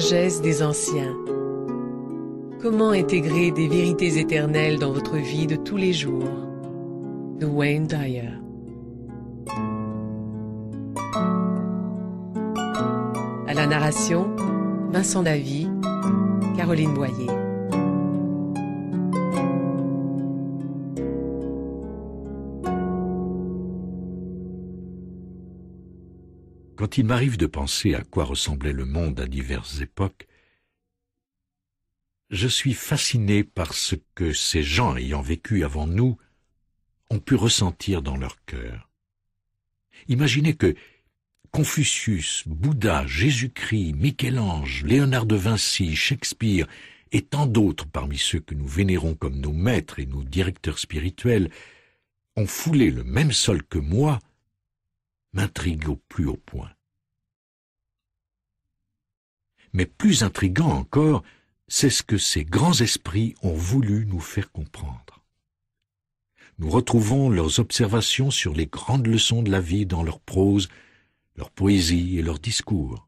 sagesse des anciens. Comment intégrer des vérités éternelles dans votre vie de tous les jours de Wayne Dyer. À la narration, Vincent Davy, Caroline Boyer. m'arrive de penser à quoi ressemblait le monde à diverses époques, je suis fasciné par ce que ces gens ayant vécu avant nous ont pu ressentir dans leur cœur. Imaginez que Confucius, Bouddha, Jésus-Christ, Michel-Ange, Léonard de Vinci, Shakespeare et tant d'autres parmi ceux que nous vénérons comme nos maîtres et nos directeurs spirituels ont foulé le même sol que moi, m'intrigue au plus haut point. Mais plus intrigant encore, c'est ce que ces grands esprits ont voulu nous faire comprendre. Nous retrouvons leurs observations sur les grandes leçons de la vie dans leur prose, leur poésie et leurs discours.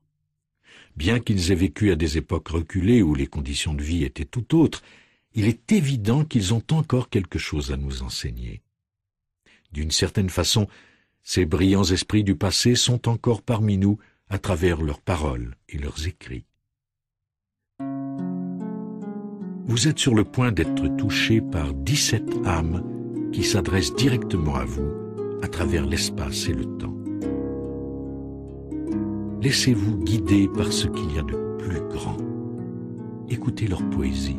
Bien qu'ils aient vécu à des époques reculées où les conditions de vie étaient tout autres, il est évident qu'ils ont encore quelque chose à nous enseigner. D'une certaine façon, ces brillants esprits du passé sont encore parmi nous à travers leurs paroles et leurs écrits. vous êtes sur le point d'être touché par 17 âmes qui s'adressent directement à vous à travers l'espace et le temps. Laissez-vous guider par ce qu'il y a de plus grand. Écoutez leur poésie.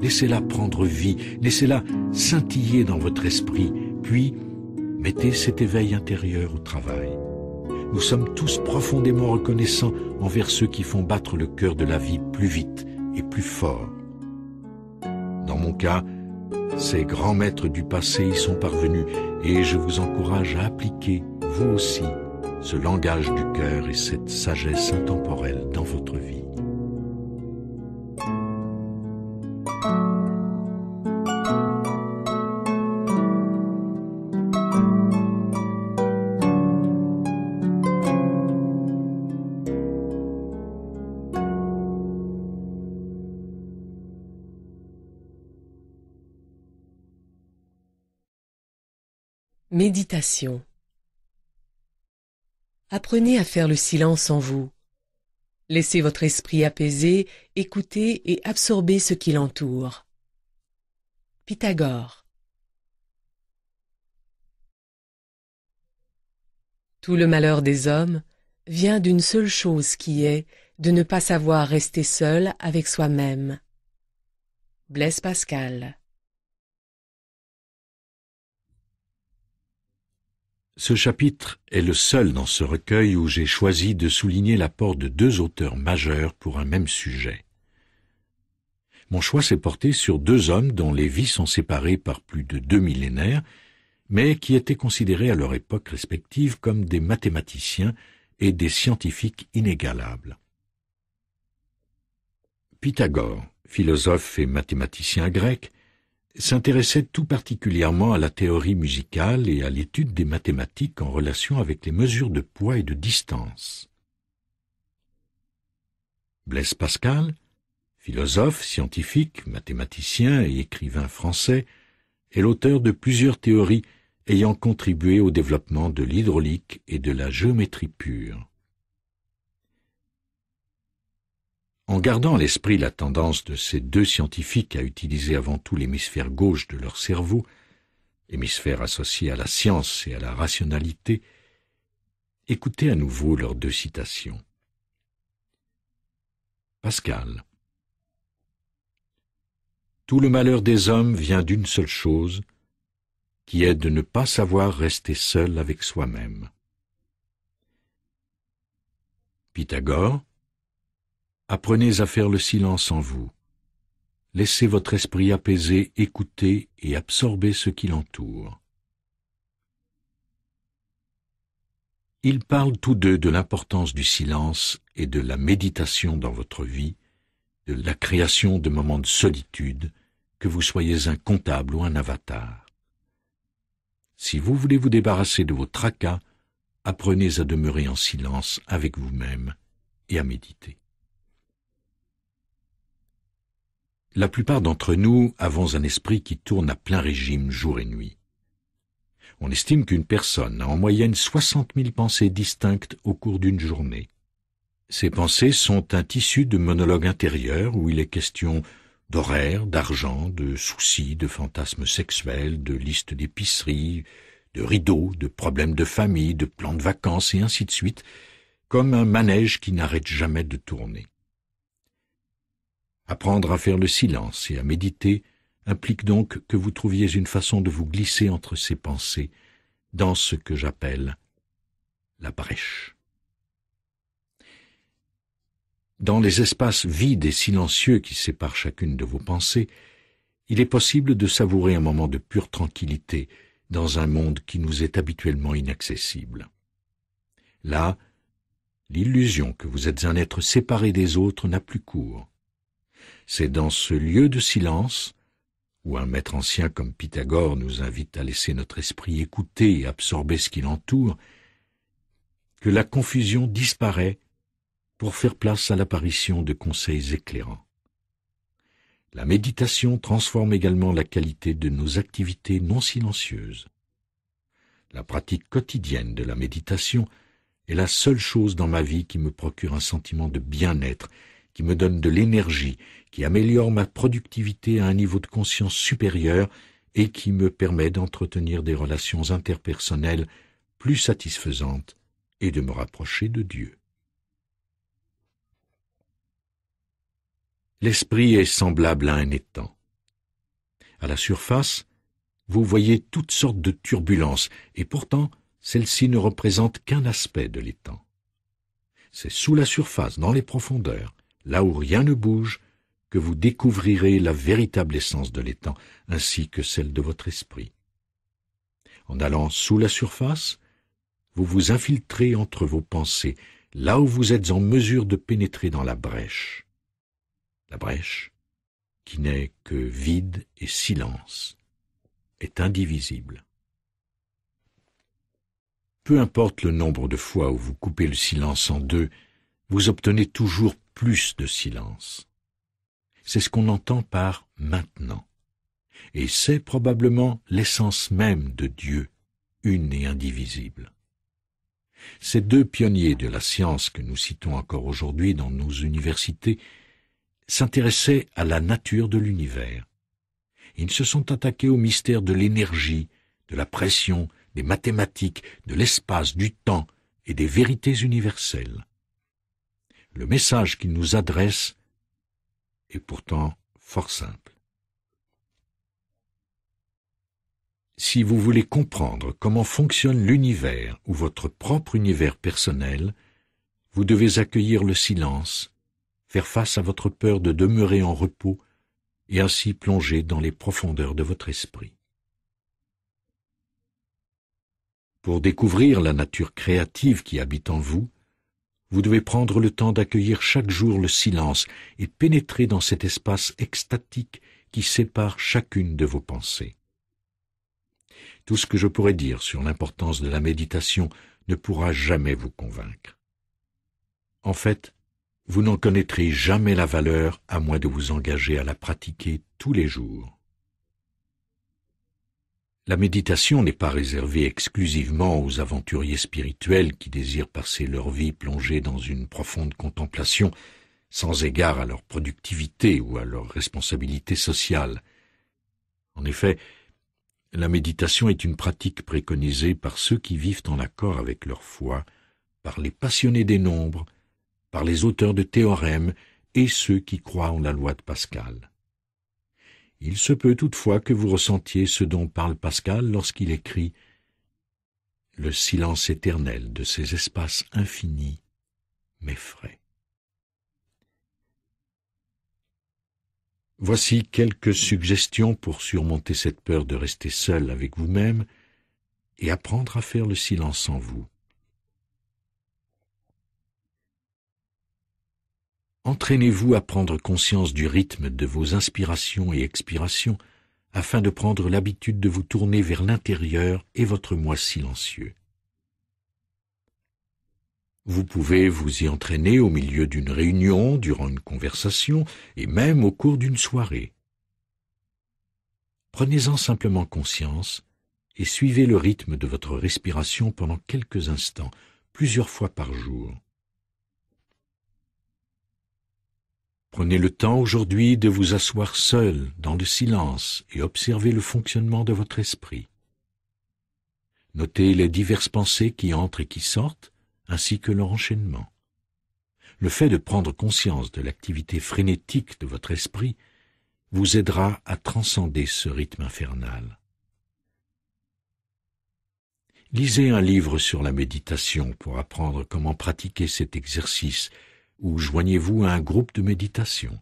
Laissez-la prendre vie, laissez-la scintiller dans votre esprit, puis mettez cet éveil intérieur au travail. Nous sommes tous profondément reconnaissants envers ceux qui font battre le cœur de la vie plus vite et plus fort. Dans mon cas, ces grands maîtres du passé y sont parvenus et je vous encourage à appliquer, vous aussi, ce langage du cœur et cette sagesse intemporelle dans votre vie. Méditation Apprenez à faire le silence en vous. Laissez votre esprit apaisé, écouter et absorber ce qui l'entoure. Pythagore Tout le malheur des hommes vient d'une seule chose qui est de ne pas savoir rester seul avec soi-même. Blaise Pascal Ce chapitre est le seul dans ce recueil où j'ai choisi de souligner l'apport de deux auteurs majeurs pour un même sujet. Mon choix s'est porté sur deux hommes dont les vies sont séparées par plus de deux millénaires, mais qui étaient considérés à leur époque respective comme des mathématiciens et des scientifiques inégalables. Pythagore, philosophe et mathématicien grec, s'intéressait tout particulièrement à la théorie musicale et à l'étude des mathématiques en relation avec les mesures de poids et de distance. Blaise Pascal, philosophe, scientifique, mathématicien et écrivain français, est l'auteur de plusieurs théories ayant contribué au développement de l'hydraulique et de la géométrie pure. En gardant à l'esprit la tendance de ces deux scientifiques à utiliser avant tout l'hémisphère gauche de leur cerveau, hémisphère associé à la science et à la rationalité, écoutez à nouveau leurs deux citations. Pascal Tout le malheur des hommes vient d'une seule chose, qui est de ne pas savoir rester seul avec soi-même. Pythagore Apprenez à faire le silence en vous. Laissez votre esprit apaisé écouter et absorber ce qui l'entoure. Ils parlent tous deux de l'importance du silence et de la méditation dans votre vie, de la création de moments de solitude, que vous soyez un comptable ou un avatar. Si vous voulez vous débarrasser de vos tracas, apprenez à demeurer en silence avec vous-même et à méditer. La plupart d'entre nous avons un esprit qui tourne à plein régime jour et nuit. On estime qu'une personne a en moyenne soixante mille pensées distinctes au cours d'une journée. Ces pensées sont un tissu de monologue intérieur où il est question d'horaires, d'argent, de soucis, de fantasmes sexuels, de listes d'épicerie, de rideaux, de problèmes de famille, de plans de vacances et ainsi de suite, comme un manège qui n'arrête jamais de tourner. Apprendre à faire le silence et à méditer implique donc que vous trouviez une façon de vous glisser entre ces pensées, dans ce que j'appelle la brèche. Dans les espaces vides et silencieux qui séparent chacune de vos pensées, il est possible de savourer un moment de pure tranquillité dans un monde qui nous est habituellement inaccessible. Là, l'illusion que vous êtes un être séparé des autres n'a plus cours. C'est dans ce lieu de silence, où un maître ancien comme Pythagore nous invite à laisser notre esprit écouter et absorber ce qui l'entoure, que la confusion disparaît pour faire place à l'apparition de conseils éclairants. La méditation transforme également la qualité de nos activités non silencieuses. La pratique quotidienne de la méditation est la seule chose dans ma vie qui me procure un sentiment de bien-être qui me donne de l'énergie, qui améliore ma productivité à un niveau de conscience supérieur et qui me permet d'entretenir des relations interpersonnelles plus satisfaisantes et de me rapprocher de Dieu. L'esprit est semblable à un étang. À la surface, vous voyez toutes sortes de turbulences, et pourtant celles-ci ne représentent qu'un aspect de l'étang. C'est sous la surface, dans les profondeurs, là où rien ne bouge, que vous découvrirez la véritable essence de l'étang, ainsi que celle de votre esprit. En allant sous la surface, vous vous infiltrez entre vos pensées, là où vous êtes en mesure de pénétrer dans la brèche. La brèche, qui n'est que vide et silence, est indivisible. Peu importe le nombre de fois où vous coupez le silence en deux, vous obtenez toujours plus de silence. C'est ce qu'on entend par maintenant. Et c'est probablement l'essence même de Dieu, une et indivisible. Ces deux pionniers de la science que nous citons encore aujourd'hui dans nos universités s'intéressaient à la nature de l'univers. Ils se sont attaqués au mystère de l'énergie, de la pression, des mathématiques, de l'espace, du temps et des vérités universelles le message qu'il nous adresse est pourtant fort simple. Si vous voulez comprendre comment fonctionne l'univers ou votre propre univers personnel, vous devez accueillir le silence, faire face à votre peur de demeurer en repos et ainsi plonger dans les profondeurs de votre esprit. Pour découvrir la nature créative qui habite en vous, vous devez prendre le temps d'accueillir chaque jour le silence et pénétrer dans cet espace extatique qui sépare chacune de vos pensées. Tout ce que je pourrais dire sur l'importance de la méditation ne pourra jamais vous convaincre. En fait, vous n'en connaîtrez jamais la valeur à moins de vous engager à la pratiquer tous les jours. La méditation n'est pas réservée exclusivement aux aventuriers spirituels qui désirent passer leur vie plongée dans une profonde contemplation, sans égard à leur productivité ou à leur responsabilité sociale. En effet, la méditation est une pratique préconisée par ceux qui vivent en accord avec leur foi, par les passionnés des nombres, par les auteurs de théorèmes et ceux qui croient en la loi de Pascal. Il se peut toutefois que vous ressentiez ce dont parle Pascal lorsqu'il écrit Le silence éternel de ces espaces infinis m'effraie. Voici quelques suggestions pour surmonter cette peur de rester seul avec vous-même et apprendre à faire le silence en vous. Entraînez-vous à prendre conscience du rythme de vos inspirations et expirations afin de prendre l'habitude de vous tourner vers l'intérieur et votre moi silencieux. Vous pouvez vous y entraîner au milieu d'une réunion, durant une conversation et même au cours d'une soirée. Prenez-en simplement conscience et suivez le rythme de votre respiration pendant quelques instants, plusieurs fois par jour. Prenez le temps aujourd'hui de vous asseoir seul dans le silence et observez le fonctionnement de votre esprit. Notez les diverses pensées qui entrent et qui sortent, ainsi que leur enchaînement. Le fait de prendre conscience de l'activité frénétique de votre esprit vous aidera à transcender ce rythme infernal. Lisez un livre sur la méditation pour apprendre comment pratiquer cet exercice ou joignez-vous à un groupe de méditation.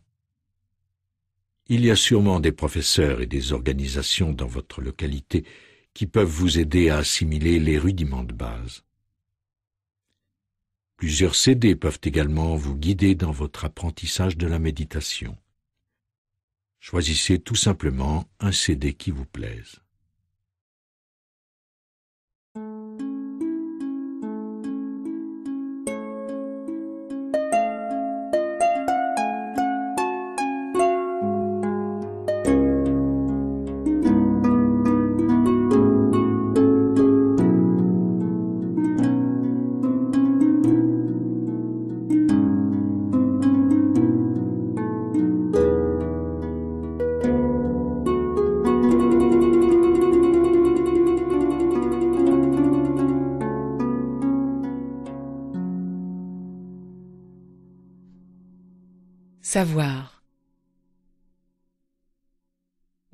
Il y a sûrement des professeurs et des organisations dans votre localité qui peuvent vous aider à assimiler les rudiments de base. Plusieurs CD peuvent également vous guider dans votre apprentissage de la méditation. Choisissez tout simplement un CD qui vous plaise.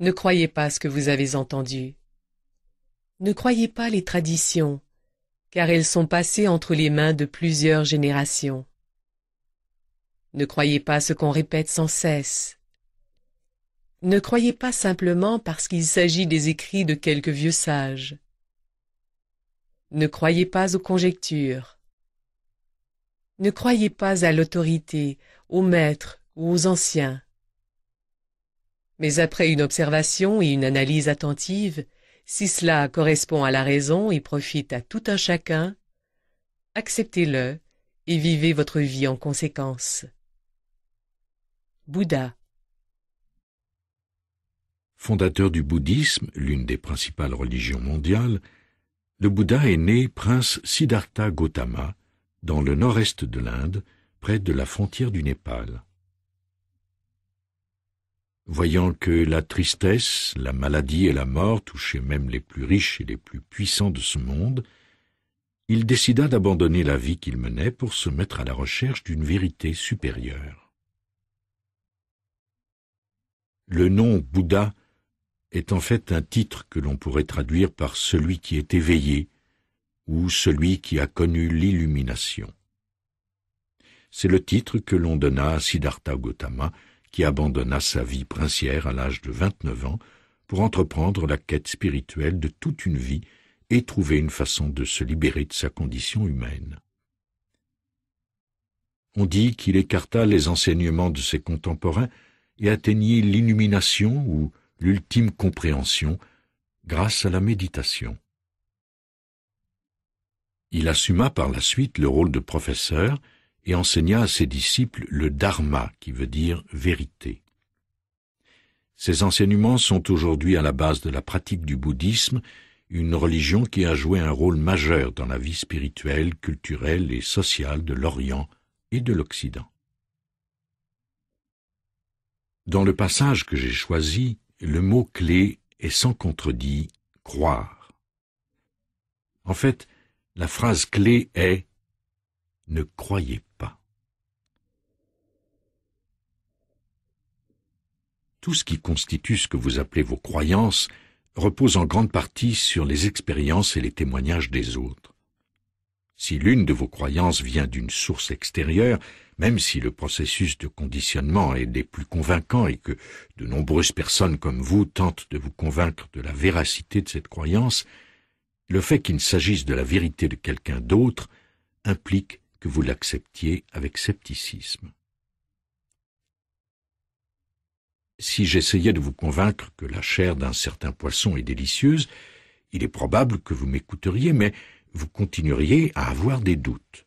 Ne croyez pas ce que vous avez entendu. Ne croyez pas les traditions, car elles sont passées entre les mains de plusieurs générations. Ne croyez pas ce qu'on répète sans cesse. Ne croyez pas simplement parce qu'il s'agit des écrits de quelques vieux sages. Ne croyez pas aux conjectures. Ne croyez pas à l'autorité, aux maîtres ou aux anciens. Mais après une observation et une analyse attentive, si cela correspond à la raison et profite à tout un chacun, acceptez-le et vivez votre vie en conséquence. Bouddha Fondateur du bouddhisme, l'une des principales religions mondiales, le Bouddha est né prince Siddhartha Gautama, dans le nord-est de l'Inde, près de la frontière du Népal voyant que la tristesse, la maladie et la mort touchaient même les plus riches et les plus puissants de ce monde, il décida d'abandonner la vie qu'il menait pour se mettre à la recherche d'une vérité supérieure. Le nom Bouddha est en fait un titre que l'on pourrait traduire par celui qui est éveillé ou celui qui a connu l'illumination. C'est le titre que l'on donna à Siddhartha Gautama qui abandonna sa vie princière à l'âge de vingt-neuf ans pour entreprendre la quête spirituelle de toute une vie et trouver une façon de se libérer de sa condition humaine. On dit qu'il écarta les enseignements de ses contemporains et atteignit l'illumination ou l'ultime compréhension grâce à la méditation. Il assuma par la suite le rôle de professeur et enseigna à ses disciples le dharma, qui veut dire vérité. Ces enseignements sont aujourd'hui à la base de la pratique du bouddhisme, une religion qui a joué un rôle majeur dans la vie spirituelle, culturelle et sociale de l'Orient et de l'Occident. Dans le passage que j'ai choisi, le mot-clé est sans contredit croire. En fait, la phrase clé est ne croyez pas. Tout ce qui constitue ce que vous appelez vos croyances repose en grande partie sur les expériences et les témoignages des autres. Si l'une de vos croyances vient d'une source extérieure, même si le processus de conditionnement est des plus convaincants et que de nombreuses personnes comme vous tentent de vous convaincre de la véracité de cette croyance, le fait qu'il s'agisse de la vérité de quelqu'un d'autre implique que vous l'acceptiez avec scepticisme. Si j'essayais de vous convaincre que la chair d'un certain poisson est délicieuse, il est probable que vous m'écouteriez, mais vous continueriez à avoir des doutes.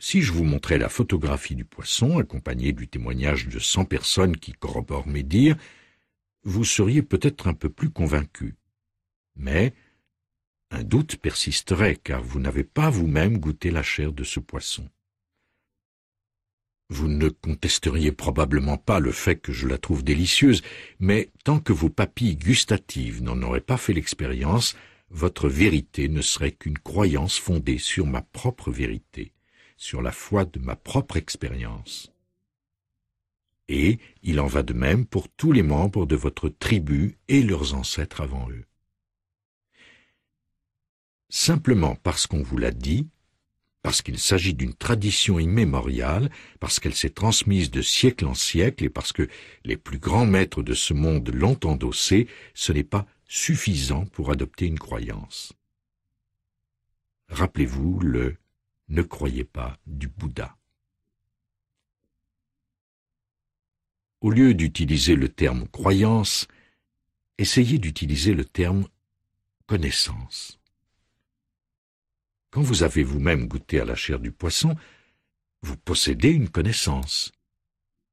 Si je vous montrais la photographie du poisson, accompagnée du témoignage de cent personnes qui corroborent mes dires, vous seriez peut-être un peu plus convaincu. Mais un doute persisterait, car vous n'avez pas vous-même goûté la chair de ce poisson. Vous ne contesteriez probablement pas le fait que je la trouve délicieuse, mais tant que vos papilles gustatives n'en auraient pas fait l'expérience, votre vérité ne serait qu'une croyance fondée sur ma propre vérité, sur la foi de ma propre expérience. Et il en va de même pour tous les membres de votre tribu et leurs ancêtres avant eux simplement parce qu'on vous l'a dit, parce qu'il s'agit d'une tradition immémoriale, parce qu'elle s'est transmise de siècle en siècle et parce que les plus grands maîtres de ce monde l'ont endossée, ce n'est pas suffisant pour adopter une croyance. Rappelez-vous le ne croyez pas du Bouddha. Au lieu d'utiliser le terme croyance, essayez d'utiliser le terme connaissance. Quand vous avez vous-même goûté à la chair du poisson, vous possédez une connaissance.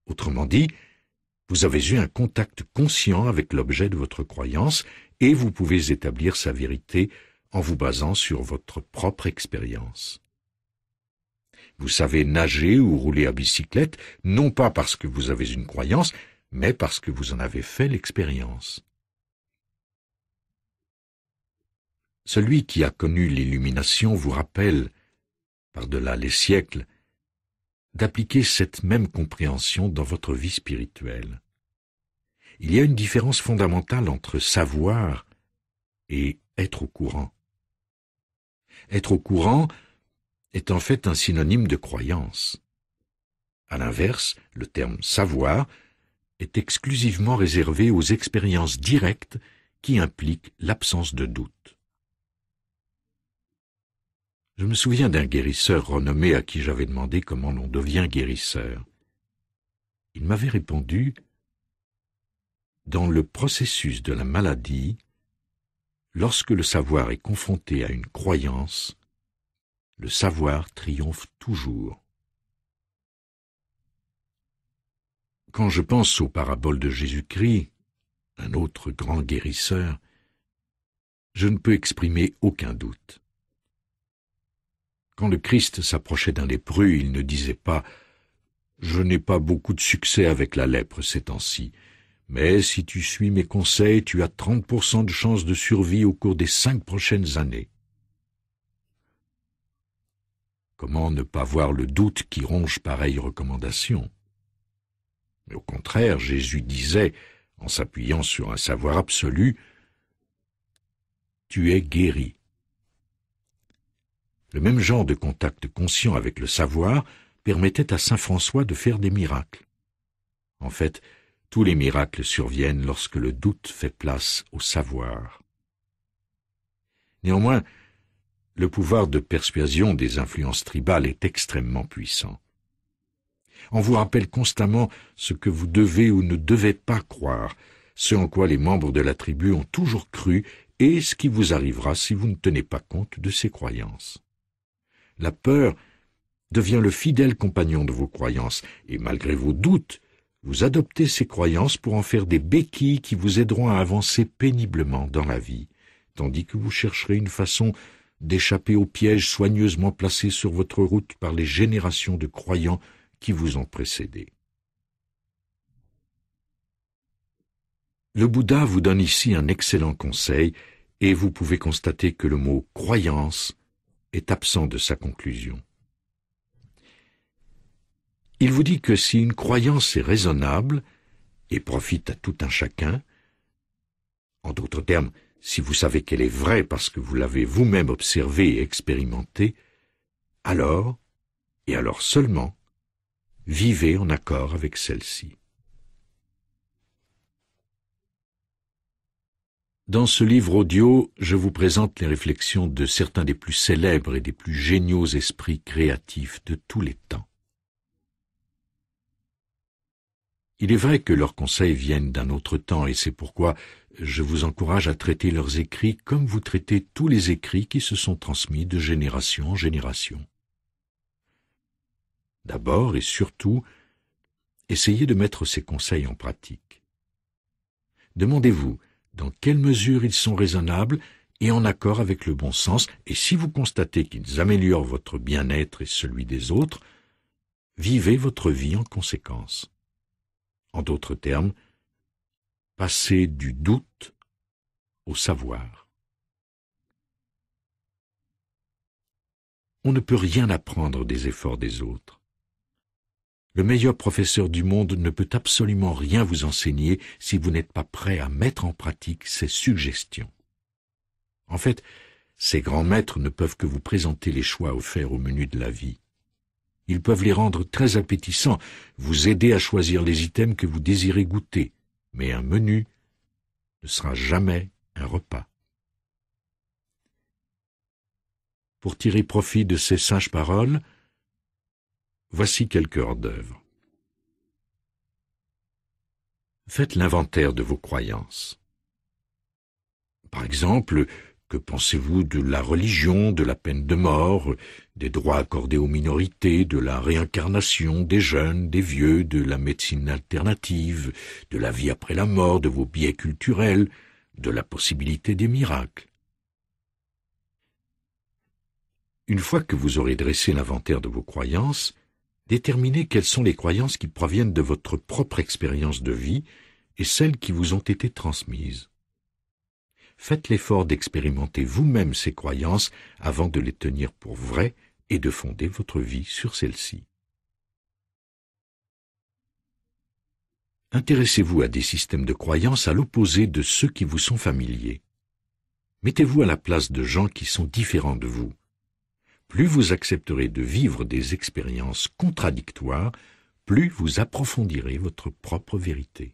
Autrement dit, vous avez eu un contact conscient avec l'objet de votre croyance et vous pouvez établir sa vérité en vous basant sur votre propre expérience. Vous savez nager ou rouler à bicyclette, non pas parce que vous avez une croyance, mais parce que vous en avez fait l'expérience. Celui qui a connu l'illumination vous rappelle, par-delà les siècles, d'appliquer cette même compréhension dans votre vie spirituelle. Il y a une différence fondamentale entre savoir et être au courant. Être au courant est en fait un synonyme de croyance. À l'inverse, le terme savoir est exclusivement réservé aux expériences directes qui impliquent l'absence de doute. Je me souviens d'un guérisseur renommé à qui j'avais demandé comment l'on devient guérisseur. Il m'avait répondu Dans le processus de la maladie, lorsque le savoir est confronté à une croyance, le savoir triomphe toujours. Quand je pense aux paraboles de Jésus-Christ, un autre grand guérisseur, je ne peux exprimer aucun doute. Quand le Christ s'approchait d'un lépreux, il ne disait pas Je n'ai pas beaucoup de succès avec la lèpre ces temps-ci, mais si tu suis mes conseils, tu as 30% de chances de survie au cours des cinq prochaines années. Comment ne pas voir le doute qui ronge pareille recommandation Au contraire, Jésus disait, en s'appuyant sur un savoir absolu, Tu es guéri. Le même genre de contact conscient avec le savoir permettait à Saint François de faire des miracles. En fait, tous les miracles surviennent lorsque le doute fait place au savoir. Néanmoins, le pouvoir de persuasion des influences tribales est extrêmement puissant. On vous rappelle constamment ce que vous devez ou ne devez pas croire, ce en quoi les membres de la tribu ont toujours cru et ce qui vous arrivera si vous ne tenez pas compte de ces croyances. La peur devient le fidèle compagnon de vos croyances, et malgré vos doutes, vous adoptez ces croyances pour en faire des béquilles qui vous aideront à avancer péniblement dans la vie, tandis que vous chercherez une façon d'échapper aux pièges soigneusement placés sur votre route par les générations de croyants qui vous ont précédé. Le Bouddha vous donne ici un excellent conseil, et vous pouvez constater que le mot croyance est absent de sa conclusion. Il vous dit que si une croyance est raisonnable et profite à tout un chacun, en d'autres termes, si vous savez qu'elle est vraie parce que vous l'avez vous-même observée et expérimentée, alors, et alors seulement, vivez en accord avec celle-ci. Dans ce livre audio, je vous présente les réflexions de certains des plus célèbres et des plus géniaux esprits créatifs de tous les temps. Il est vrai que leurs conseils viennent d'un autre temps et c'est pourquoi je vous encourage à traiter leurs écrits comme vous traitez tous les écrits qui se sont transmis de génération en génération. D'abord et surtout, essayez de mettre ces conseils en pratique. Demandez-vous, dans quelle mesure ils sont raisonnables et en accord avec le bon sens, et si vous constatez qu'ils améliorent votre bien-être et celui des autres, vivez votre vie en conséquence. En d'autres termes, passez du doute au savoir. On ne peut rien apprendre des efforts des autres. Le meilleur professeur du monde ne peut absolument rien vous enseigner si vous n'êtes pas prêt à mettre en pratique ses suggestions. En fait, ces grands maîtres ne peuvent que vous présenter les choix offerts au menu de la vie. Ils peuvent les rendre très appétissants, vous aider à choisir les items que vous désirez goûter, mais un menu ne sera jamais un repas. Pour tirer profit de ces sages paroles, Voici quelques hors-d'œuvre. Faites l'inventaire de vos croyances. Par exemple, que pensez-vous de la religion, de la peine de mort, des droits accordés aux minorités, de la réincarnation des jeunes, des vieux, de la médecine alternative, de la vie après la mort, de vos biais culturels, de la possibilité des miracles Une fois que vous aurez dressé l'inventaire de vos croyances, Déterminez quelles sont les croyances qui proviennent de votre propre expérience de vie et celles qui vous ont été transmises. Faites l'effort d'expérimenter vous-même ces croyances avant de les tenir pour vraies et de fonder votre vie sur celles-ci. Intéressez-vous à des systèmes de croyances à l'opposé de ceux qui vous sont familiers. Mettez-vous à la place de gens qui sont différents de vous plus vous accepterez de vivre des expériences contradictoires, plus vous approfondirez votre propre vérité.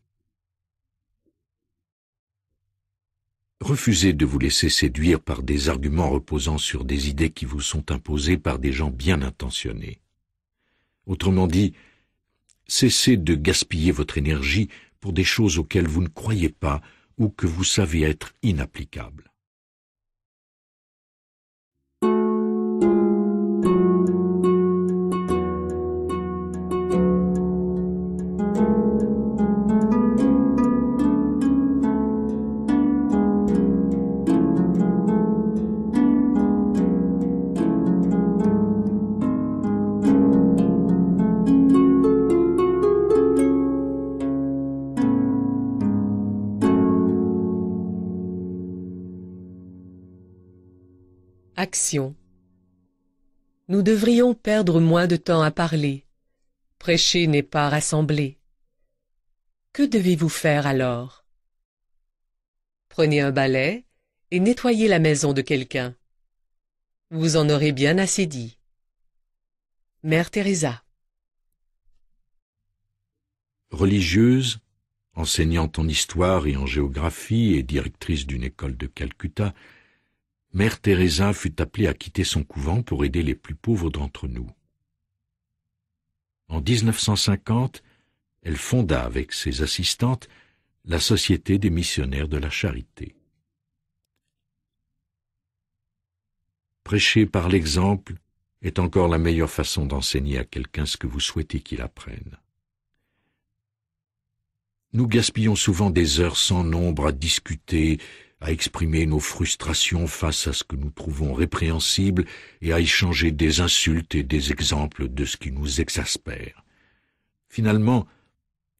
Refusez de vous laisser séduire par des arguments reposant sur des idées qui vous sont imposées par des gens bien intentionnés. Autrement dit, cessez de gaspiller votre énergie pour des choses auxquelles vous ne croyez pas ou que vous savez être inapplicables. Nous devrions perdre moins de temps à parler. Prêcher n'est pas rassembler. Que devez-vous faire alors Prenez un balai et nettoyez la maison de quelqu'un. Vous en aurez bien assez dit. Mère Teresa. Religieuse, enseignante en histoire et en géographie et directrice d'une école de Calcutta, Mère Thérésa fut appelée à quitter son couvent pour aider les plus pauvres d'entre nous. En 1950, elle fonda avec ses assistantes la Société des missionnaires de la charité. Prêcher par l'exemple est encore la meilleure façon d'enseigner à quelqu'un ce que vous souhaitez qu'il apprenne. Nous gaspillons souvent des heures sans nombre à discuter, à exprimer nos frustrations face à ce que nous trouvons répréhensible et à échanger des insultes et des exemples de ce qui nous exaspère. Finalement,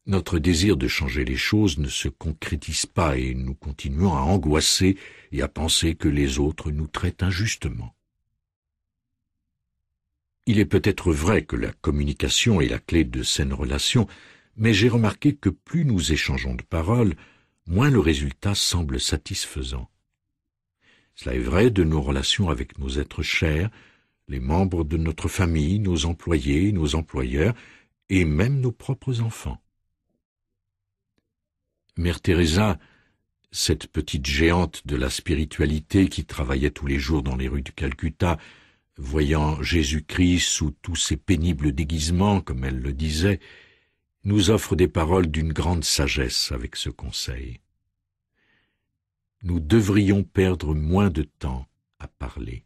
notre désir de changer les choses ne se concrétise pas et nous continuons à angoisser et à penser que les autres nous traitent injustement. Il est peut-être vrai que la communication est la clé de saines relations, mais j'ai remarqué que plus nous échangeons de paroles, moins le résultat semble satisfaisant. Cela est vrai de nos relations avec nos êtres chers, les membres de notre famille, nos employés, nos employeurs, et même nos propres enfants. Mère Teresa, cette petite géante de la spiritualité qui travaillait tous les jours dans les rues du Calcutta, voyant Jésus-Christ sous tous ses pénibles déguisements, comme elle le disait, nous offre des paroles d'une grande sagesse avec ce conseil. Nous devrions perdre moins de temps à parler,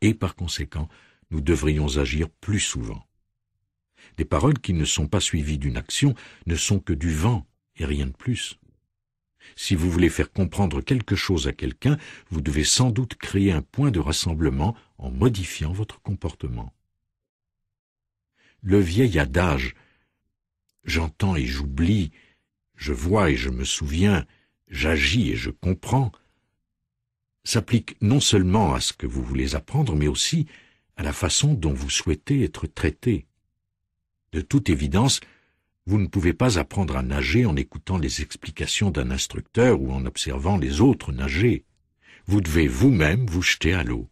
et par conséquent, nous devrions agir plus souvent. Des paroles qui ne sont pas suivies d'une action ne sont que du vent et rien de plus. Si vous voulez faire comprendre quelque chose à quelqu'un, vous devez sans doute créer un point de rassemblement en modifiant votre comportement. Le vieil adage j'entends et j'oublie, je vois et je me souviens, j'agis et je comprends, s'applique non seulement à ce que vous voulez apprendre, mais aussi à la façon dont vous souhaitez être traité. De toute évidence, vous ne pouvez pas apprendre à nager en écoutant les explications d'un instructeur ou en observant les autres nager. Vous devez vous-même vous jeter à l'eau.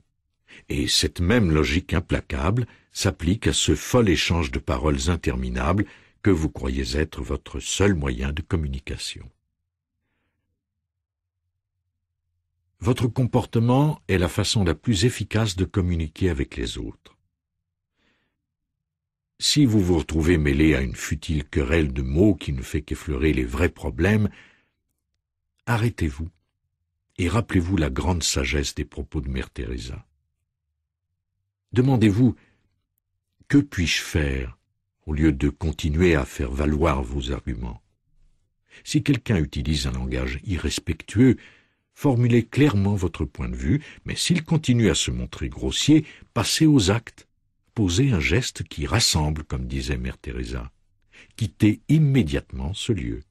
Et cette même logique implacable s'applique à ce fol échange de paroles interminables que vous croyez être votre seul moyen de communication. Votre comportement est la façon la plus efficace de communiquer avec les autres. Si vous vous retrouvez mêlé à une futile querelle de mots qui ne fait qu'effleurer les vrais problèmes, arrêtez-vous et rappelez-vous la grande sagesse des propos de Mère Teresa. Demandez-vous Que puis-je faire au lieu de continuer à faire valoir vos arguments. Si quelqu'un utilise un langage irrespectueux, formulez clairement votre point de vue, mais s'il continue à se montrer grossier, passez aux actes. Posez un geste qui rassemble, comme disait Mère Teresa. Quittez immédiatement ce lieu.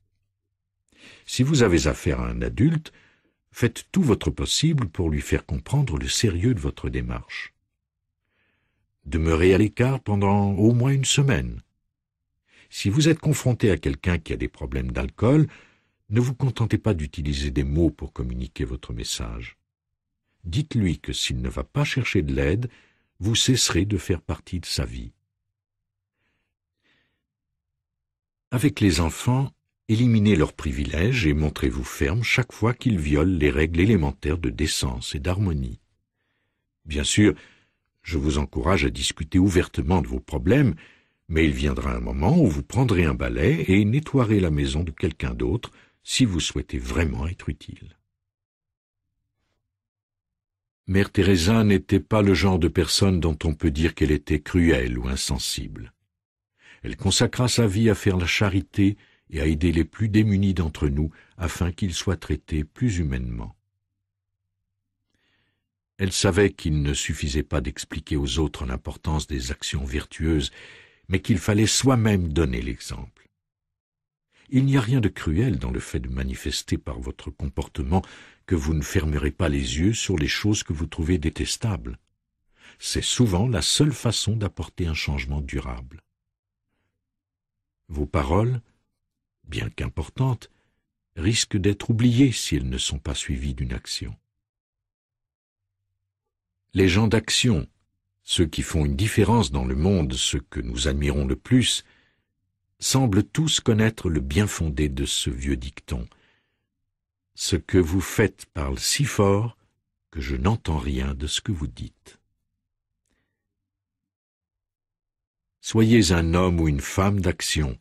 Si vous avez affaire à un adulte, faites tout votre possible pour lui faire comprendre le sérieux de votre démarche. Demeurez à l'écart pendant au moins une semaine. Si vous êtes confronté à quelqu'un qui a des problèmes d'alcool, ne vous contentez pas d'utiliser des mots pour communiquer votre message. Dites-lui que s'il ne va pas chercher de l'aide, vous cesserez de faire partie de sa vie. Avec les enfants, éliminez leurs privilèges et montrez-vous ferme chaque fois qu'ils violent les règles élémentaires de décence et d'harmonie. Bien sûr, je vous encourage à discuter ouvertement de vos problèmes mais il viendra un moment où vous prendrez un balai et nettoierez la maison de quelqu'un d'autre si vous souhaitez vraiment être utile. Mère Teresa n'était pas le genre de personne dont on peut dire qu'elle était cruelle ou insensible. Elle consacra sa vie à faire la charité et à aider les plus démunis d'entre nous afin qu'ils soient traités plus humainement. Elle savait qu'il ne suffisait pas d'expliquer aux autres l'importance des actions vertueuses mais qu'il fallait soi-même donner l'exemple. Il n'y a rien de cruel dans le fait de manifester par votre comportement que vous ne fermerez pas les yeux sur les choses que vous trouvez détestables. C'est souvent la seule façon d'apporter un changement durable. Vos paroles, bien qu'importantes, risquent d'être oubliées si elles ne sont pas suivies d'une action. Les gens d'action ceux qui font une différence dans le monde, ceux que nous admirons le plus, semblent tous connaître le bien fondé de ce vieux dicton. Ce que vous faites parle si fort que je n'entends rien de ce que vous dites. Soyez un homme ou une femme d'action,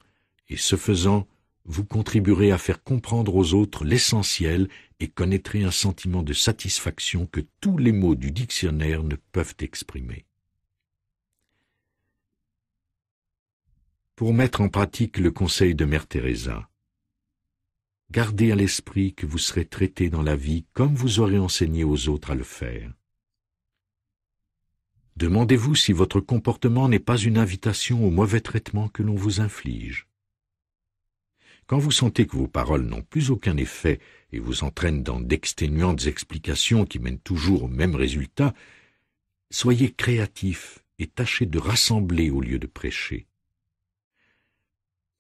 et ce faisant, vous contribuerez à faire comprendre aux autres l'essentiel et connaîtrez un sentiment de satisfaction que tous les mots du dictionnaire ne peuvent exprimer. pour mettre en pratique le conseil de Mère Teresa. Gardez à l'esprit que vous serez traité dans la vie comme vous aurez enseigné aux autres à le faire. Demandez-vous si votre comportement n'est pas une invitation au mauvais traitement que l'on vous inflige. Quand vous sentez que vos paroles n'ont plus aucun effet et vous entraînent dans d'exténuantes explications qui mènent toujours au même résultat, soyez créatif et tâchez de rassembler au lieu de prêcher.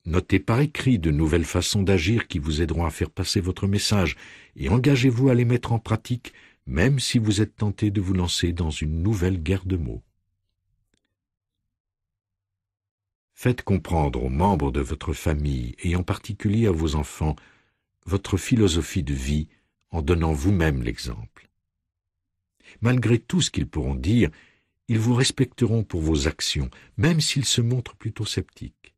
Notez par écrit de nouvelles façons d'agir qui vous aideront à faire passer votre message et engagez-vous à les mettre en pratique même si vous êtes tenté de vous lancer dans une nouvelle guerre de mots. Faites comprendre aux membres de votre famille et en particulier à vos enfants votre philosophie de vie en donnant vous-même l'exemple. Malgré tout ce qu'ils pourront dire, ils vous respecteront pour vos actions, même s'ils se montrent plutôt sceptiques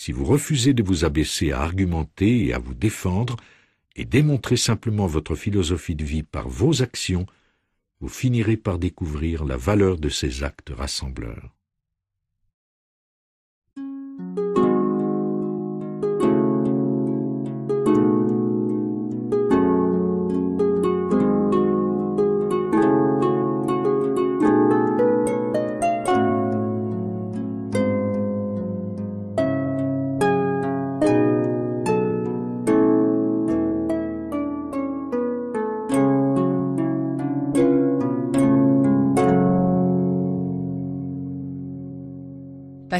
si vous refusez de vous abaisser à argumenter et à vous défendre, et démontrez simplement votre philosophie de vie par vos actions, vous finirez par découvrir la valeur de ces actes rassembleurs.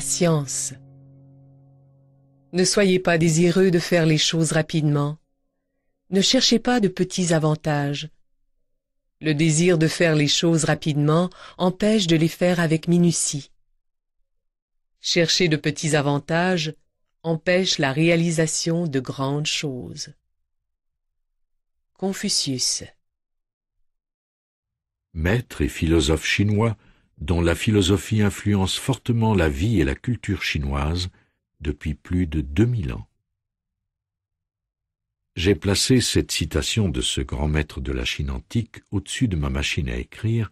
Patience. Ne soyez pas désireux de faire les choses rapidement. Ne cherchez pas de petits avantages. Le désir de faire les choses rapidement empêche de les faire avec minutie. Chercher de petits avantages empêche la réalisation de grandes choses. Confucius Maître et philosophe chinois dont la philosophie influence fortement la vie et la culture chinoise depuis plus de 2000 ans. J'ai placé cette citation de ce grand maître de la Chine antique au-dessus de ma machine à écrire,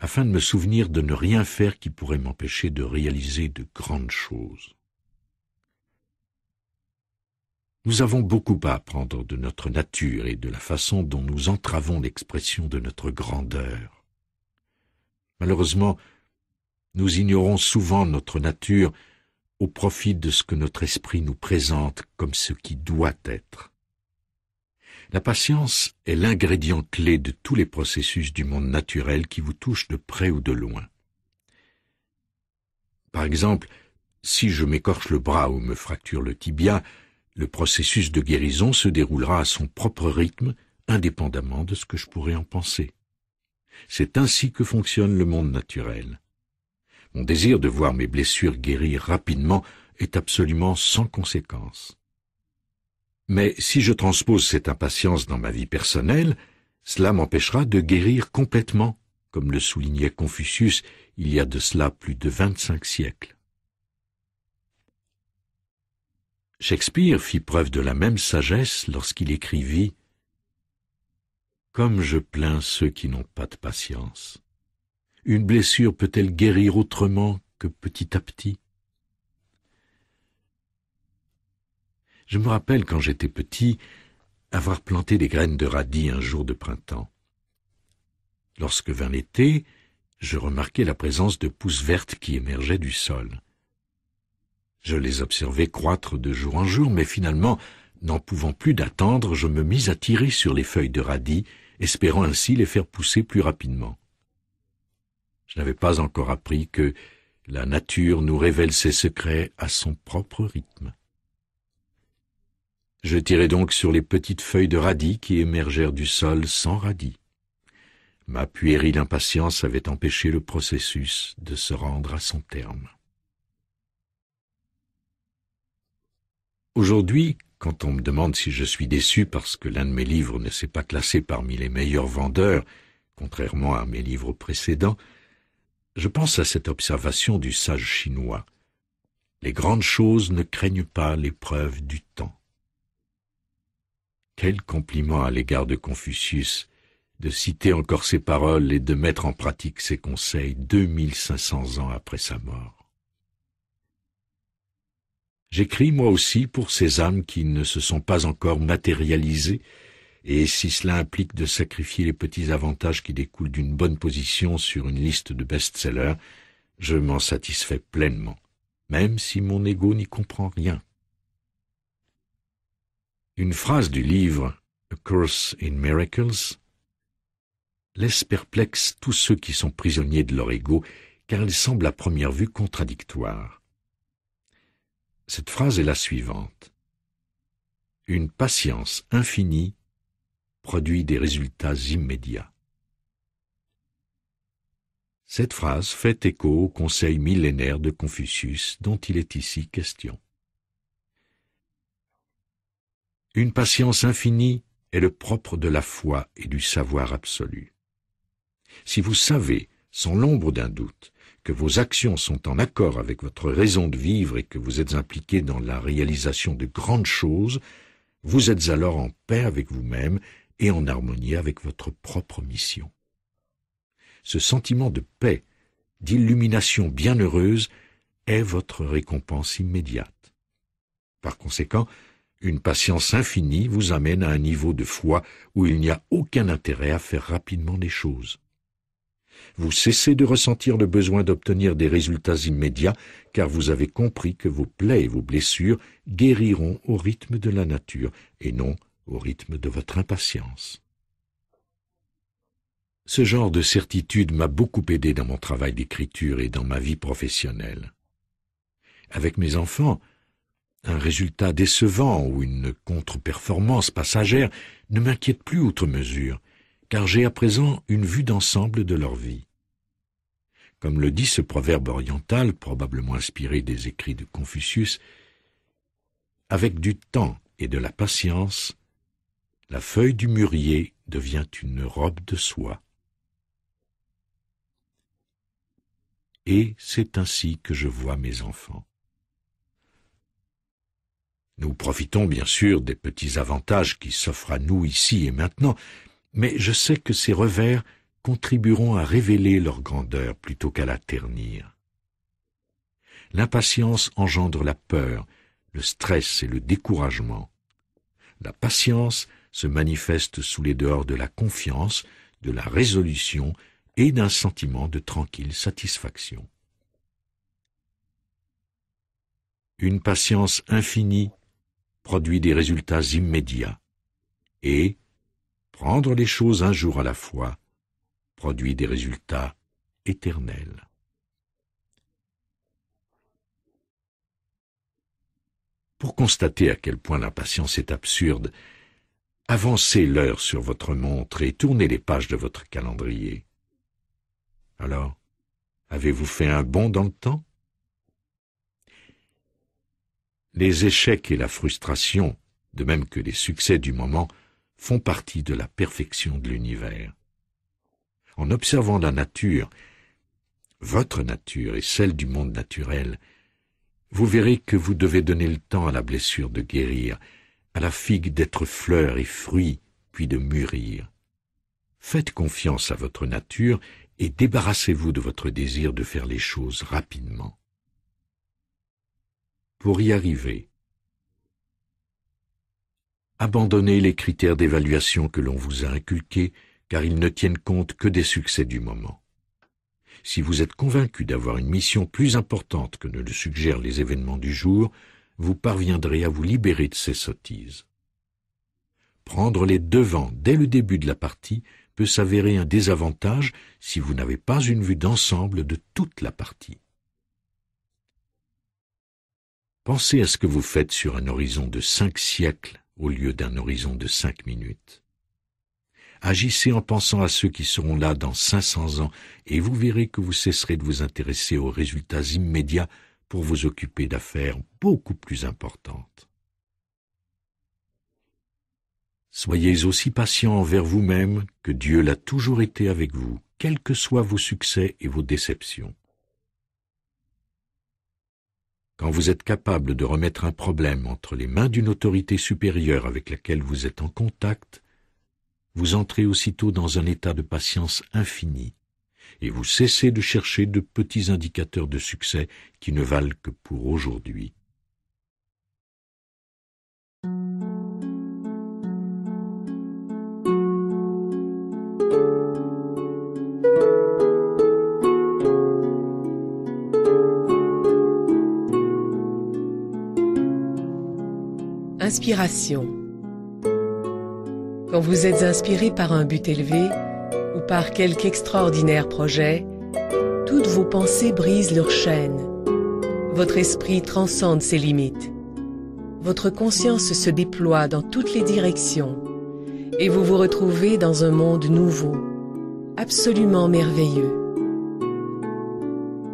afin de me souvenir de ne rien faire qui pourrait m'empêcher de réaliser de grandes choses. Nous avons beaucoup à apprendre de notre nature et de la façon dont nous entravons l'expression de notre grandeur. Malheureusement, nous ignorons souvent notre nature au profit de ce que notre esprit nous présente comme ce qui doit être. La patience est l'ingrédient clé de tous les processus du monde naturel qui vous touchent de près ou de loin. Par exemple, si je m'écorche le bras ou me fracture le tibia, le processus de guérison se déroulera à son propre rythme, indépendamment de ce que je pourrais en penser. C'est ainsi que fonctionne le monde naturel. Mon désir de voir mes blessures guérir rapidement est absolument sans conséquence. Mais si je transpose cette impatience dans ma vie personnelle, cela m'empêchera de guérir complètement, comme le soulignait Confucius il y a de cela plus de vingt-cinq siècles. Shakespeare fit preuve de la même sagesse lorsqu'il écrivit comme je plains ceux qui n'ont pas de patience. Une blessure peut-elle guérir autrement que petit à petit Je me rappelle quand j'étais petit avoir planté des graines de radis un jour de printemps. Lorsque vint l'été, je remarquai la présence de pousses vertes qui émergeaient du sol. Je les observais croître de jour en jour, mais finalement N'en pouvant plus d'attendre, je me mis à tirer sur les feuilles de radis, espérant ainsi les faire pousser plus rapidement. Je n'avais pas encore appris que la nature nous révèle ses secrets à son propre rythme. Je tirai donc sur les petites feuilles de radis qui émergèrent du sol sans radis. Ma puérile impatience avait empêché le processus de se rendre à son terme. Aujourd'hui, quand on me demande si je suis déçu parce que l'un de mes livres ne s'est pas classé parmi les meilleurs vendeurs, contrairement à mes livres précédents, je pense à cette observation du sage chinois. Les grandes choses ne craignent pas l'épreuve du temps. Quel compliment à l'égard de Confucius de citer encore ses paroles et de mettre en pratique ses conseils deux mille cinq cents ans après sa mort. J'écris moi aussi pour ces âmes qui ne se sont pas encore matérialisées, et si cela implique de sacrifier les petits avantages qui découlent d'une bonne position sur une liste de best-sellers, je m'en satisfais pleinement, même si mon ego n'y comprend rien. Une phrase du livre A Curse in Miracles laisse perplexe tous ceux qui sont prisonniers de leur ego, car elle semble à première vue contradictoire. Cette phrase est la suivante. Une patience infinie produit des résultats immédiats. Cette phrase fait écho au conseil millénaire de Confucius dont il est ici question. Une patience infinie est le propre de la foi et du savoir absolu. Si vous savez, sans l'ombre d'un doute, que vos actions sont en accord avec votre raison de vivre et que vous êtes impliqué dans la réalisation de grandes choses, vous êtes alors en paix avec vous-même et en harmonie avec votre propre mission. Ce sentiment de paix, d'illumination bienheureuse, est votre récompense immédiate. Par conséquent, une patience infinie vous amène à un niveau de foi où il n'y a aucun intérêt à faire rapidement des choses. Vous cessez de ressentir le besoin d'obtenir des résultats immédiats, car vous avez compris que vos plaies et vos blessures guériront au rythme de la nature, et non au rythme de votre impatience. Ce genre de certitude m'a beaucoup aidé dans mon travail d'écriture et dans ma vie professionnelle. Avec mes enfants, un résultat décevant ou une contre-performance passagère ne m'inquiète plus outre mesure car j'ai à présent une vue d'ensemble de leur vie. Comme le dit ce proverbe oriental, probablement inspiré des écrits de Confucius, avec du temps et de la patience, la feuille du mûrier devient une robe de soie. Et c'est ainsi que je vois mes enfants. Nous profitons bien sûr des petits avantages qui s'offrent à nous ici et maintenant, mais je sais que ces revers contribueront à révéler leur grandeur plutôt qu'à la ternir. L'impatience engendre la peur, le stress et le découragement. La patience se manifeste sous les dehors de la confiance, de la résolution et d'un sentiment de tranquille satisfaction. Une patience infinie produit des résultats immédiats et, prendre les choses un jour à la fois, produit des résultats éternels. Pour constater à quel point l'impatience est absurde, avancez l'heure sur votre montre et tournez les pages de votre calendrier. Alors, avez-vous fait un bond dans le temps Les échecs et la frustration, de même que les succès du moment, font partie de la perfection de l'univers. En observant la nature, votre nature et celle du monde naturel, vous verrez que vous devez donner le temps à la blessure de guérir, à la figue d'être fleur et fruit, puis de mûrir. Faites confiance à votre nature et débarrassez-vous de votre désir de faire les choses rapidement. Pour y arriver, Abandonnez les critères d'évaluation que l'on vous a inculqués, car ils ne tiennent compte que des succès du moment. Si vous êtes convaincu d'avoir une mission plus importante que ne le suggèrent les événements du jour, vous parviendrez à vous libérer de ces sottises. Prendre les devants dès le début de la partie peut s'avérer un désavantage si vous n'avez pas une vue d'ensemble de toute la partie. Pensez à ce que vous faites sur un horizon de cinq siècles au lieu d'un horizon de cinq minutes. Agissez en pensant à ceux qui seront là dans 500 ans et vous verrez que vous cesserez de vous intéresser aux résultats immédiats pour vous occuper d'affaires beaucoup plus importantes. Soyez aussi patient envers vous-même que Dieu l'a toujours été avec vous, quels que soient vos succès et vos déceptions quand vous êtes capable de remettre un problème entre les mains d'une autorité supérieure avec laquelle vous êtes en contact, vous entrez aussitôt dans un état de patience infinie, et vous cessez de chercher de petits indicateurs de succès qui ne valent que pour aujourd'hui. Inspiration. Quand vous êtes inspiré par un but élevé ou par quelque extraordinaire projet, toutes vos pensées brisent leurs chaînes. Votre esprit transcende ses limites. Votre conscience se déploie dans toutes les directions et vous vous retrouvez dans un monde nouveau, absolument merveilleux.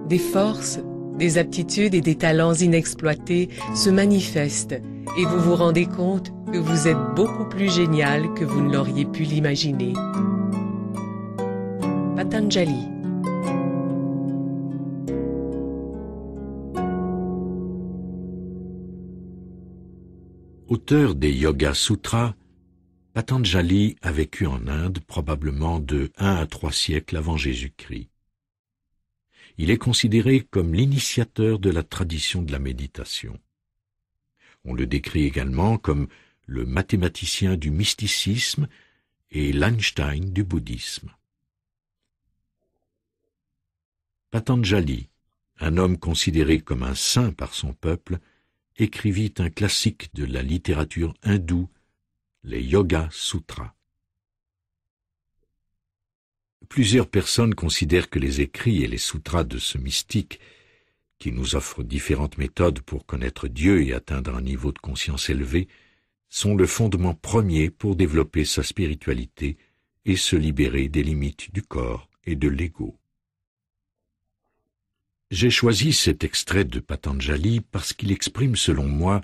Des forces, des aptitudes et des talents inexploités se manifestent et vous vous rendez compte que vous êtes beaucoup plus génial que vous ne l'auriez pu l'imaginer. Patanjali Auteur des Yoga Sutras, Patanjali a vécu en Inde probablement de 1 à 3 siècles avant Jésus-Christ. Il est considéré comme l'initiateur de la tradition de la méditation. On le décrit également comme le mathématicien du mysticisme et l'Einstein du bouddhisme. Patanjali, un homme considéré comme un saint par son peuple, écrivit un classique de la littérature hindoue, les Yoga Sutras. Plusieurs personnes considèrent que les écrits et les sutras de ce mystique, qui nous offrent différentes méthodes pour connaître Dieu et atteindre un niveau de conscience élevé, sont le fondement premier pour développer sa spiritualité et se libérer des limites du corps et de l'ego. J'ai choisi cet extrait de Patanjali parce qu'il exprime selon moi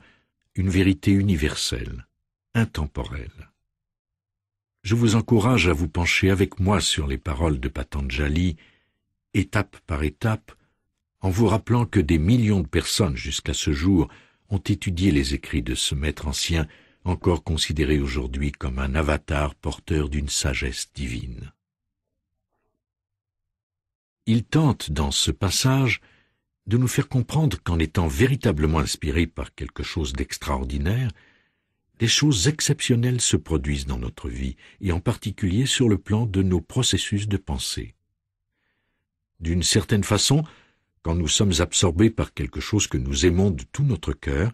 une vérité universelle, intemporelle je vous encourage à vous pencher avec moi sur les paroles de Patanjali, étape par étape, en vous rappelant que des millions de personnes jusqu'à ce jour ont étudié les écrits de ce maître ancien, encore considéré aujourd'hui comme un avatar porteur d'une sagesse divine. Il tente, dans ce passage, de nous faire comprendre qu'en étant véritablement inspiré par quelque chose d'extraordinaire, des choses exceptionnelles se produisent dans notre vie, et en particulier sur le plan de nos processus de pensée. D'une certaine façon, quand nous sommes absorbés par quelque chose que nous aimons de tout notre cœur,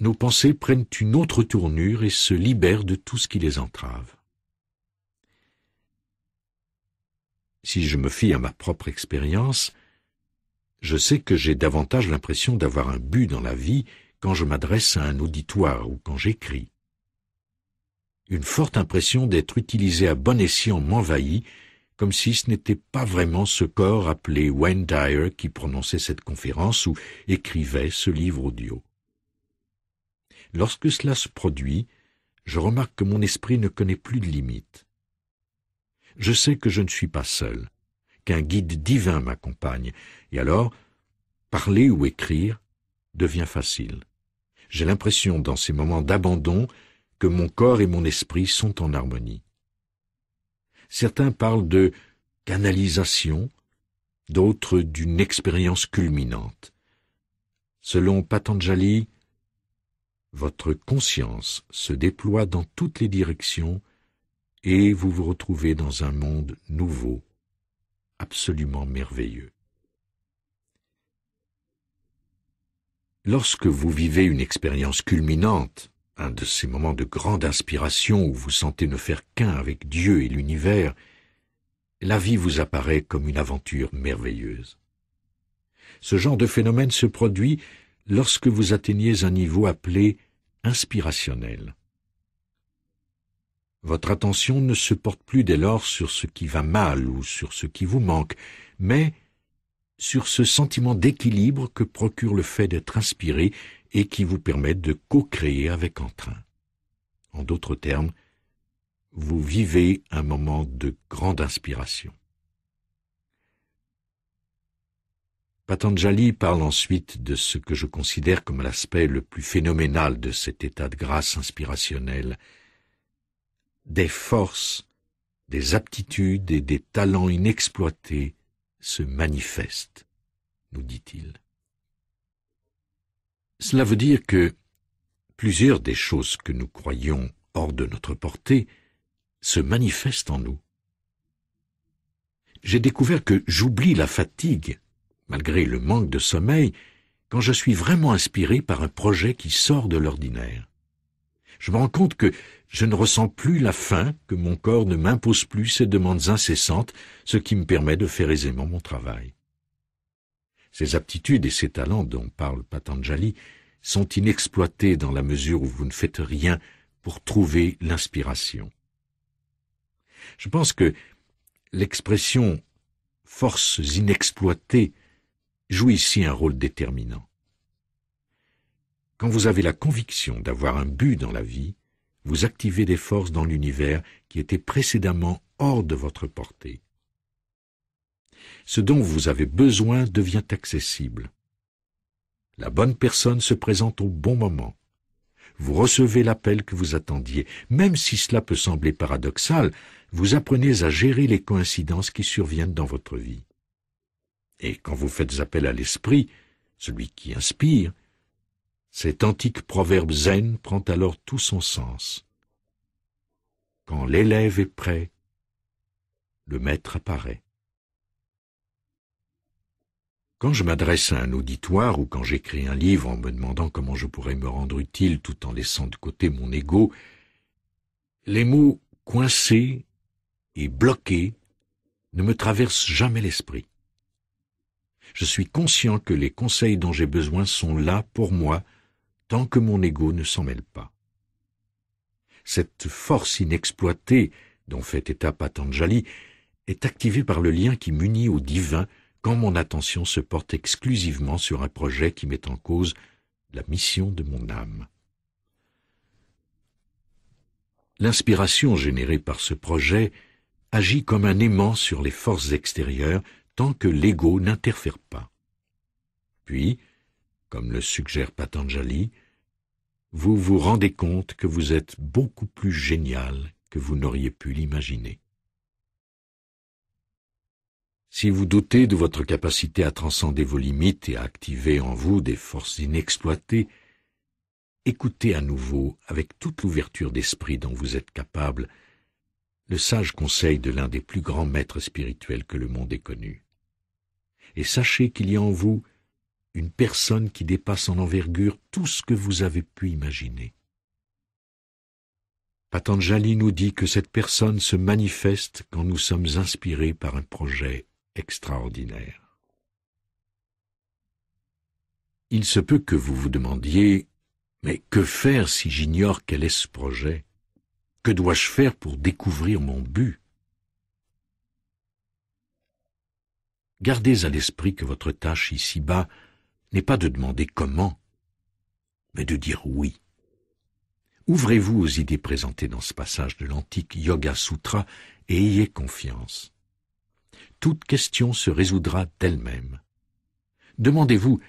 nos pensées prennent une autre tournure et se libèrent de tout ce qui les entrave. Si je me fie à ma propre expérience, je sais que j'ai davantage l'impression d'avoir un but dans la vie quand je m'adresse à un auditoire ou quand j'écris. Une forte impression d'être utilisé à bon escient m'envahit, comme si ce n'était pas vraiment ce corps appelé Wayne Dyer qui prononçait cette conférence ou écrivait ce livre audio. Lorsque cela se produit, je remarque que mon esprit ne connaît plus de limites. Je sais que je ne suis pas seul, qu'un guide divin m'accompagne, et alors, parler ou écrire, devient facile. J'ai l'impression dans ces moments d'abandon que mon corps et mon esprit sont en harmonie. Certains parlent de canalisation, d'autres d'une expérience culminante. Selon Patanjali, votre conscience se déploie dans toutes les directions et vous vous retrouvez dans un monde nouveau, absolument merveilleux. Lorsque vous vivez une expérience culminante, un de ces moments de grande inspiration où vous sentez ne faire qu'un avec Dieu et l'univers, la vie vous apparaît comme une aventure merveilleuse. Ce genre de phénomène se produit lorsque vous atteignez un niveau appelé inspirationnel. Votre attention ne se porte plus dès lors sur ce qui va mal ou sur ce qui vous manque, mais sur ce sentiment d'équilibre que procure le fait d'être inspiré et qui vous permet de co-créer avec entrain. En d'autres termes, vous vivez un moment de grande inspiration. Patanjali parle ensuite de ce que je considère comme l'aspect le plus phénoménal de cet état de grâce inspirationnelle, des forces, des aptitudes et des talents inexploités se manifeste, nous dit-il. Cela veut dire que plusieurs des choses que nous croyons hors de notre portée se manifestent en nous. J'ai découvert que j'oublie la fatigue, malgré le manque de sommeil, quand je suis vraiment inspiré par un projet qui sort de l'ordinaire je me rends compte que je ne ressens plus la faim, que mon corps ne m'impose plus ses demandes incessantes, ce qui me permet de faire aisément mon travail. Ces aptitudes et ces talents dont parle Patanjali sont inexploités dans la mesure où vous ne faites rien pour trouver l'inspiration. Je pense que l'expression forces inexploitées joue ici un rôle déterminant. Quand vous avez la conviction d'avoir un but dans la vie, vous activez des forces dans l'univers qui étaient précédemment hors de votre portée. Ce dont vous avez besoin devient accessible. La bonne personne se présente au bon moment. Vous recevez l'appel que vous attendiez. Même si cela peut sembler paradoxal, vous apprenez à gérer les coïncidences qui surviennent dans votre vie. Et quand vous faites appel à l'esprit, celui qui inspire, cet antique proverbe zen prend alors tout son sens. Quand l'élève est prêt, le maître apparaît. Quand je m'adresse à un auditoire ou quand j'écris un livre en me demandant comment je pourrais me rendre utile tout en laissant de côté mon ego, les mots coincés et bloqués ne me traversent jamais l'esprit. Je suis conscient que les conseils dont j'ai besoin sont là pour moi tant que mon ego ne s'en mêle pas. Cette force inexploitée dont fait état Patanjali est activée par le lien qui m'unit au divin quand mon attention se porte exclusivement sur un projet qui met en cause la mission de mon âme. L'inspiration générée par ce projet agit comme un aimant sur les forces extérieures tant que l'ego n'interfère pas. Puis, comme le suggère Patanjali, vous vous rendez compte que vous êtes beaucoup plus génial que vous n'auriez pu l'imaginer. Si vous doutez de votre capacité à transcender vos limites et à activer en vous des forces inexploitées, écoutez à nouveau, avec toute l'ouverture d'esprit dont vous êtes capable, le sage conseil de l'un des plus grands maîtres spirituels que le monde ait connu. Et sachez qu'il y a en vous une personne qui dépasse en envergure tout ce que vous avez pu imaginer. Patanjali nous dit que cette personne se manifeste quand nous sommes inspirés par un projet extraordinaire. Il se peut que vous vous demandiez Mais que faire si j'ignore quel est ce projet Que dois-je faire pour découvrir mon but Gardez à l'esprit que votre tâche ici-bas n'est pas de demander comment, mais de dire oui. Ouvrez-vous aux idées présentées dans ce passage de l'antique Yoga Sutra et ayez confiance. Toute question se résoudra d'elle-même. Demandez-vous,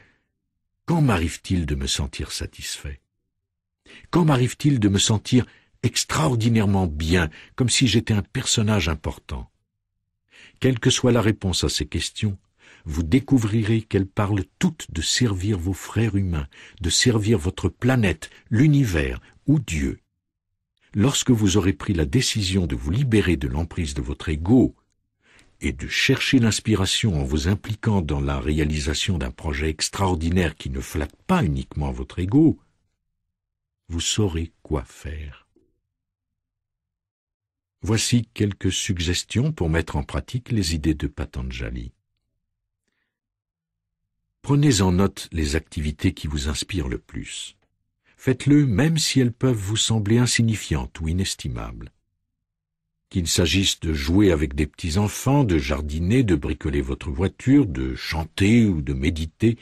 quand m'arrive-t-il de me sentir satisfait Quand m'arrive-t-il de me sentir extraordinairement bien, comme si j'étais un personnage important Quelle que soit la réponse à ces questions, vous découvrirez qu'elles parlent toutes de servir vos frères humains, de servir votre planète, l'univers ou Dieu. Lorsque vous aurez pris la décision de vous libérer de l'emprise de votre ego et de chercher l'inspiration en vous impliquant dans la réalisation d'un projet extraordinaire qui ne flatte pas uniquement votre ego, vous saurez quoi faire. Voici quelques suggestions pour mettre en pratique les idées de Patanjali. Prenez en note les activités qui vous inspirent le plus. Faites-le même si elles peuvent vous sembler insignifiantes ou inestimables. Qu'il s'agisse de jouer avec des petits-enfants, de jardiner, de bricoler votre voiture, de chanter ou de méditer,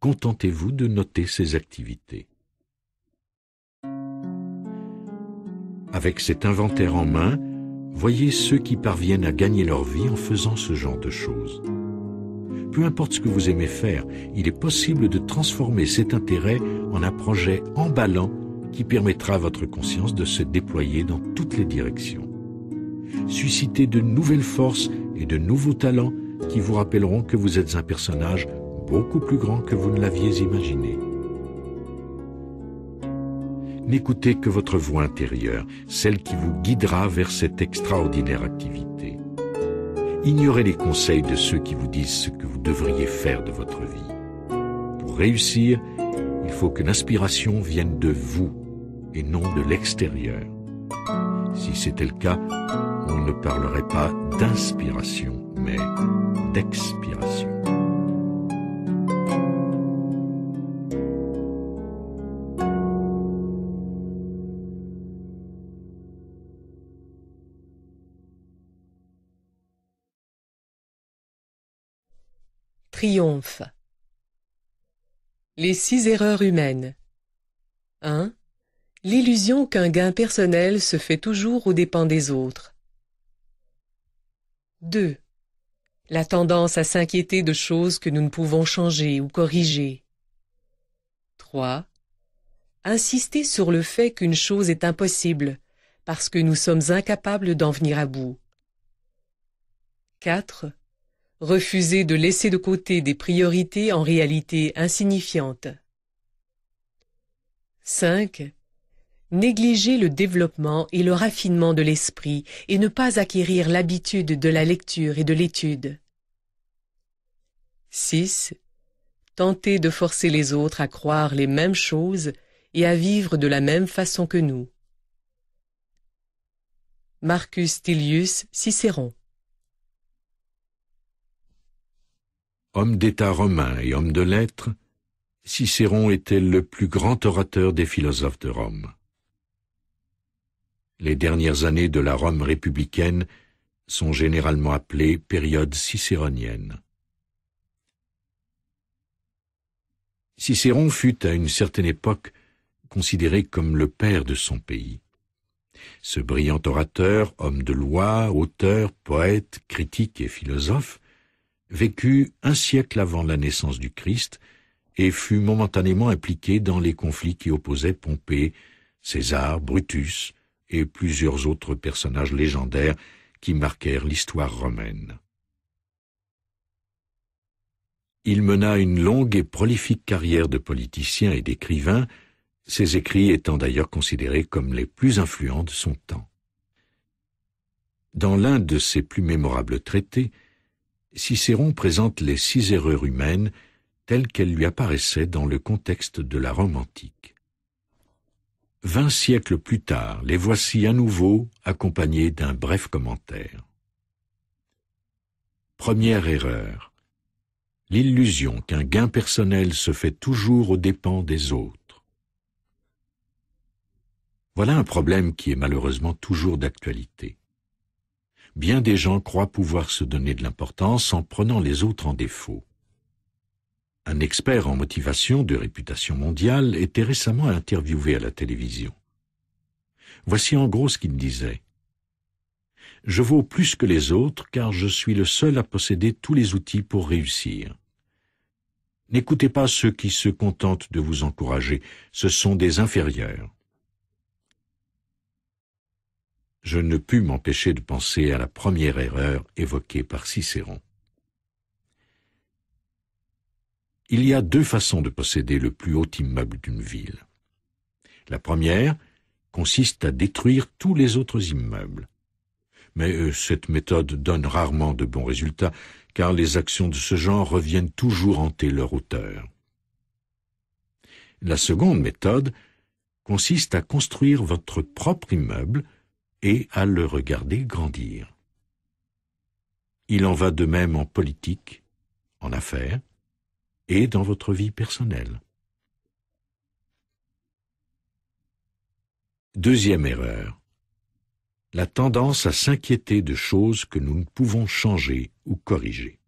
contentez-vous de noter ces activités. Avec cet inventaire en main, voyez ceux qui parviennent à gagner leur vie en faisant ce genre de choses. Peu importe ce que vous aimez faire, il est possible de transformer cet intérêt en un projet emballant qui permettra à votre conscience de se déployer dans toutes les directions. Suscitez de nouvelles forces et de nouveaux talents qui vous rappelleront que vous êtes un personnage beaucoup plus grand que vous ne l'aviez imaginé. N'écoutez que votre voix intérieure, celle qui vous guidera vers cette extraordinaire activité. Ignorez les conseils de ceux qui vous disent ce que vous devriez faire de votre vie. Pour réussir, il faut que l'inspiration vienne de vous et non de l'extérieur. Si c'était le cas, on ne parlerait pas d'inspiration, mais d'expiration. triomphe. Les six erreurs humaines. 1. L'illusion qu'un gain personnel se fait toujours aux dépens des autres. 2. La tendance à s'inquiéter de choses que nous ne pouvons changer ou corriger. 3. Insister sur le fait qu'une chose est impossible, parce que nous sommes incapables d'en venir à bout. 4 refuser de laisser de côté des priorités en réalité insignifiantes. 5. Négliger le développement et le raffinement de l'esprit et ne pas acquérir l'habitude de la lecture et de l'étude. 6. Tenter de forcer les autres à croire les mêmes choses et à vivre de la même façon que nous. Marcus Tilius Cicéron Homme d'État romain et homme de lettres, Cicéron était le plus grand orateur des philosophes de Rome. Les dernières années de la Rome républicaine sont généralement appelées période cicéronienne. Cicéron fut à une certaine époque considéré comme le père de son pays. Ce brillant orateur, homme de loi, auteur, poète, critique et philosophe, vécut un siècle avant la naissance du Christ et fut momentanément impliqué dans les conflits qui opposaient Pompée, César, Brutus et plusieurs autres personnages légendaires qui marquèrent l'histoire romaine. Il mena une longue et prolifique carrière de politicien et d'écrivain, ses écrits étant d'ailleurs considérés comme les plus influents de son temps. Dans l'un de ses plus mémorables traités, Cicéron présente les six erreurs humaines telles qu'elles lui apparaissaient dans le contexte de la Rome antique. Vingt siècles plus tard, les voici à nouveau accompagnées d'un bref commentaire. Première erreur. L'illusion qu'un gain personnel se fait toujours aux dépens des autres. Voilà un problème qui est malheureusement toujours d'actualité bien des gens croient pouvoir se donner de l'importance en prenant les autres en défaut. Un expert en motivation de réputation mondiale était récemment interviewé à la télévision. Voici en gros ce qu'il disait. Je vaux plus que les autres car je suis le seul à posséder tous les outils pour réussir. N'écoutez pas ceux qui se contentent de vous encourager, ce sont des inférieurs je ne pus m'empêcher de penser à la première erreur évoquée par Cicéron. Il y a deux façons de posséder le plus haut immeuble d'une ville. La première consiste à détruire tous les autres immeubles. Mais euh, cette méthode donne rarement de bons résultats, car les actions de ce genre reviennent toujours hanter leur auteur. La seconde méthode consiste à construire votre propre immeuble et à le regarder grandir. Il en va de même en politique, en affaires et dans votre vie personnelle. Deuxième erreur. La tendance à s'inquiéter de choses que nous ne pouvons changer ou corriger.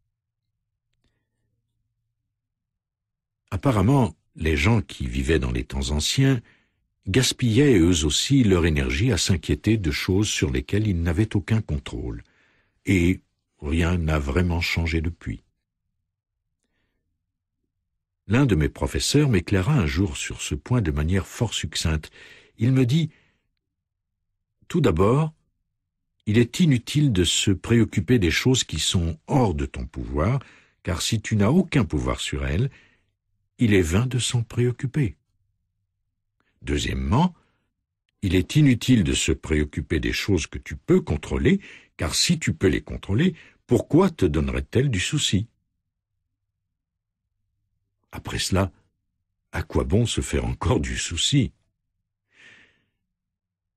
Apparemment, les gens qui vivaient dans les temps anciens gaspillaient eux aussi leur énergie à s'inquiéter de choses sur lesquelles ils n'avaient aucun contrôle, et rien n'a vraiment changé depuis. L'un de mes professeurs m'éclaira un jour sur ce point de manière fort succincte. Il me dit Tout d'abord, il est inutile de se préoccuper des choses qui sont hors de ton pouvoir, car si tu n'as aucun pouvoir sur elles, il est vain de s'en préoccuper. Deuxièmement, il est inutile de se préoccuper des choses que tu peux contrôler, car si tu peux les contrôler, pourquoi te donnerait-elle du souci Après cela, à quoi bon se faire encore du souci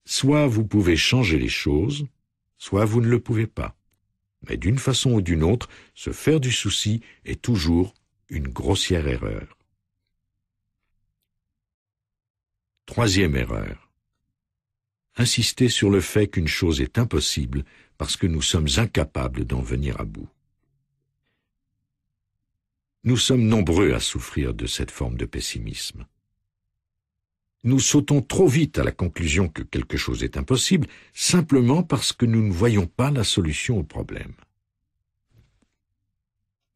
Soit vous pouvez changer les choses, soit vous ne le pouvez pas. Mais d'une façon ou d'une autre, se faire du souci est toujours une grossière erreur. Troisième erreur. Insister sur le fait qu'une chose est impossible parce que nous sommes incapables d'en venir à bout. Nous sommes nombreux à souffrir de cette forme de pessimisme. Nous sautons trop vite à la conclusion que quelque chose est impossible simplement parce que nous ne voyons pas la solution au problème.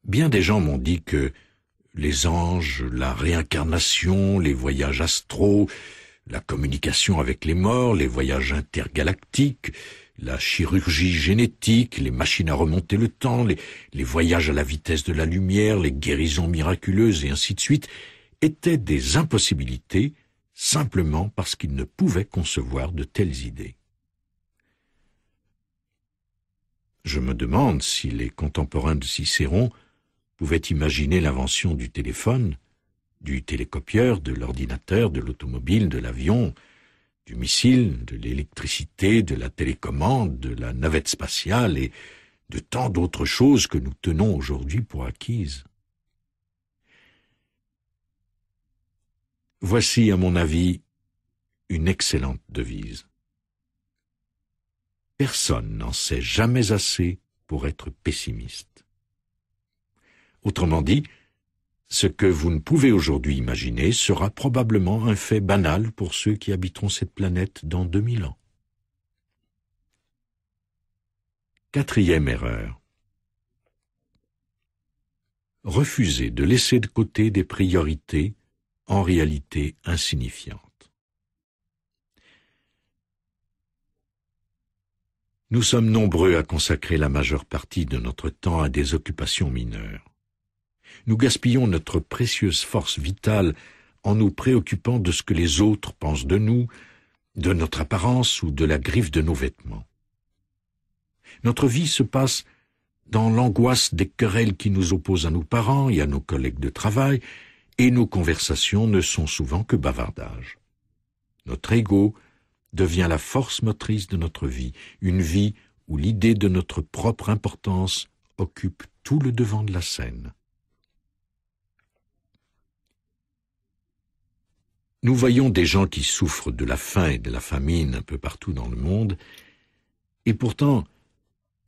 Bien des gens m'ont dit que les anges, la réincarnation, les voyages astraux, la communication avec les morts, les voyages intergalactiques, la chirurgie génétique, les machines à remonter le temps, les, voyages à la vitesse de la lumière, les guérisons miraculeuses et ainsi de suite, étaient des impossibilités simplement parce qu'ils ne pouvaient concevoir de telles idées. Je me demande si les contemporains de Cicéron pouvaient imaginer l'invention du téléphone, du télécopieur, de l'ordinateur, de l'automobile, de l'avion, du missile, de l'électricité, de la télécommande, de la navette spatiale et de tant d'autres choses que nous tenons aujourd'hui pour acquises. Voici, à mon avis, une excellente devise. Personne n'en sait jamais assez pour être pessimiste. Autrement dit, ce que vous ne pouvez aujourd'hui imaginer sera probablement un fait banal pour ceux qui habiteront cette planète dans 2000 ans. Quatrième erreur. Refuser de laisser de côté des priorités en réalité insignifiantes. Nous sommes nombreux à consacrer la majeure partie de notre temps à des occupations mineures. Nous gaspillons notre précieuse force vitale en nous préoccupant de ce que les autres pensent de nous, de notre apparence ou de la griffe de nos vêtements. Notre vie se passe dans l'angoisse des querelles qui nous opposent à nos parents et à nos collègues de travail, et nos conversations ne sont souvent que bavardages. Notre ego devient la force motrice de notre vie, une vie où l'idée de notre propre importance occupe tout le devant de la scène. Nous voyons des gens qui souffrent de la faim et de la famine un peu partout dans le monde, et pourtant,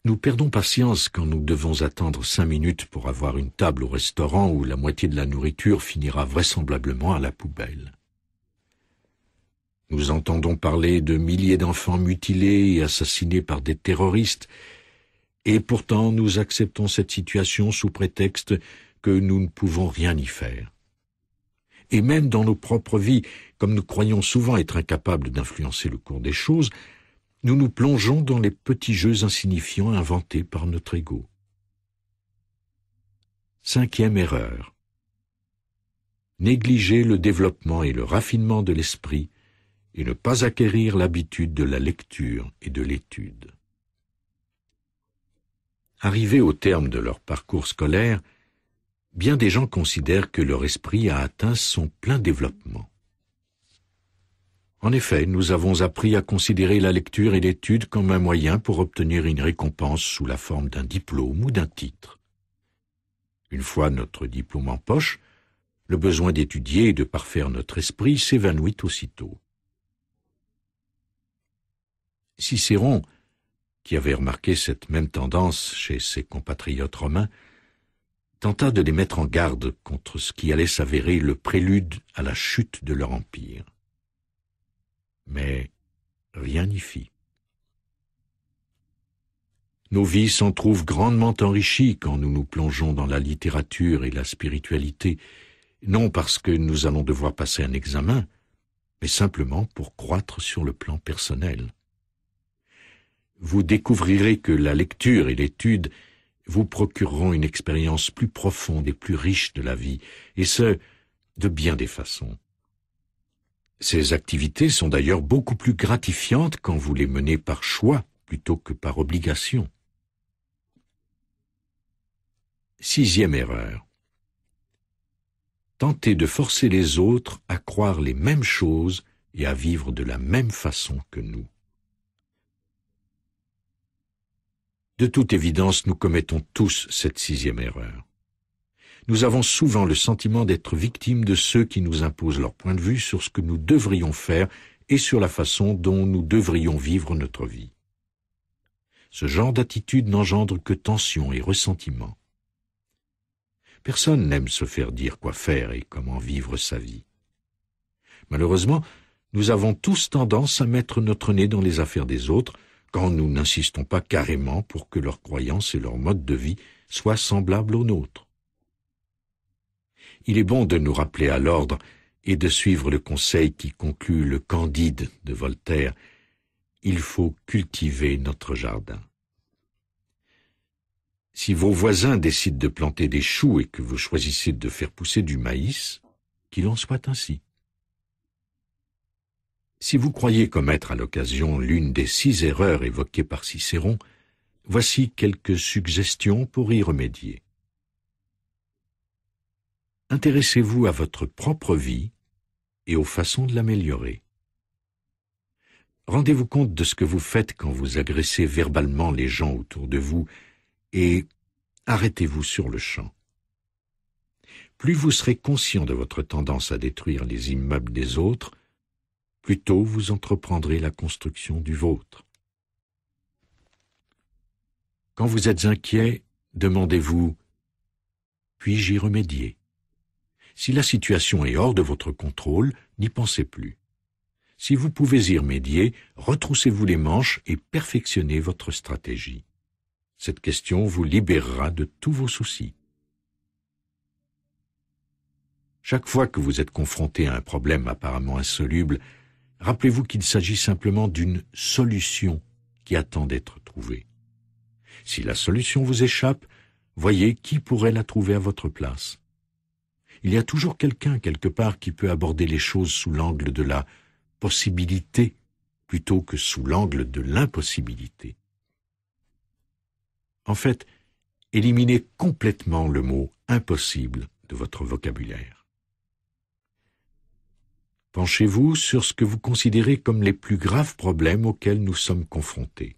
nous perdons patience quand nous devons attendre cinq minutes pour avoir une table au restaurant où la moitié de la nourriture finira vraisemblablement à la poubelle. Nous entendons parler de milliers d'enfants mutilés et assassinés par des terroristes, et pourtant nous acceptons cette situation sous prétexte que nous ne pouvons rien y faire et même dans nos propres vies, comme nous croyons souvent être incapables d'influencer le cours des choses, nous nous plongeons dans les petits jeux insignifiants inventés par notre ego. Cinquième erreur. Négliger le développement et le raffinement de l'esprit et ne pas acquérir l'habitude de la lecture et de l'étude. Arrivés au terme de leur parcours scolaire, bien des gens considèrent que leur esprit a atteint son plein développement. En effet, nous avons appris à considérer la lecture et l'étude comme un moyen pour obtenir une récompense sous la forme d'un diplôme ou d'un titre. Une fois notre diplôme en poche, le besoin d'étudier et de parfaire notre esprit s'évanouit aussitôt. Cicéron, qui avait remarqué cette même tendance chez ses compatriotes romains, tenta de les mettre en garde contre ce qui allait s'avérer le prélude à la chute de leur empire. Mais rien n'y fit. Nos vies s'en trouvent grandement enrichies quand nous nous plongeons dans la littérature et la spiritualité, non parce que nous allons devoir passer un examen, mais simplement pour croître sur le plan personnel. Vous découvrirez que la lecture et l'étude vous procureront une expérience plus profonde et plus riche de la vie, et ce, de bien des façons. Ces activités sont d'ailleurs beaucoup plus gratifiantes quand vous les menez par choix plutôt que par obligation. Sixième erreur. Tentez de forcer les autres à croire les mêmes choses et à vivre de la même façon que nous. De toute évidence, nous commettons tous cette sixième erreur. Nous avons souvent le sentiment d'être victimes de ceux qui nous imposent leur point de vue sur ce que nous devrions faire et sur la façon dont nous devrions vivre notre vie. Ce genre d'attitude n'engendre que tension et ressentiment. Personne n'aime se faire dire quoi faire et comment vivre sa vie. Malheureusement, nous avons tous tendance à mettre notre nez dans les affaires des autres quand nous n'insistons pas carrément pour que leurs croyances et leur mode de vie soient semblables aux nôtres. Il est bon de nous rappeler à l'ordre et de suivre le conseil qui conclut le Candide de Voltaire. Il faut cultiver notre jardin. Si vos voisins décident de planter des choux et que vous choisissez de faire pousser du maïs, qu'il en soit ainsi. Si vous croyez commettre à l'occasion l'une des six erreurs évoquées par Cicéron, voici quelques suggestions pour y remédier. Intéressez-vous à votre propre vie et aux façons de l'améliorer. Rendez-vous compte de ce que vous faites quand vous agressez verbalement les gens autour de vous et arrêtez-vous sur le champ. Plus vous serez conscient de votre tendance à détruire les immeubles des autres, plutôt vous entreprendrez la construction du vôtre. Quand vous êtes inquiet, demandez-vous Puis-je y remédier Si la situation est hors de votre contrôle, n'y pensez plus. Si vous pouvez y remédier, retroussez-vous les manches et perfectionnez votre stratégie. Cette question vous libérera de tous vos soucis. Chaque fois que vous êtes confronté à un problème apparemment insoluble, Rappelez-vous qu'il s'agit simplement d'une solution qui attend d'être trouvée. Si la solution vous échappe, voyez qui pourrait la trouver à votre place. Il y a toujours quelqu'un quelque part qui peut aborder les choses sous l'angle de la possibilité plutôt que sous l'angle de l'impossibilité. En fait, éliminez complètement le mot impossible de votre vocabulaire. Penchez-vous sur ce que vous considérez comme les plus graves problèmes auxquels nous sommes confrontés.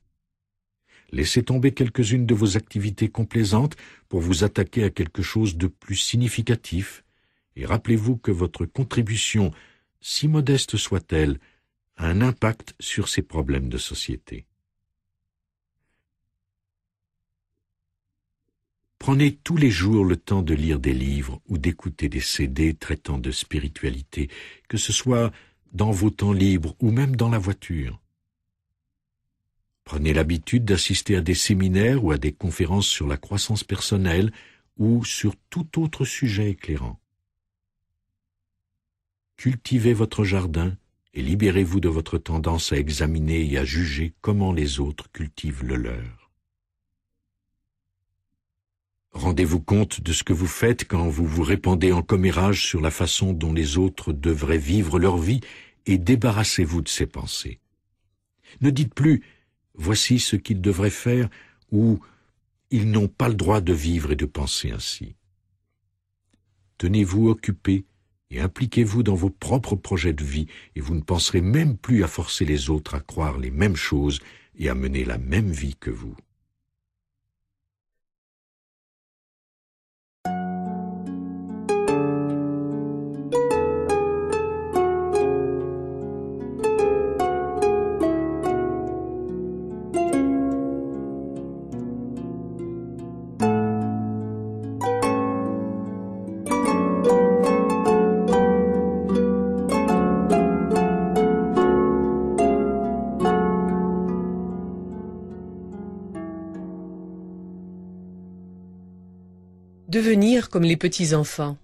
Laissez tomber quelques-unes de vos activités complaisantes pour vous attaquer à quelque chose de plus significatif, et rappelez-vous que votre contribution, si modeste soit-elle, a un impact sur ces problèmes de société. Prenez tous les jours le temps de lire des livres ou d'écouter des CD traitant de spiritualité, que ce soit dans vos temps libres ou même dans la voiture. Prenez l'habitude d'assister à des séminaires ou à des conférences sur la croissance personnelle ou sur tout autre sujet éclairant. Cultivez votre jardin et libérez-vous de votre tendance à examiner et à juger comment les autres cultivent le leur. Rendez-vous compte de ce que vous faites quand vous vous répandez en commérage sur la façon dont les autres devraient vivre leur vie et débarrassez-vous de ces pensées. Ne dites plus « voici ce qu'ils devraient faire » ou « ils n'ont pas le droit de vivre et de penser ainsi ». Tenez-vous occupé et impliquez-vous dans vos propres projets de vie et vous ne penserez même plus à forcer les autres à croire les mêmes choses et à mener la même vie que vous. les petits-enfants.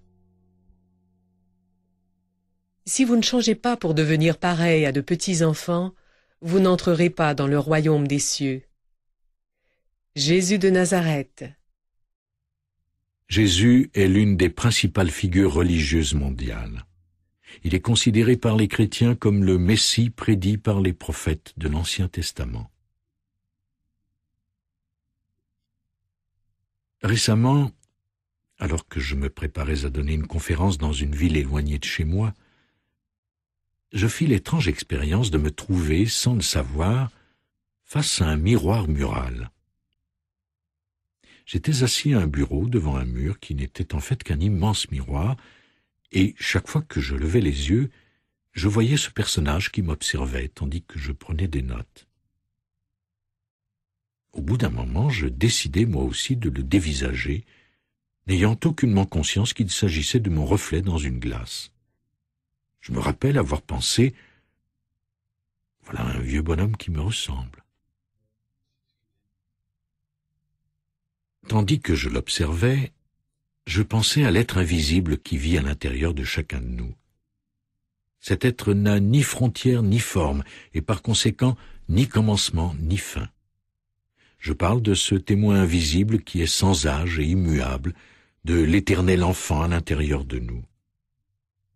Si vous ne changez pas pour devenir pareil à de petits-enfants, vous n'entrerez pas dans le royaume des cieux. Jésus de Nazareth Jésus est l'une des principales figures religieuses mondiales. Il est considéré par les chrétiens comme le Messie prédit par les prophètes de l'Ancien Testament. Récemment, alors que je me préparais à donner une conférence dans une ville éloignée de chez moi, je fis l'étrange expérience de me trouver, sans le savoir, face à un miroir mural. J'étais assis à un bureau devant un mur qui n'était en fait qu'un immense miroir, et chaque fois que je levais les yeux, je voyais ce personnage qui m'observait tandis que je prenais des notes. Au bout d'un moment, je décidai moi aussi de le dévisager n'ayant aucunement conscience qu'il s'agissait de mon reflet dans une glace. Je me rappelle avoir pensé Voilà un vieux bonhomme qui me ressemble. Tandis que je l'observais, je pensais à l'être invisible qui vit à l'intérieur de chacun de nous. Cet être n'a ni frontière ni forme, et par conséquent ni commencement ni fin. Je parle de ce témoin invisible qui est sans âge et immuable, de l'éternel enfant à l'intérieur de nous.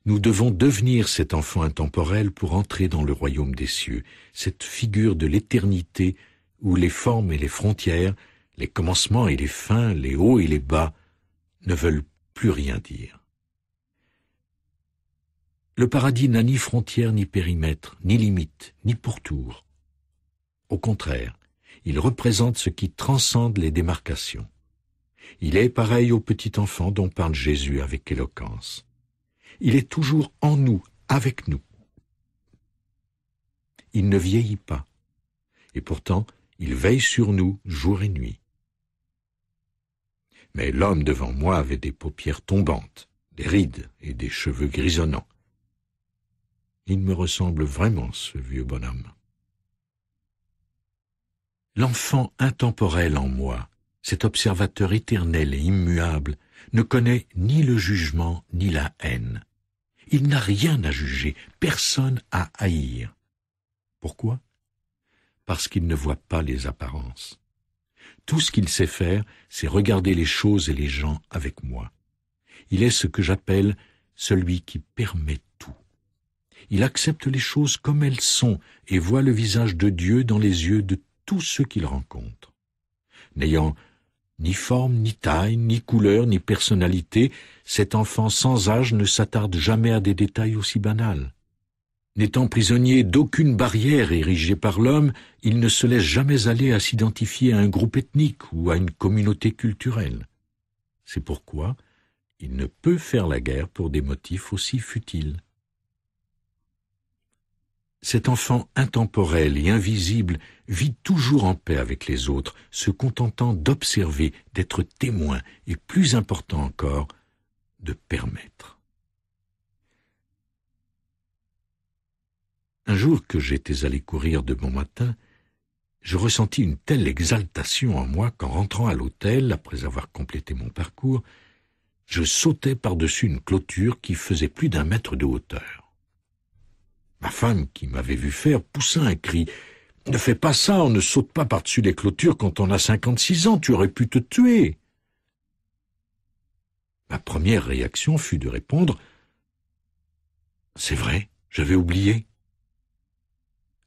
Nous devons devenir cet enfant intemporel pour entrer dans le royaume des cieux, cette figure de l'éternité où les formes et les frontières, les commencements et les fins, les hauts et les bas ne veulent plus rien dire. Le paradis n'a ni frontières, ni périmètre, ni limite, ni pourtour. Au contraire, il représente ce qui transcende les démarcations. Il est pareil au petit enfant dont parle Jésus avec éloquence. Il est toujours en nous, avec nous. Il ne vieillit pas, et pourtant il veille sur nous jour et nuit. Mais l'homme devant moi avait des paupières tombantes, des rides et des cheveux grisonnants. Il me ressemble vraiment, ce vieux bonhomme. L'enfant intemporel en moi cet observateur éternel et immuable, ne connaît ni le jugement ni la haine. Il n'a rien à juger, personne à haïr. Pourquoi Parce qu'il ne voit pas les apparences. Tout ce qu'il sait faire, c'est regarder les choses et les gens avec moi. Il est ce que j'appelle celui qui permet tout. Il accepte les choses comme elles sont et voit le visage de Dieu dans les yeux de tous ceux qu'il rencontre. N'ayant ni forme, ni taille, ni couleur, ni personnalité, cet enfant sans âge ne s'attarde jamais à des détails aussi banals. N'étant prisonnier d'aucune barrière érigée par l'homme, il ne se laisse jamais aller à s'identifier à un groupe ethnique ou à une communauté culturelle. C'est pourquoi il ne peut faire la guerre pour des motifs aussi futiles. Cet enfant intemporel et invisible vit toujours en paix avec les autres, se contentant d'observer, d'être témoin et, plus important encore, de permettre. Un jour que j'étais allé courir de bon matin, je ressentis une telle exaltation en moi qu'en rentrant à l'hôtel, après avoir complété mon parcours, je sautais par-dessus une clôture qui faisait plus d'un mètre de hauteur. Ma femme, qui m'avait vu faire, poussa un cri. Ne fais pas ça, on ne saute pas par-dessus les clôtures quand on a cinquante-six ans, tu aurais pu te tuer. Ma première réaction fut de répondre C'est vrai, j'avais oublié.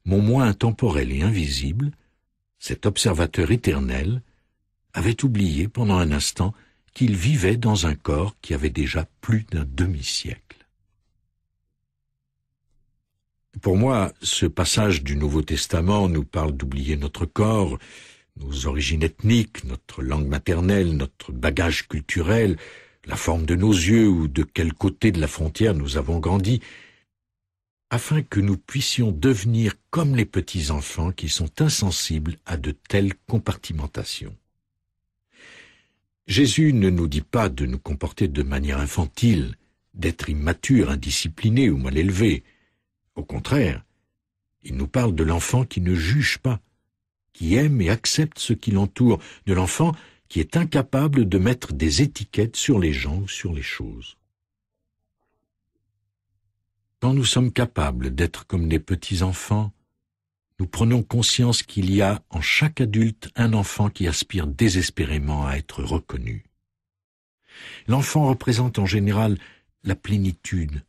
Mon moi intemporel et invisible, cet observateur éternel, avait oublié pendant un instant qu'il vivait dans un corps qui avait déjà plus d'un demi-siècle. Pour moi, ce passage du Nouveau Testament nous parle d'oublier notre corps, nos origines ethniques, notre langue maternelle, notre bagage culturel, la forme de nos yeux ou de quel côté de la frontière nous avons grandi, afin que nous puissions devenir comme les petits enfants qui sont insensibles à de telles compartimentations. Jésus ne nous dit pas de nous comporter de manière infantile, d'être immature, indiscipliné ou mal élevé. Au contraire, il nous parle de l'enfant qui ne juge pas, qui aime et accepte ce qui l'entoure, de l'enfant qui est incapable de mettre des étiquettes sur les gens ou sur les choses. Quand nous sommes capables d'être comme des petits-enfants, nous prenons conscience qu'il y a en chaque adulte un enfant qui aspire désespérément à être reconnu. L'enfant représente en général la plénitude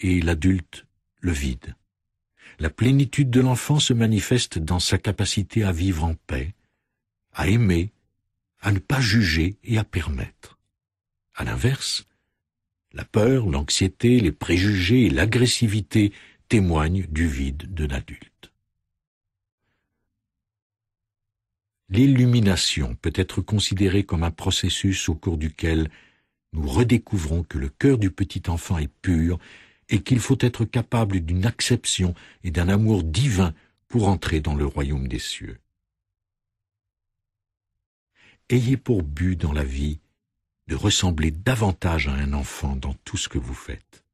et l'adulte le vide. La plénitude de l'enfant se manifeste dans sa capacité à vivre en paix, à aimer, à ne pas juger et à permettre. À l'inverse, la peur, l'anxiété, les préjugés et l'agressivité témoignent du vide de l'adulte. L'illumination peut être considérée comme un processus au cours duquel nous redécouvrons que le cœur du petit enfant est pur et qu'il faut être capable d'une acception et d'un amour divin pour entrer dans le royaume des cieux. Ayez pour but dans la vie de ressembler davantage à un enfant dans tout ce que vous faites.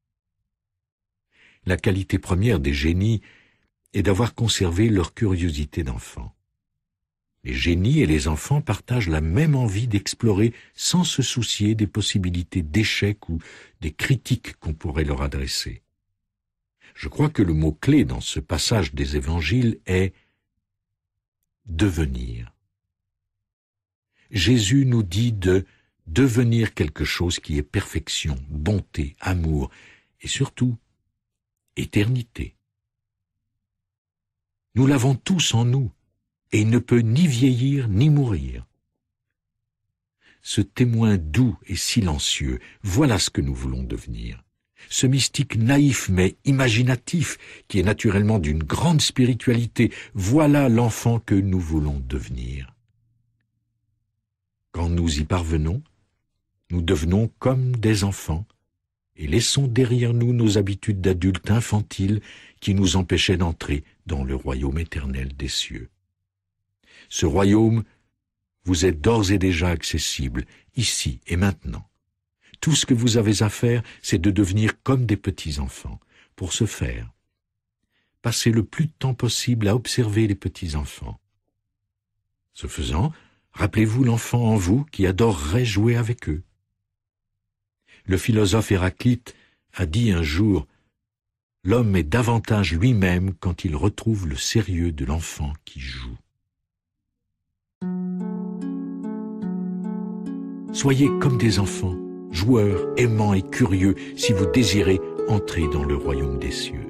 La qualité première des génies est d'avoir conservé leur curiosité d'enfant. Les génies et les enfants partagent la même envie d'explorer sans se soucier des possibilités d'échec ou des critiques qu'on pourrait leur adresser. Je crois que le mot-clé dans ce passage des évangiles est devenir. Jésus nous dit de devenir quelque chose qui est perfection, bonté, amour et surtout éternité. Nous l'avons tous en nous, et il ne peut ni vieillir ni mourir. Ce témoin doux et silencieux, voilà ce que nous voulons devenir. Ce mystique naïf mais imaginatif, qui est naturellement d'une grande spiritualité, voilà l'enfant que nous voulons devenir. Quand nous y parvenons, nous devenons comme des enfants, et laissons derrière nous nos habitudes d'adultes infantiles qui nous empêchaient d'entrer dans le royaume éternel des cieux. Ce royaume vous est d'ores et déjà accessible, ici et maintenant. Tout ce que vous avez à faire, c'est de devenir comme des petits-enfants. Pour ce faire, passez le plus de temps possible à observer les petits-enfants. Ce faisant, rappelez-vous l'enfant en vous qui adorerait jouer avec eux. Le philosophe Héraclite a dit un jour L'homme est davantage lui-même quand il retrouve le sérieux de l'enfant qui joue. Soyez comme des enfants, joueurs, aimants et curieux, si vous désirez entrer dans le royaume des cieux.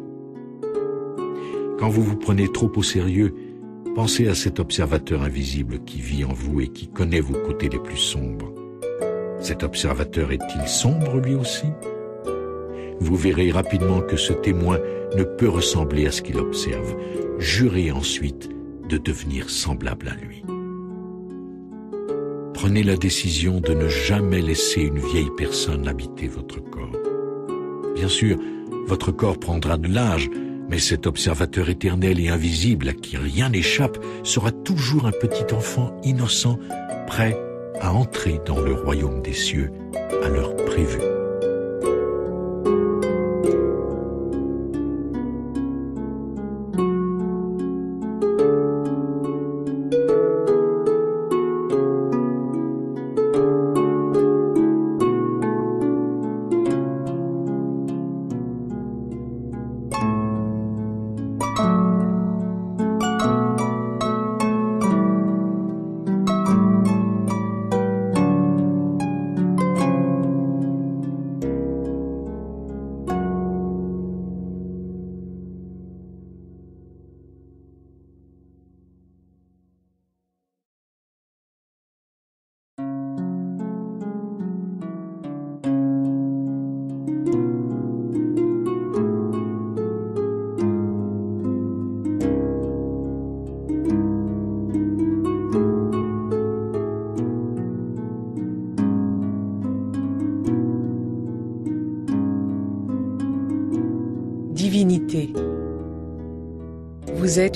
Quand vous vous prenez trop au sérieux, pensez à cet observateur invisible qui vit en vous et qui connaît vos côtés les plus sombres. Cet observateur est-il sombre lui aussi Vous verrez rapidement que ce témoin ne peut ressembler à ce qu'il observe. Jurez ensuite de devenir semblable à lui prenez la décision de ne jamais laisser une vieille personne habiter votre corps. Bien sûr, votre corps prendra de l'âge, mais cet observateur éternel et invisible à qui rien n'échappe sera toujours un petit enfant innocent, prêt à entrer dans le royaume des cieux à l'heure prévue.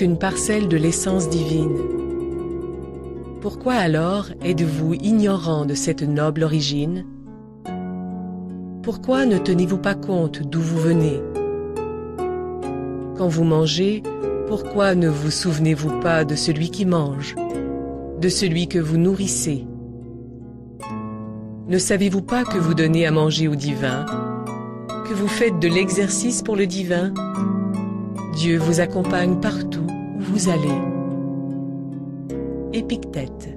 une parcelle de l'essence divine. Pourquoi alors êtes-vous ignorant de cette noble origine Pourquoi ne tenez-vous pas compte d'où vous venez Quand vous mangez, pourquoi ne vous souvenez-vous pas de celui qui mange, de celui que vous nourrissez Ne savez-vous pas que vous donnez à manger au divin, que vous faites de l'exercice pour le divin Dieu vous accompagne partout où vous allez. Épictète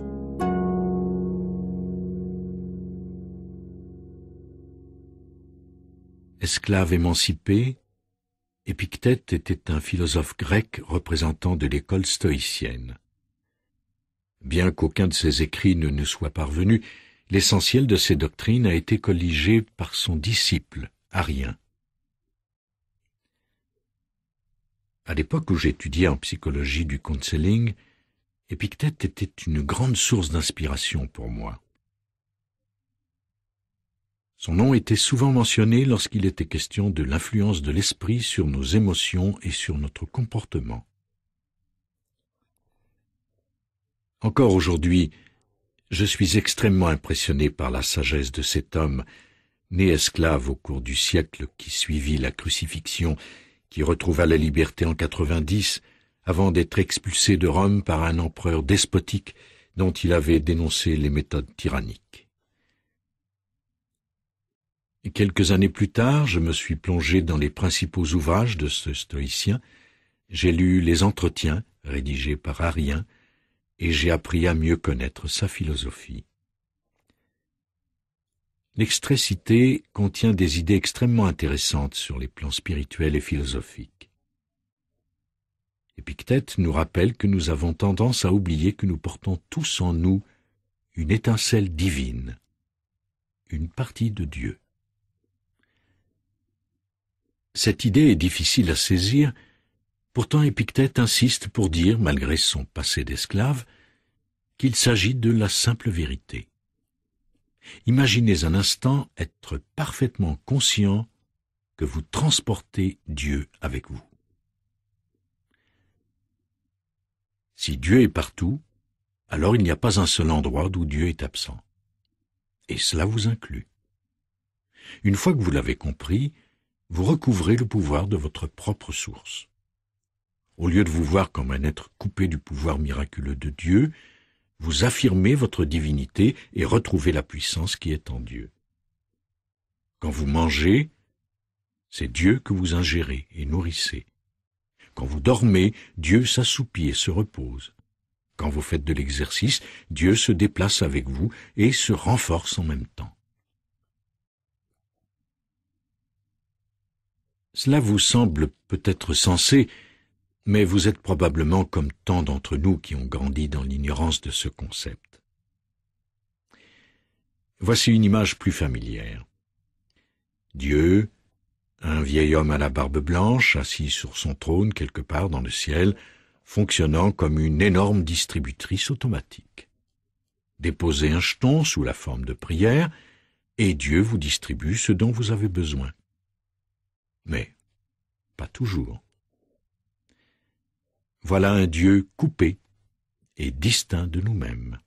Esclave émancipé, Épictète était un philosophe grec représentant de l'école stoïcienne. Bien qu'aucun de ses écrits ne nous soit parvenu, l'essentiel de ses doctrines a été colligé par son disciple, Arien. À l'époque où j'étudiais en psychologie du counseling, Épictète était une grande source d'inspiration pour moi. Son nom était souvent mentionné lorsqu'il était question de l'influence de l'esprit sur nos émotions et sur notre comportement. Encore aujourd'hui, je suis extrêmement impressionné par la sagesse de cet homme, né esclave au cours du siècle qui suivit la crucifixion qui retrouva la liberté en 90 avant d'être expulsé de Rome par un empereur despotique dont il avait dénoncé les méthodes tyranniques. Quelques années plus tard, je me suis plongé dans les principaux ouvrages de ce stoïcien, j'ai lu les entretiens rédigés par Arien, et j'ai appris à mieux connaître sa philosophie lextrait contient des idées extrêmement intéressantes sur les plans spirituels et philosophiques. Épictète nous rappelle que nous avons tendance à oublier que nous portons tous en nous une étincelle divine, une partie de Dieu. Cette idée est difficile à saisir, pourtant Épictète insiste pour dire, malgré son passé d'esclave, qu'il s'agit de la simple vérité. Imaginez un instant être parfaitement conscient que vous transportez Dieu avec vous. Si Dieu est partout, alors il n'y a pas un seul endroit d'où Dieu est absent. Et cela vous inclut. Une fois que vous l'avez compris, vous recouvrez le pouvoir de votre propre source. Au lieu de vous voir comme un être coupé du pouvoir miraculeux de Dieu, vous affirmez votre divinité et retrouvez la puissance qui est en Dieu. Quand vous mangez, c'est Dieu que vous ingérez et nourrissez. Quand vous dormez, Dieu s'assoupit et se repose. Quand vous faites de l'exercice, Dieu se déplace avec vous et se renforce en même temps. Cela vous semble peut-être sensé, mais vous êtes probablement comme tant d'entre nous qui ont grandi dans l'ignorance de ce concept. Voici une image plus familière. Dieu, un vieil homme à la barbe blanche, assis sur son trône quelque part dans le ciel, fonctionnant comme une énorme distributrice automatique. Déposez un jeton sous la forme de prière, et Dieu vous distribue ce dont vous avez besoin. Mais pas toujours. Voilà un Dieu coupé et distinct de nous-mêmes.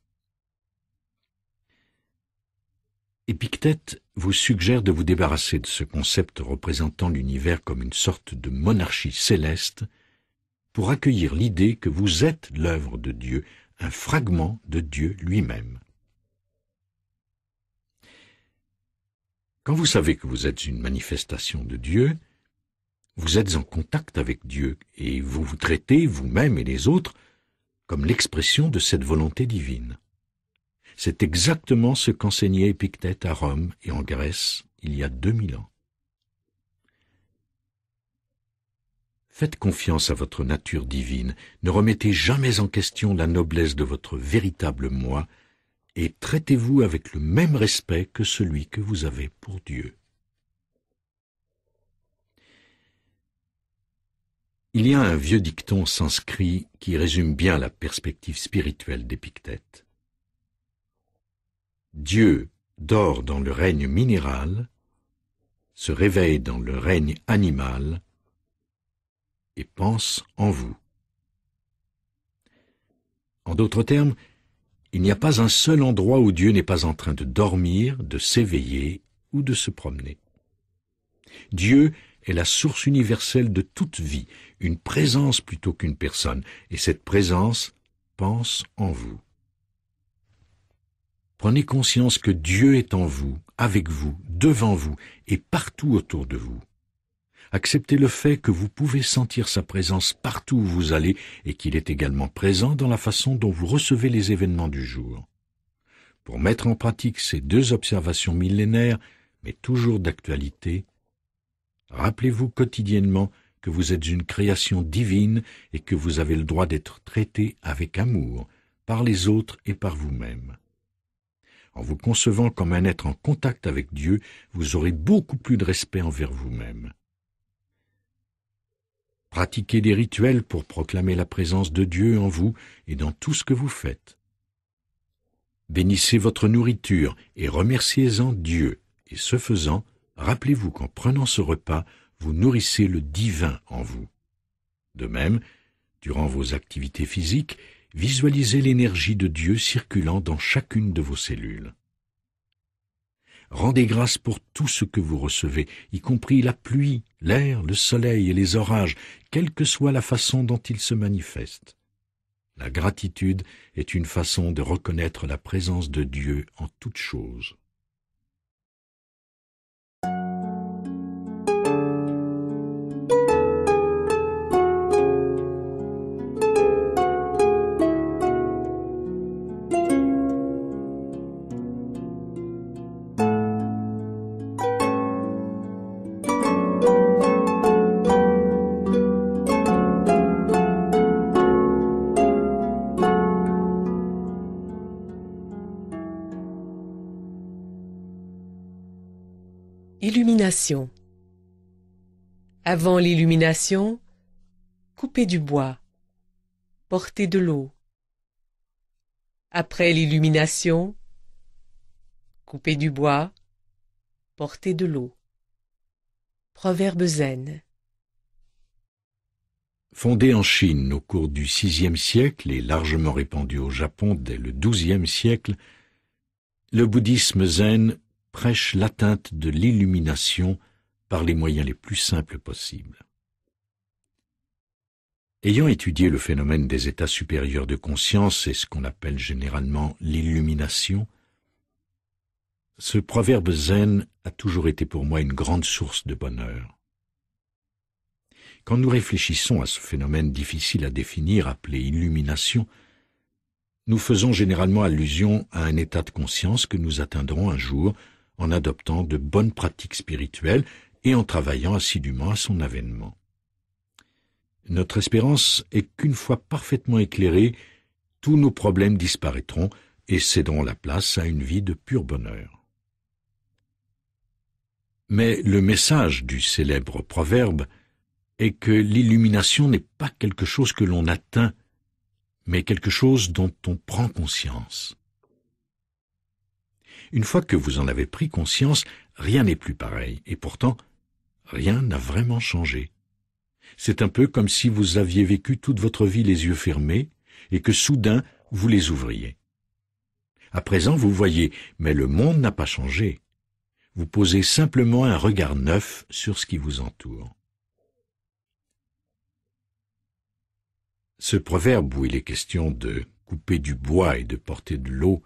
Épictète vous suggère de vous débarrasser de ce concept représentant l'univers comme une sorte de monarchie céleste pour accueillir l'idée que vous êtes l'œuvre de Dieu, un fragment de Dieu lui-même. Quand vous savez que vous êtes une manifestation de Dieu, vous êtes en contact avec Dieu et vous vous traitez vous-même et les autres comme l'expression de cette volonté divine. C'est exactement ce qu'enseignait Épictète à Rome et en Grèce il y a deux mille ans. Faites confiance à votre nature divine, ne remettez jamais en question la noblesse de votre véritable moi, et traitez-vous avec le même respect que celui que vous avez pour Dieu. Il y a un vieux dicton sanscrit qui résume bien la perspective spirituelle d'Épictète. Dieu dort dans le règne minéral, se réveille dans le règne animal et pense en vous. En d'autres termes, il n'y a pas un seul endroit où Dieu n'est pas en train de dormir, de s'éveiller ou de se promener. Dieu est la source universelle de toute vie, une présence plutôt qu'une personne, et cette présence pense en vous. Prenez conscience que Dieu est en vous, avec vous, devant vous et partout autour de vous. Acceptez le fait que vous pouvez sentir sa présence partout où vous allez et qu'il est également présent dans la façon dont vous recevez les événements du jour. Pour mettre en pratique ces deux observations millénaires, mais toujours d'actualité, Rappelez-vous quotidiennement que vous êtes une création divine et que vous avez le droit d'être traité avec amour par les autres et par vous-même. En vous concevant comme un être en contact avec Dieu, vous aurez beaucoup plus de respect envers vous-même. Pratiquez des rituels pour proclamer la présence de Dieu en vous et dans tout ce que vous faites. Bénissez votre nourriture et remerciez-en Dieu, et ce faisant, rappelez-vous qu'en prenant ce repas, vous nourrissez le divin en vous. De même, durant vos activités physiques, visualisez l'énergie de Dieu circulant dans chacune de vos cellules. Rendez grâce pour tout ce que vous recevez, y compris la pluie, l'air, le soleil et les orages, quelle que soit la façon dont ils se manifestent. La gratitude est une façon de reconnaître la présence de Dieu en toutes choses. Avant l'illumination, couper du bois, porter de l'eau. Après l'illumination, couper du bois, porter de l'eau. Proverbe zen. Fondé en Chine au cours du VIe siècle et largement répandu au Japon dès le XIIe siècle, le bouddhisme zen prêche l'atteinte de l'illumination par les moyens les plus simples possibles. Ayant étudié le phénomène des états supérieurs de conscience et ce qu'on appelle généralement l'illumination, ce proverbe zen a toujours été pour moi une grande source de bonheur. Quand nous réfléchissons à ce phénomène difficile à définir appelé illumination, nous faisons généralement allusion à un état de conscience que nous atteindrons un jour en adoptant de bonnes pratiques spirituelles et en travaillant assidûment à son avènement. Notre espérance est qu'une fois parfaitement éclairée, tous nos problèmes disparaîtront et céderont la place à une vie de pur bonheur. Mais le message du célèbre proverbe est que l'illumination n'est pas quelque chose que l'on atteint, mais quelque chose dont on prend conscience. Une fois que vous en avez pris conscience, rien n'est plus pareil, et pourtant, rien n'a vraiment changé. C'est un peu comme si vous aviez vécu toute votre vie les yeux fermés, et que soudain vous les ouvriez. À présent, vous voyez, mais le monde n'a pas changé. Vous posez simplement un regard neuf sur ce qui vous entoure. Ce proverbe où il est question de couper du bois et de porter de l'eau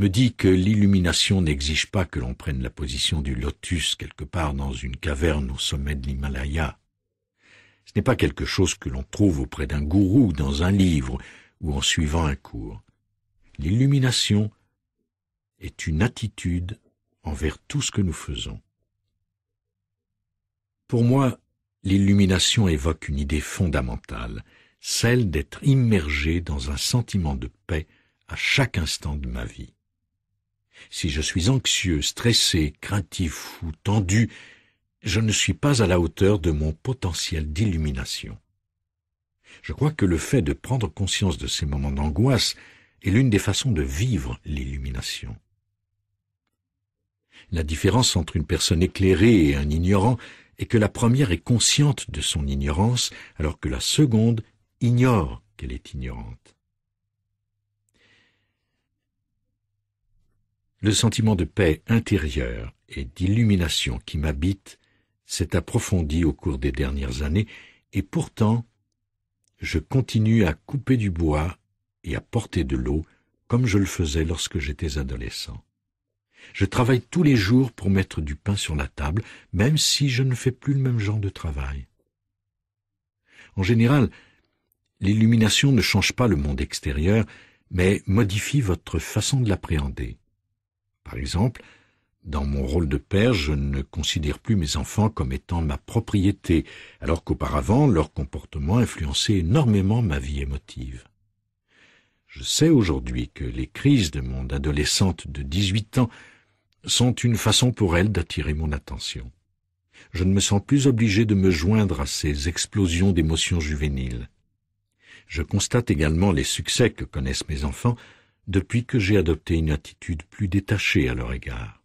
me dit que l'illumination n'exige pas que l'on prenne la position du lotus quelque part dans une caverne au sommet de l'Himalaya. Ce n'est pas quelque chose que l'on trouve auprès d'un gourou, dans un livre ou en suivant un cours. L'illumination est une attitude envers tout ce que nous faisons. Pour moi, l'illumination évoque une idée fondamentale, celle d'être immergé dans un sentiment de paix à chaque instant de ma vie. Si je suis anxieux, stressé, craintif ou tendu, je ne suis pas à la hauteur de mon potentiel d'illumination. Je crois que le fait de prendre conscience de ces moments d'angoisse est l'une des façons de vivre l'illumination. La différence entre une personne éclairée et un ignorant est que la première est consciente de son ignorance, alors que la seconde ignore qu'elle est ignorante. Le sentiment de paix intérieure et d'illumination qui m'habite s'est approfondi au cours des dernières années, et pourtant je continue à couper du bois et à porter de l'eau comme je le faisais lorsque j'étais adolescent. Je travaille tous les jours pour mettre du pain sur la table, même si je ne fais plus le même genre de travail. En général, l'illumination ne change pas le monde extérieur, mais modifie votre façon de l'appréhender. Par exemple, dans mon rôle de père, je ne considère plus mes enfants comme étant ma propriété, alors qu'auparavant leur comportement influençait énormément ma vie émotive. Je sais aujourd'hui que les crises de mon adolescente de 18 ans sont une façon pour elle d'attirer mon attention. Je ne me sens plus obligé de me joindre à ces explosions d'émotions juvéniles. Je constate également les succès que connaissent mes enfants depuis que j'ai adopté une attitude plus détachée à leur égard.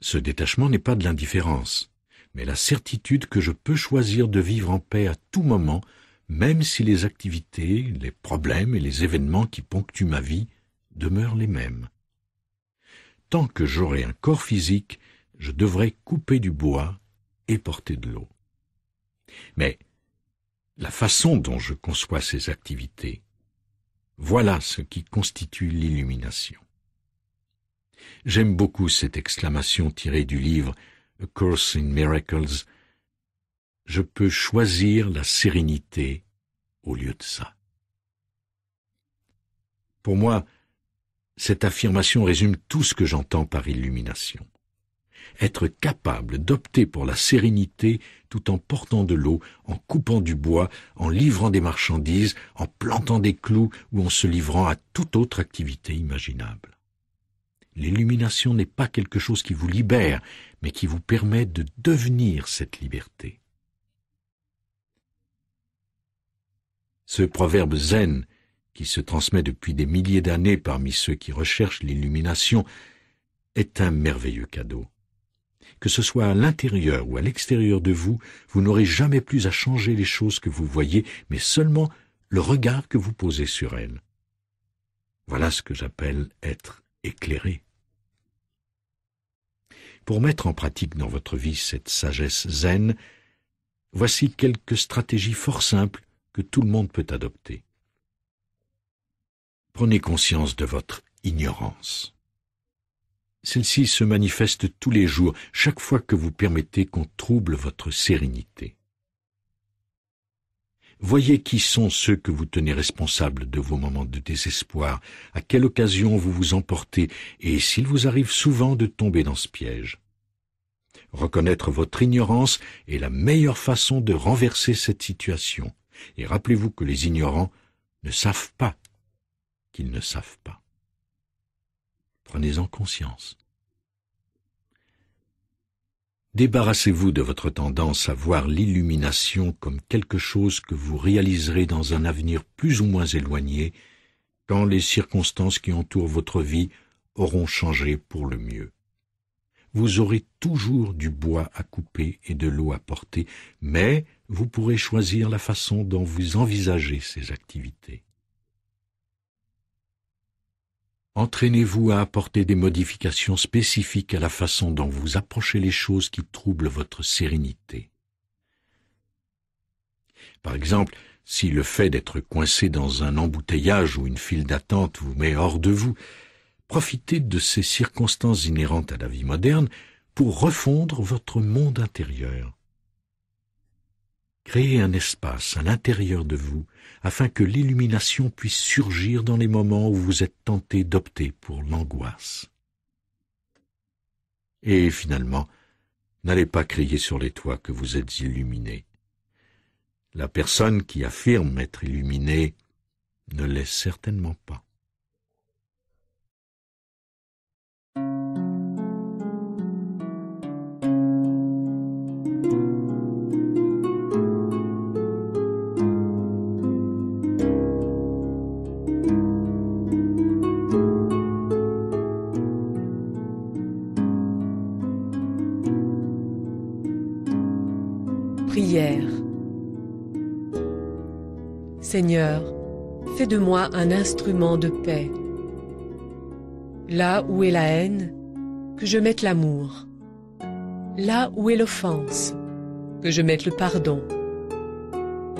Ce détachement n'est pas de l'indifférence, mais la certitude que je peux choisir de vivre en paix à tout moment, même si les activités, les problèmes et les événements qui ponctuent ma vie demeurent les mêmes. Tant que j'aurai un corps physique, je devrai couper du bois et porter de l'eau. Mais la façon dont je conçois ces activités, voilà ce qui constitue l'illumination. J'aime beaucoup cette exclamation tirée du livre A Course in Miracles. Je peux choisir la sérénité au lieu de ça. Pour moi, cette affirmation résume tout ce que j'entends par illumination être capable d'opter pour la sérénité tout en portant de l'eau, en coupant du bois, en livrant des marchandises, en plantant des clous ou en se livrant à toute autre activité imaginable. L'illumination n'est pas quelque chose qui vous libère, mais qui vous permet de devenir cette liberté. Ce proverbe zen, qui se transmet depuis des milliers d'années parmi ceux qui recherchent l'illumination, est un merveilleux cadeau que ce soit à l'intérieur ou à l'extérieur de vous, vous n'aurez jamais plus à changer les choses que vous voyez, mais seulement le regard que vous posez sur elles. Voilà ce que j'appelle être éclairé. Pour mettre en pratique dans votre vie cette sagesse zen, voici quelques stratégies fort simples que tout le monde peut adopter. Prenez conscience de votre ignorance. Celle-ci se manifeste tous les jours, chaque fois que vous permettez qu'on trouble votre sérénité. Voyez qui sont ceux que vous tenez responsables de vos moments de désespoir, à quelle occasion vous vous emportez, et s'il vous arrive souvent de tomber dans ce piège. Reconnaître votre ignorance est la meilleure façon de renverser cette situation, et rappelez-vous que les ignorants ne savent pas qu'ils ne savent pas. Prenez-en conscience. Débarrassez-vous de votre tendance à voir l'illumination comme quelque chose que vous réaliserez dans un avenir plus ou moins éloigné, quand les circonstances qui entourent votre vie auront changé pour le mieux. Vous aurez toujours du bois à couper et de l'eau à porter, mais vous pourrez choisir la façon dont vous envisagez ces activités. Entraînez-vous à apporter des modifications spécifiques à la façon dont vous approchez les choses qui troublent votre sérénité. Par exemple, si le fait d'être coincé dans un embouteillage ou une file d'attente vous met hors de vous, profitez de ces circonstances inhérentes à la vie moderne pour refondre votre monde intérieur. Créez un espace à l'intérieur de vous afin que l'illumination puisse surgir dans les moments où vous êtes tenté d'opter pour l'angoisse. Et finalement, n'allez pas crier sur les toits que vous êtes illuminé. La personne qui affirme être illuminée ne l'est certainement pas. Seigneur, fais de moi un instrument de paix. Là où est la haine, que je mette l'amour. Là où est l'offense, que je mette le pardon.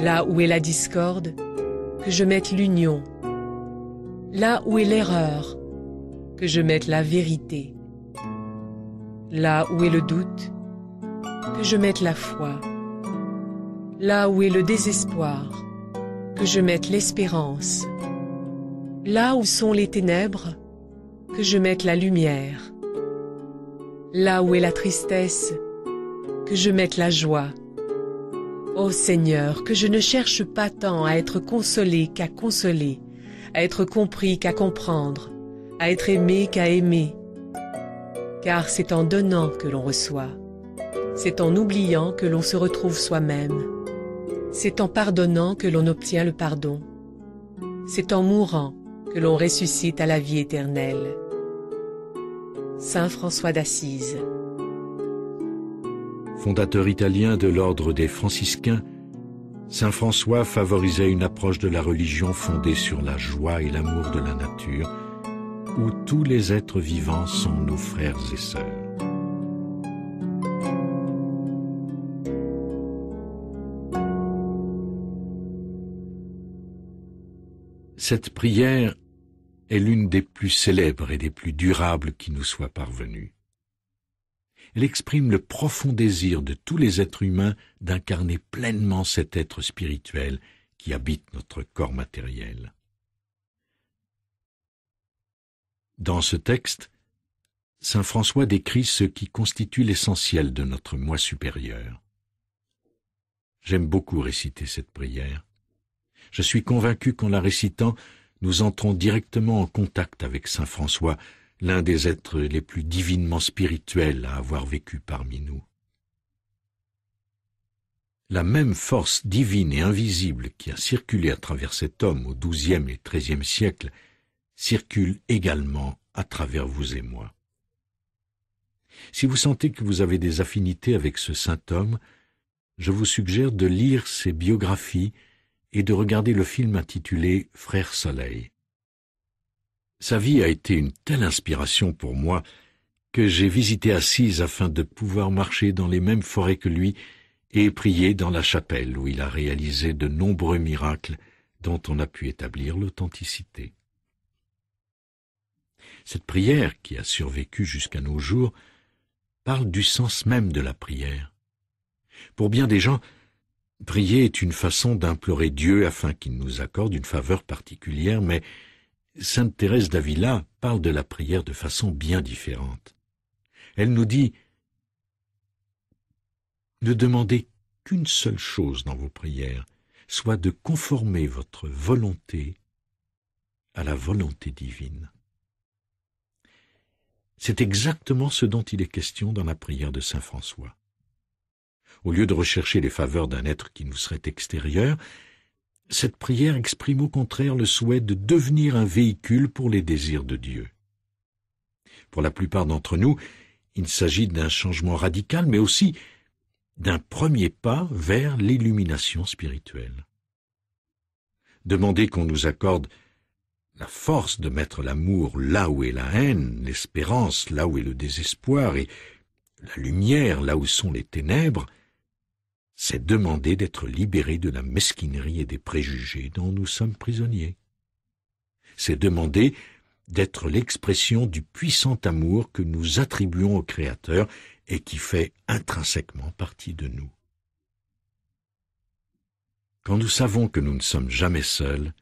Là où est la discorde, que je mette l'union. Là où est l'erreur, que je mette la vérité. Là où est le doute, que je mette la foi. Là où est le désespoir, que je mette l'espérance. Là où sont les ténèbres, que je mette la lumière. Là où est la tristesse, que je mette la joie. Ô Seigneur, que je ne cherche pas tant à être consolé qu'à consoler, à être compris qu'à comprendre, à être aimé qu'à aimer. Car c'est en donnant que l'on reçoit, c'est en oubliant que l'on se retrouve soi-même. C'est en pardonnant que l'on obtient le pardon. C'est en mourant que l'on ressuscite à la vie éternelle. Saint François d'Assise Fondateur italien de l'ordre des franciscains, Saint François favorisait une approche de la religion fondée sur la joie et l'amour de la nature, où tous les êtres vivants sont nos frères et sœurs. Cette prière est l'une des plus célèbres et des plus durables qui nous soit parvenue. Elle exprime le profond désir de tous les êtres humains d'incarner pleinement cet être spirituel qui habite notre corps matériel. Dans ce texte, Saint François décrit ce qui constitue l'essentiel de notre moi supérieur. J'aime beaucoup réciter cette prière. Je suis convaincu qu'en la récitant, nous entrons directement en contact avec Saint François, l'un des êtres les plus divinement spirituels à avoir vécu parmi nous. La même force divine et invisible qui a circulé à travers cet homme au XIIe et XIIIe siècle circule également à travers vous et moi. Si vous sentez que vous avez des affinités avec ce saint homme, je vous suggère de lire ses biographies et de regarder le film intitulé Frère Soleil. Sa vie a été une telle inspiration pour moi que j'ai visité Assise afin de pouvoir marcher dans les mêmes forêts que lui et prier dans la chapelle où il a réalisé de nombreux miracles dont on a pu établir l'authenticité. Cette prière, qui a survécu jusqu'à nos jours, parle du sens même de la prière. Pour bien des gens, Prier est une façon d'implorer Dieu afin qu'il nous accorde une faveur particulière, mais Sainte Thérèse d'Avila parle de la prière de façon bien différente. Elle nous dit Ne demandez qu'une seule chose dans vos prières, soit de conformer votre volonté à la volonté divine. C'est exactement ce dont il est question dans la prière de Saint François au lieu de rechercher les faveurs d'un être qui nous serait extérieur, cette prière exprime au contraire le souhait de devenir un véhicule pour les désirs de Dieu. Pour la plupart d'entre nous, il s'agit d'un changement radical, mais aussi d'un premier pas vers l'illumination spirituelle. Demander qu'on nous accorde la force de mettre l'amour là où est la haine, l'espérance là où est le désespoir et la lumière là où sont les ténèbres, c'est demander d'être libéré de la mesquinerie et des préjugés dont nous sommes prisonniers. C'est demander d'être l'expression du puissant amour que nous attribuons au Créateur et qui fait intrinsèquement partie de nous. Quand nous savons que nous ne sommes jamais seuls,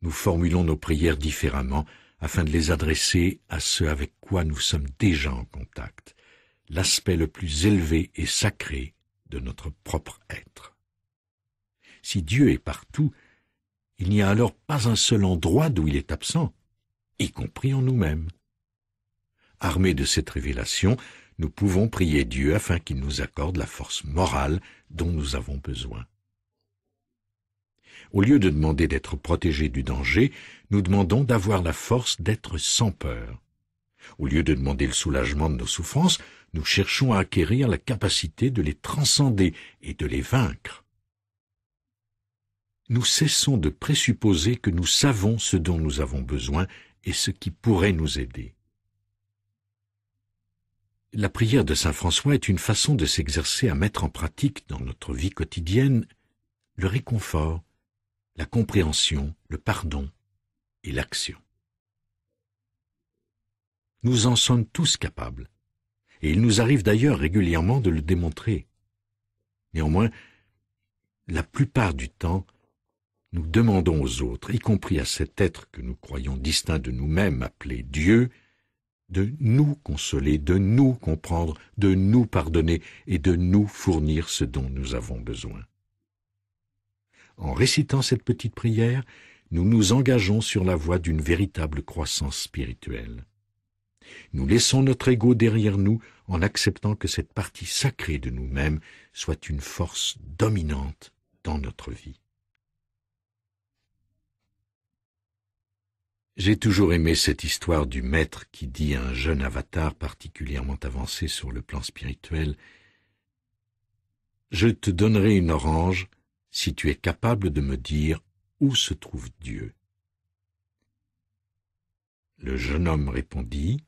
nous formulons nos prières différemment afin de les adresser à ceux avec quoi nous sommes déjà en contact, l'aspect le plus élevé et sacré de notre propre être. Si Dieu est partout, il n'y a alors pas un seul endroit d'où il est absent, y compris en nous-mêmes. Armés de cette révélation, nous pouvons prier Dieu afin qu'il nous accorde la force morale dont nous avons besoin. Au lieu de demander d'être protégés du danger, nous demandons d'avoir la force d'être sans peur. Au lieu de demander le soulagement de nos souffrances, nous cherchons à acquérir la capacité de les transcender et de les vaincre. Nous cessons de présupposer que nous savons ce dont nous avons besoin et ce qui pourrait nous aider. La prière de Saint François est une façon de s'exercer à mettre en pratique dans notre vie quotidienne le réconfort, la compréhension, le pardon et l'action. Nous en sommes tous capables. Et il nous arrive d'ailleurs régulièrement de le démontrer. Néanmoins, la plupart du temps, nous demandons aux autres, y compris à cet être que nous croyons distinct de nous-mêmes, appelé Dieu, de nous consoler, de nous comprendre, de nous pardonner et de nous fournir ce dont nous avons besoin. En récitant cette petite prière, nous nous engageons sur la voie d'une véritable croissance spirituelle. Nous laissons notre ego derrière nous en acceptant que cette partie sacrée de nous-mêmes soit une force dominante dans notre vie. J'ai toujours aimé cette histoire du maître qui dit à un jeune avatar particulièrement avancé sur le plan spirituel Je te donnerai une orange si tu es capable de me dire où se trouve Dieu. Le jeune homme répondit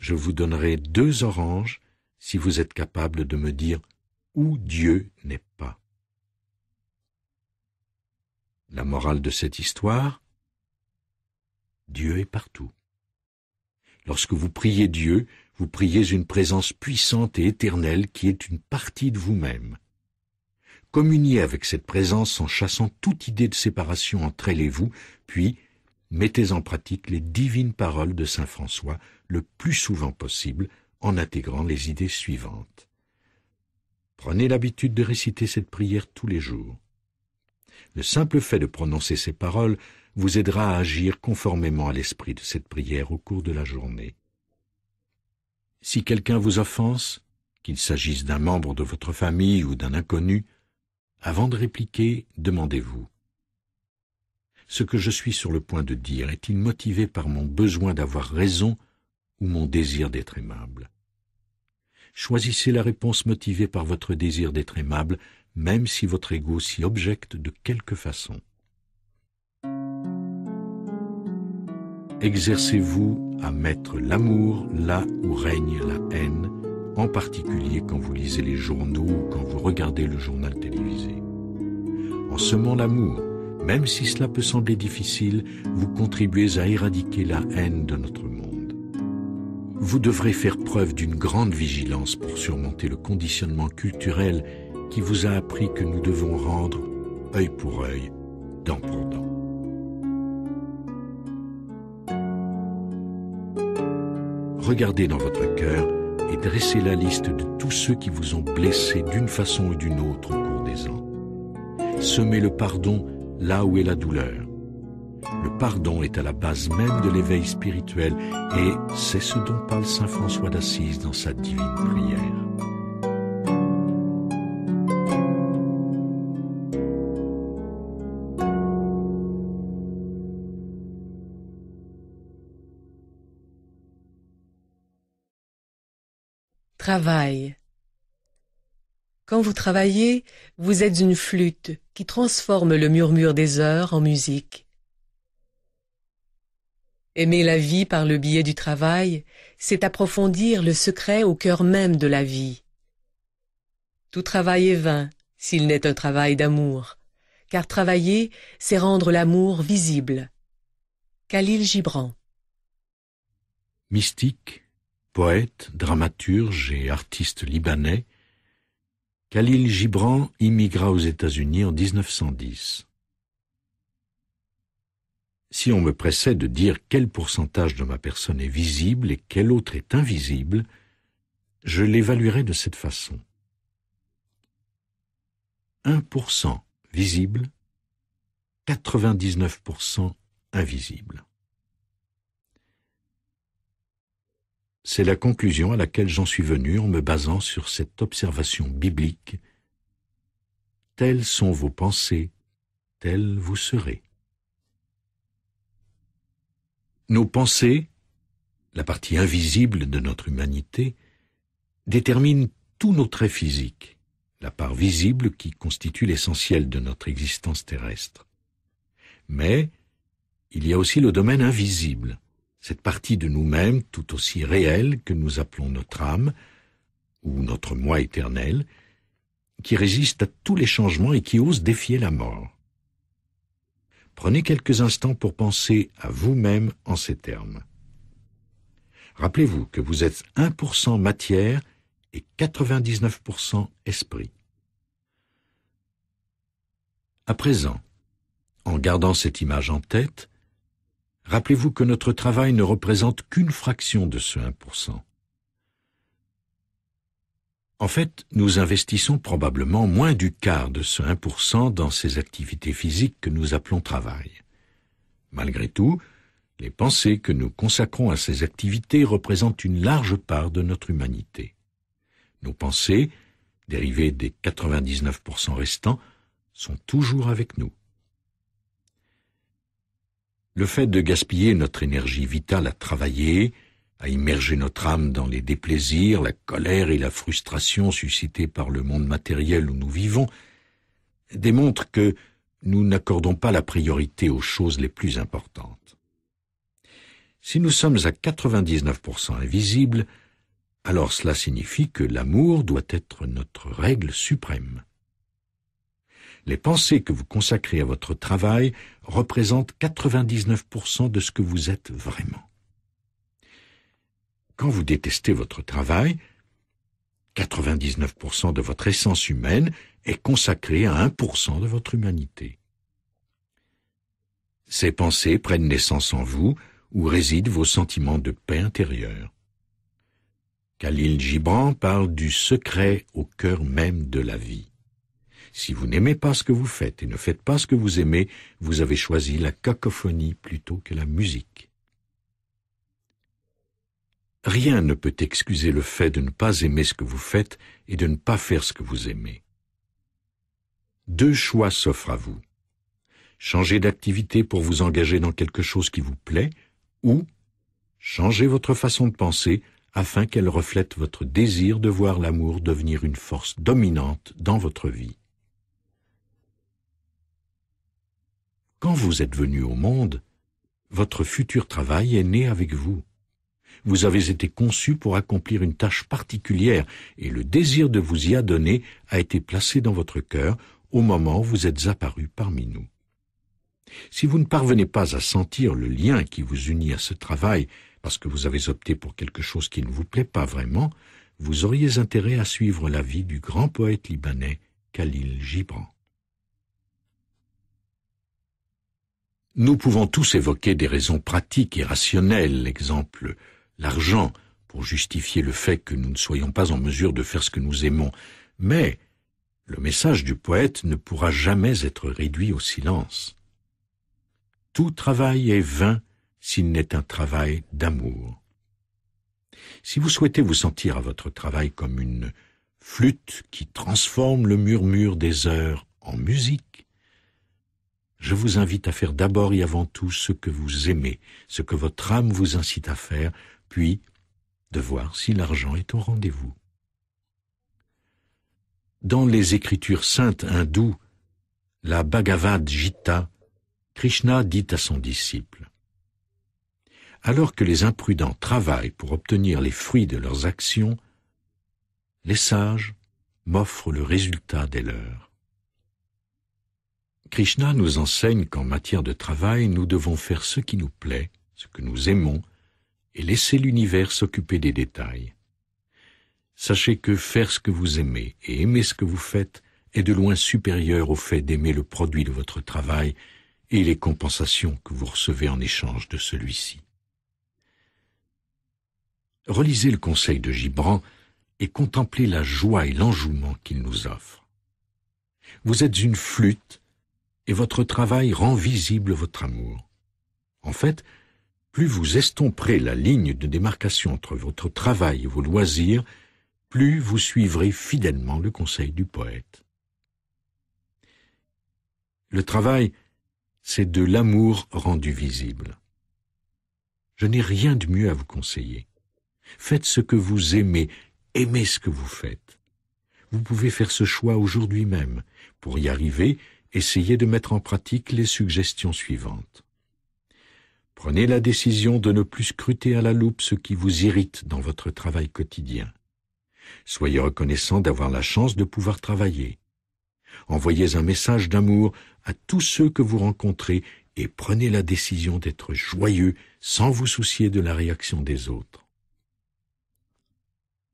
je vous donnerai deux oranges si vous êtes capable de me dire où Dieu n'est pas. La morale de cette histoire Dieu est partout. Lorsque vous priez Dieu, vous priez une présence puissante et éternelle qui est une partie de vous-même. Communiez avec cette présence en chassant toute idée de séparation entre elle et vous, puis mettez en pratique les divines paroles de Saint François le plus souvent possible en intégrant les idées suivantes. Prenez l'habitude de réciter cette prière tous les jours. Le simple fait de prononcer ces paroles vous aidera à agir conformément à l'esprit de cette prière au cours de la journée. Si quelqu'un vous offense, qu'il s'agisse d'un membre de votre famille ou d'un inconnu, avant de répliquer, demandez-vous ce que je suis sur le point de dire est-il motivé par mon besoin d'avoir raison mon désir d'être aimable Choisissez la réponse motivée par votre désir d'être aimable, même si votre ego s'y objecte de quelque façon. Exercez-vous à mettre l'amour là où règne la haine, en particulier quand vous lisez les journaux ou quand vous regardez le journal télévisé. En semant l'amour, même si cela peut sembler difficile, vous contribuez à éradiquer la haine de notre monde vous devrez faire preuve d'une grande vigilance pour surmonter le conditionnement culturel qui vous a appris que nous devons rendre œil pour œil, dent pour dent. Regardez dans votre cœur et dressez la liste de tous ceux qui vous ont blessé d'une façon ou d'une autre au cours des ans. Semez le pardon là où est la douleur le pardon est à la base même de l'éveil spirituel et c'est ce dont parle Saint François d'Assise dans sa divine prière. Travail. Quand vous travaillez, vous êtes une flûte qui transforme le murmure des heures en musique. Aimer la vie par le biais du travail, c'est approfondir le secret au cœur même de la vie. Tout travail est vain s'il n'est un travail d'amour, car travailler, c'est rendre l'amour visible. Khalil Gibran Mystique, poète, dramaturge et artiste libanais, Khalil Gibran immigra aux États-Unis en 1910 si on me pressait de dire quel pourcentage de ma personne est visible et quel autre est invisible, je l'évaluerais de cette façon. 1% visible, 99% invisible. C'est la conclusion à laquelle j'en suis venu en me basant sur cette observation biblique. Telles sont vos pensées, telles vous serez. Nos pensées, la partie invisible de notre humanité, déterminent tous nos traits physiques, la part visible qui constitue l'essentiel de notre existence terrestre. Mais il y a aussi le domaine invisible, cette partie de nous-mêmes tout aussi réelle que nous appelons notre âme, ou notre moi éternel, qui résiste à tous les changements et qui ose défier la mort prenez quelques instants pour penser à vous-même en ces termes. Rappelez-vous que vous êtes 1% matière et 99% esprit. À présent, en gardant cette image en tête, rappelez-vous que notre travail ne représente qu'une fraction de ce 1%. En fait, nous investissons probablement moins du quart de ce 1% dans ces activités physiques que nous appelons travail. Malgré tout, les pensées que nous consacrons à ces activités représentent une large part de notre humanité. Nos pensées, dérivées des 99% restants, sont toujours avec nous. Le fait de gaspiller notre énergie vitale à travailler, à immerger notre âme dans les déplaisirs, la colère et la frustration suscitées par le monde matériel où nous vivons, démontre que nous n'accordons pas la priorité aux choses les plus importantes. Si nous sommes à 99% invisibles, alors cela signifie que l'amour doit être notre règle suprême. Les pensées que vous consacrez à votre travail représentent 99% de ce que vous êtes vraiment. Quand vous détestez votre travail, 99% de votre essence humaine est consacrée à 1% de votre humanité. Ces pensées prennent naissance en vous où résident vos sentiments de paix intérieure. Khalil Gibran parle du secret au cœur même de la vie. Si vous n'aimez pas ce que vous faites et ne faites pas ce que vous aimez, vous avez choisi la cacophonie plutôt que la musique. Rien ne peut excuser le fait de ne pas aimer ce que vous faites et de ne pas faire ce que vous aimez. Deux choix s'offrent à vous. Changer d'activité pour vous engager dans quelque chose qui vous plaît ou changer votre façon de penser afin qu'elle reflète votre désir de voir l'amour devenir une force dominante dans votre vie. Quand vous êtes venu au monde, votre futur travail est né avec vous. Vous avez été conçu pour accomplir une tâche particulière et le désir de vous y adonner a été placé dans votre cœur au moment où vous êtes apparu parmi nous. Si vous ne parvenez pas à sentir le lien qui vous unit à ce travail, parce que vous avez opté pour quelque chose qui ne vous plaît pas vraiment, vous auriez intérêt à suivre la vie du grand poète libanais Khalil Gibran. Nous pouvons tous évoquer des raisons pratiques et rationnelles, exemple l'argent pour justifier le fait que nous ne soyons pas en mesure de faire ce que nous aimons, mais le message du poète ne pourra jamais être réduit au silence. Tout travail est vain s'il n'est un travail d'amour. Si vous souhaitez vous sentir à votre travail comme une flûte qui transforme le murmure des heures en musique, je vous invite à faire d'abord et avant tout ce que vous aimez, ce que votre âme vous incite à faire, puis de voir si l'argent est au rendez-vous. Dans les écritures saintes hindoues, la Bhagavad Gita, Krishna dit à son disciple Alors que les imprudents travaillent pour obtenir les fruits de leurs actions, les sages m'offrent le résultat des leurs. Krishna nous enseigne qu'en matière de travail, nous devons faire ce qui nous plaît, ce que nous aimons, et laissez l'univers s'occuper des détails. Sachez que faire ce que vous aimez et aimer ce que vous faites est de loin supérieur au fait d'aimer le produit de votre travail et les compensations que vous recevez en échange de celui-ci. Relisez le conseil de Gibran et contemplez la joie et l'enjouement qu'il nous offre. Vous êtes une flûte et votre travail rend visible votre amour. En fait, plus vous estomperez la ligne de démarcation entre votre travail et vos loisirs, plus vous suivrez fidèlement le conseil du poète. Le travail, c'est de l'amour rendu visible. Je n'ai rien de mieux à vous conseiller. Faites ce que vous aimez, aimez ce que vous faites. Vous pouvez faire ce choix aujourd'hui même. Pour y arriver, essayez de mettre en pratique les suggestions suivantes. Prenez la décision de ne plus scruter à la loupe ce qui vous irrite dans votre travail quotidien. Soyez reconnaissant d'avoir la chance de pouvoir travailler. Envoyez un message d'amour à tous ceux que vous rencontrez et prenez la décision d'être joyeux sans vous soucier de la réaction des autres.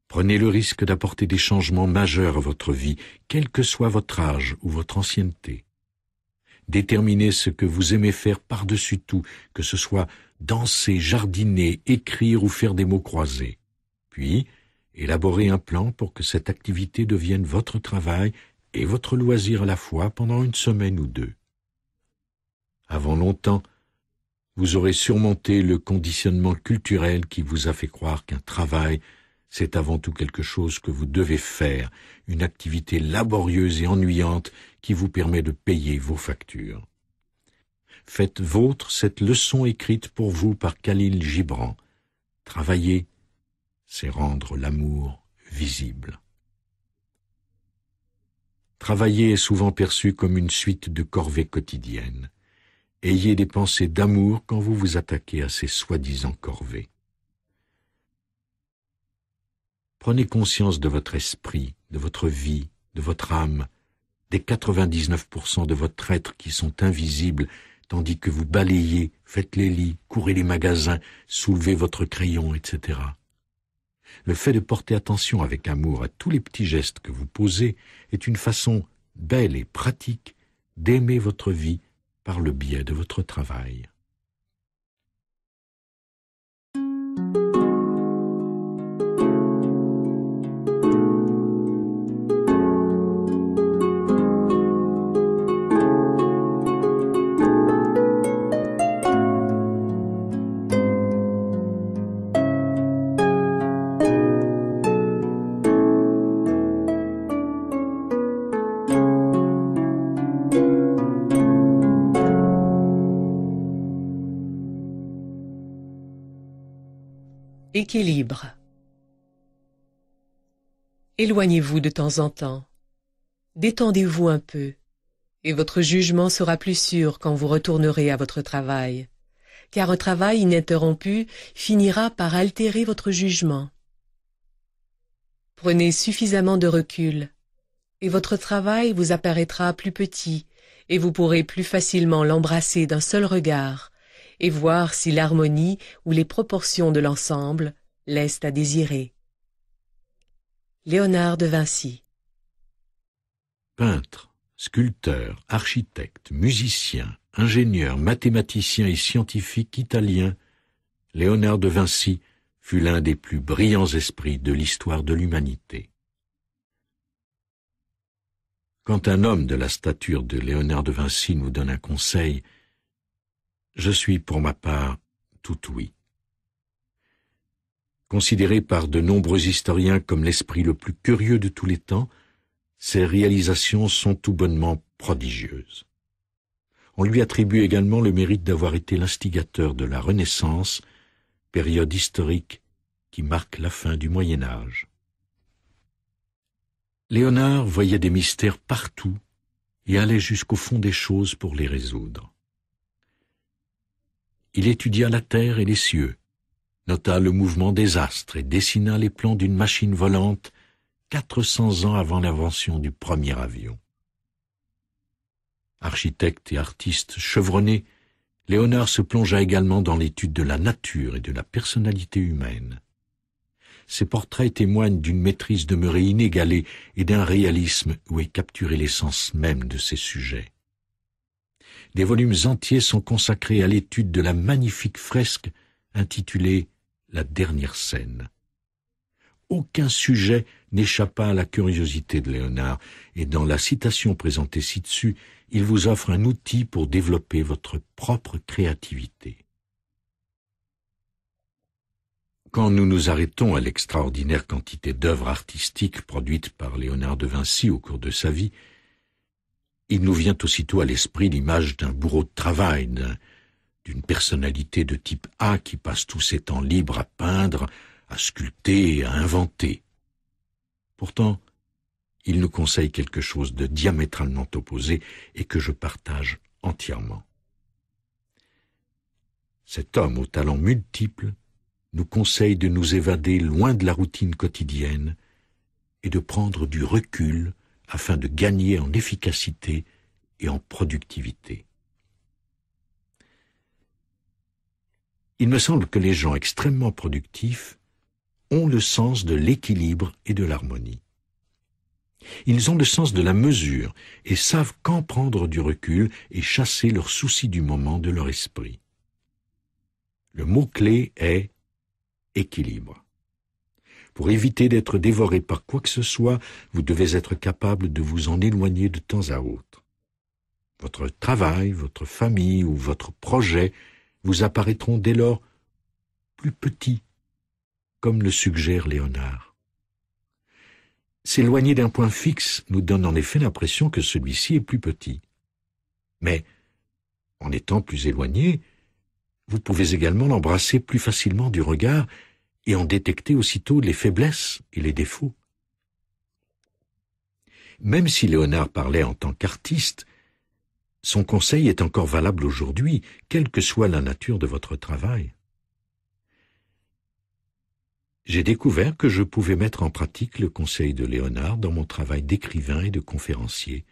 Prenez le risque d'apporter des changements majeurs à votre vie, quel que soit votre âge ou votre ancienneté. Déterminez ce que vous aimez faire par-dessus tout, que ce soit danser, jardiner, écrire ou faire des mots croisés. Puis, élaborez un plan pour que cette activité devienne votre travail et votre loisir à la fois pendant une semaine ou deux. Avant longtemps, vous aurez surmonté le conditionnement culturel qui vous a fait croire qu'un travail c'est avant tout quelque chose que vous devez faire, une activité laborieuse et ennuyante qui vous permet de payer vos factures. Faites vôtre cette leçon écrite pour vous par Khalil Gibran. Travailler, c'est rendre l'amour visible. Travailler est souvent perçu comme une suite de corvées quotidiennes. Ayez des pensées d'amour quand vous vous attaquez à ces soi-disant corvées. Prenez conscience de votre esprit, de votre vie, de votre âme, des 99% de votre être qui sont invisibles, tandis que vous balayez, faites les lits, courez les magasins, soulevez votre crayon, etc. Le fait de porter attention avec amour à tous les petits gestes que vous posez est une façon belle et pratique d'aimer votre vie par le biais de votre travail. Équilibre. Éloignez-vous de temps en temps. Détendez-vous un peu, et votre jugement sera plus sûr quand vous retournerez à votre travail, car un travail ininterrompu finira par altérer votre jugement. Prenez suffisamment de recul, et votre travail vous apparaîtra plus petit, et vous pourrez plus facilement l'embrasser d'un seul regard, et voir si l'harmonie ou les proportions de l'ensemble laissent à désirer. Léonard de Vinci Peintre, sculpteur, architecte, musicien, ingénieur, mathématicien et scientifique italien, Léonard de Vinci fut l'un des plus brillants esprits de l'histoire de l'humanité. Quand un homme de la stature de Léonard de Vinci nous donne un conseil, je suis pour ma part tout oui. Considéré par de nombreux historiens comme l'esprit le plus curieux de tous les temps, ses réalisations sont tout bonnement prodigieuses. On lui attribue également le mérite d'avoir été l'instigateur de la Renaissance, période historique qui marque la fin du Moyen Âge. Léonard voyait des mystères partout et allait jusqu'au fond des choses pour les résoudre il étudia la terre et les cieux, nota le mouvement des astres et dessina les plans d'une machine volante quatre cents ans avant l'invention du premier avion. Architecte et artiste chevronné, Léonard se plongea également dans l'étude de la nature et de la personnalité humaine. Ses portraits témoignent d'une maîtrise demeurée inégalée et d'un réalisme où est capturé l'essence même de ses sujets. Des volumes entiers sont consacrés à l'étude de la magnifique fresque intitulée La dernière scène. Aucun sujet n'échappa à la curiosité de Léonard, et dans la citation présentée ci-dessus, il vous offre un outil pour développer votre propre créativité. Quand nous nous arrêtons à l'extraordinaire quantité d'œuvres artistiques produites par Léonard de Vinci au cours de sa vie, il nous vient aussitôt à l'esprit l'image d'un bourreau de travail, d'une personnalité de type A qui passe tous ses temps libres à peindre, à sculpter, à inventer. Pourtant, il nous conseille quelque chose de diamétralement opposé et que je partage entièrement. Cet homme aux talents multiples nous conseille de nous évader loin de la routine quotidienne et de prendre du recul afin de gagner en efficacité et en productivité. Il me semble que les gens extrêmement productifs ont le sens de l'équilibre et de l'harmonie. Ils ont le sens de la mesure et savent quand prendre du recul et chasser leurs soucis du moment de leur esprit. Le mot-clé est équilibre. Pour éviter d'être dévoré par quoi que ce soit, vous devez être capable de vous en éloigner de temps à autre. Votre travail, votre famille ou votre projet vous apparaîtront dès lors plus petits, comme le suggère Léonard. S'éloigner d'un point fixe nous donne en effet l'impression que celui-ci est plus petit. Mais, en étant plus éloigné, vous pouvez également l'embrasser plus facilement du regard et en détecter aussitôt les faiblesses et les défauts. Même si Léonard parlait en tant qu'artiste, son conseil est encore valable aujourd'hui, quelle que soit la nature de votre travail. J'ai découvert que je pouvais mettre en pratique le conseil de Léonard dans mon travail d'écrivain et de conférencier,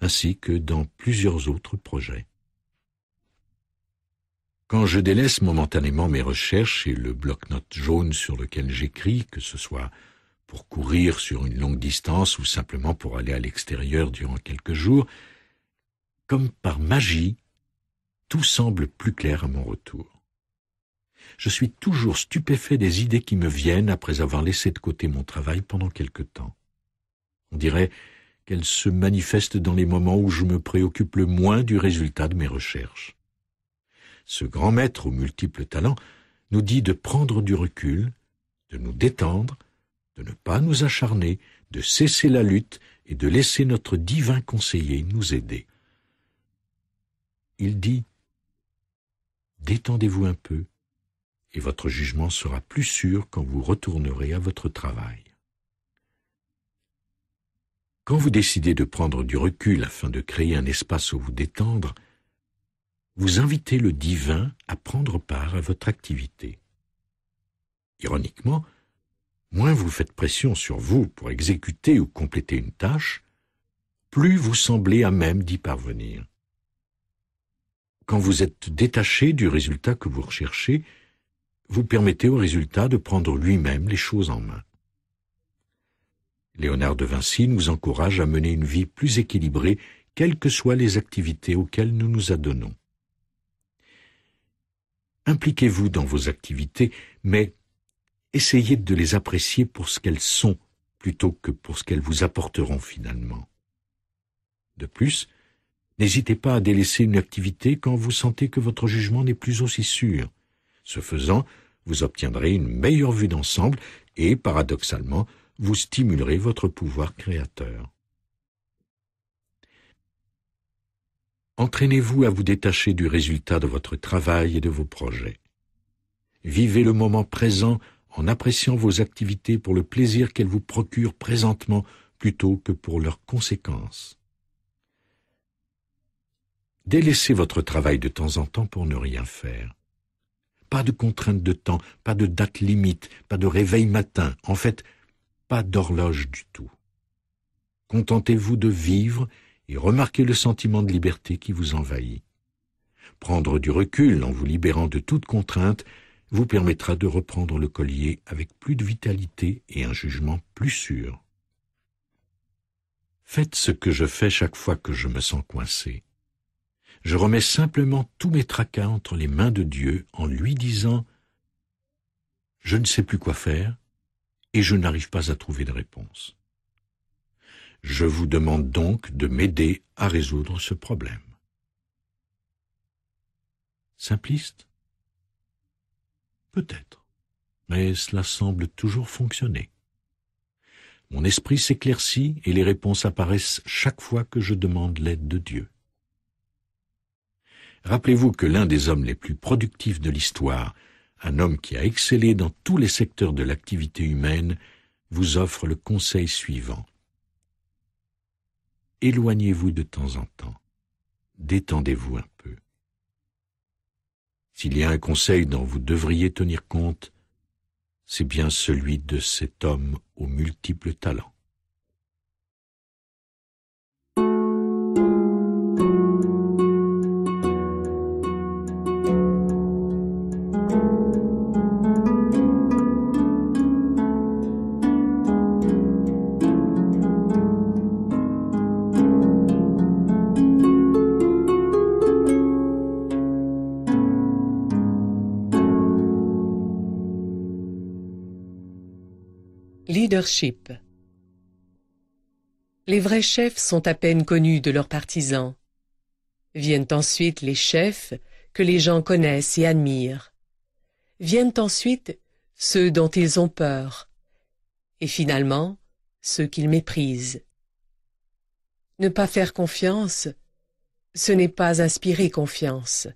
ainsi que dans plusieurs autres projets. Quand je délaisse momentanément mes recherches et le bloc-notes jaune sur lequel j'écris, que ce soit pour courir sur une longue distance ou simplement pour aller à l'extérieur durant quelques jours, comme par magie, tout semble plus clair à mon retour. Je suis toujours stupéfait des idées qui me viennent après avoir laissé de côté mon travail pendant quelque temps. On dirait qu'elles se manifestent dans les moments où je me préoccupe le moins du résultat de mes recherches ce grand maître aux multiples talents, nous dit de prendre du recul, de nous détendre, de ne pas nous acharner, de cesser la lutte et de laisser notre divin conseiller nous aider. Il dit Détendez-vous un peu, et votre jugement sera plus sûr quand vous retournerez à votre travail. Quand vous décidez de prendre du recul afin de créer un espace où vous détendre, vous invitez le divin à prendre part à votre activité. Ironiquement, moins vous faites pression sur vous pour exécuter ou compléter une tâche, plus vous semblez à même d'y parvenir. Quand vous êtes détaché du résultat que vous recherchez, vous permettez au résultat de prendre lui-même les choses en main. Léonard de Vinci nous encourage à mener une vie plus équilibrée, quelles que soient les activités auxquelles nous nous adonnons. Impliquez-vous dans vos activités, mais essayez de les apprécier pour ce qu'elles sont plutôt que pour ce qu'elles vous apporteront finalement. De plus, n'hésitez pas à délaisser une activité quand vous sentez que votre jugement n'est plus aussi sûr. Ce faisant, vous obtiendrez une meilleure vue d'ensemble et, paradoxalement, vous stimulerez votre pouvoir créateur. Entraînez-vous à vous détacher du résultat de votre travail et de vos projets. Vivez le moment présent en appréciant vos activités pour le plaisir qu'elles vous procurent présentement plutôt que pour leurs conséquences. Délaissez votre travail de temps en temps pour ne rien faire. Pas de contrainte de temps, pas de date limite, pas de réveil matin, en fait, pas d'horloge du tout. Contentez-vous de vivre et remarquez le sentiment de liberté qui vous envahit. Prendre du recul en vous libérant de toute contrainte vous permettra de reprendre le collier avec plus de vitalité et un jugement plus sûr. Faites ce que je fais chaque fois que je me sens coincé. Je remets simplement tous mes tracas entre les mains de Dieu en lui disant ⁇ Je ne sais plus quoi faire et je n'arrive pas à trouver de réponse ⁇ je vous demande donc de m'aider à résoudre ce problème. Simpliste Peut-être, mais cela semble toujours fonctionner. Mon esprit s'éclaircit et les réponses apparaissent chaque fois que je demande l'aide de Dieu. Rappelez-vous que l'un des hommes les plus productifs de l'histoire, un homme qui a excellé dans tous les secteurs de l'activité humaine, vous offre le conseil suivant éloignez-vous de temps en temps, détendez-vous un peu. S'il y a un conseil dont vous devriez tenir compte, c'est bien celui de cet homme aux multiples talents. Les vrais chefs sont à peine connus de leurs partisans. Viennent ensuite les chefs que les gens connaissent et admirent. Viennent ensuite ceux dont ils ont peur. Et finalement, ceux qu'ils méprisent. Ne pas faire confiance, ce n'est pas inspirer confiance.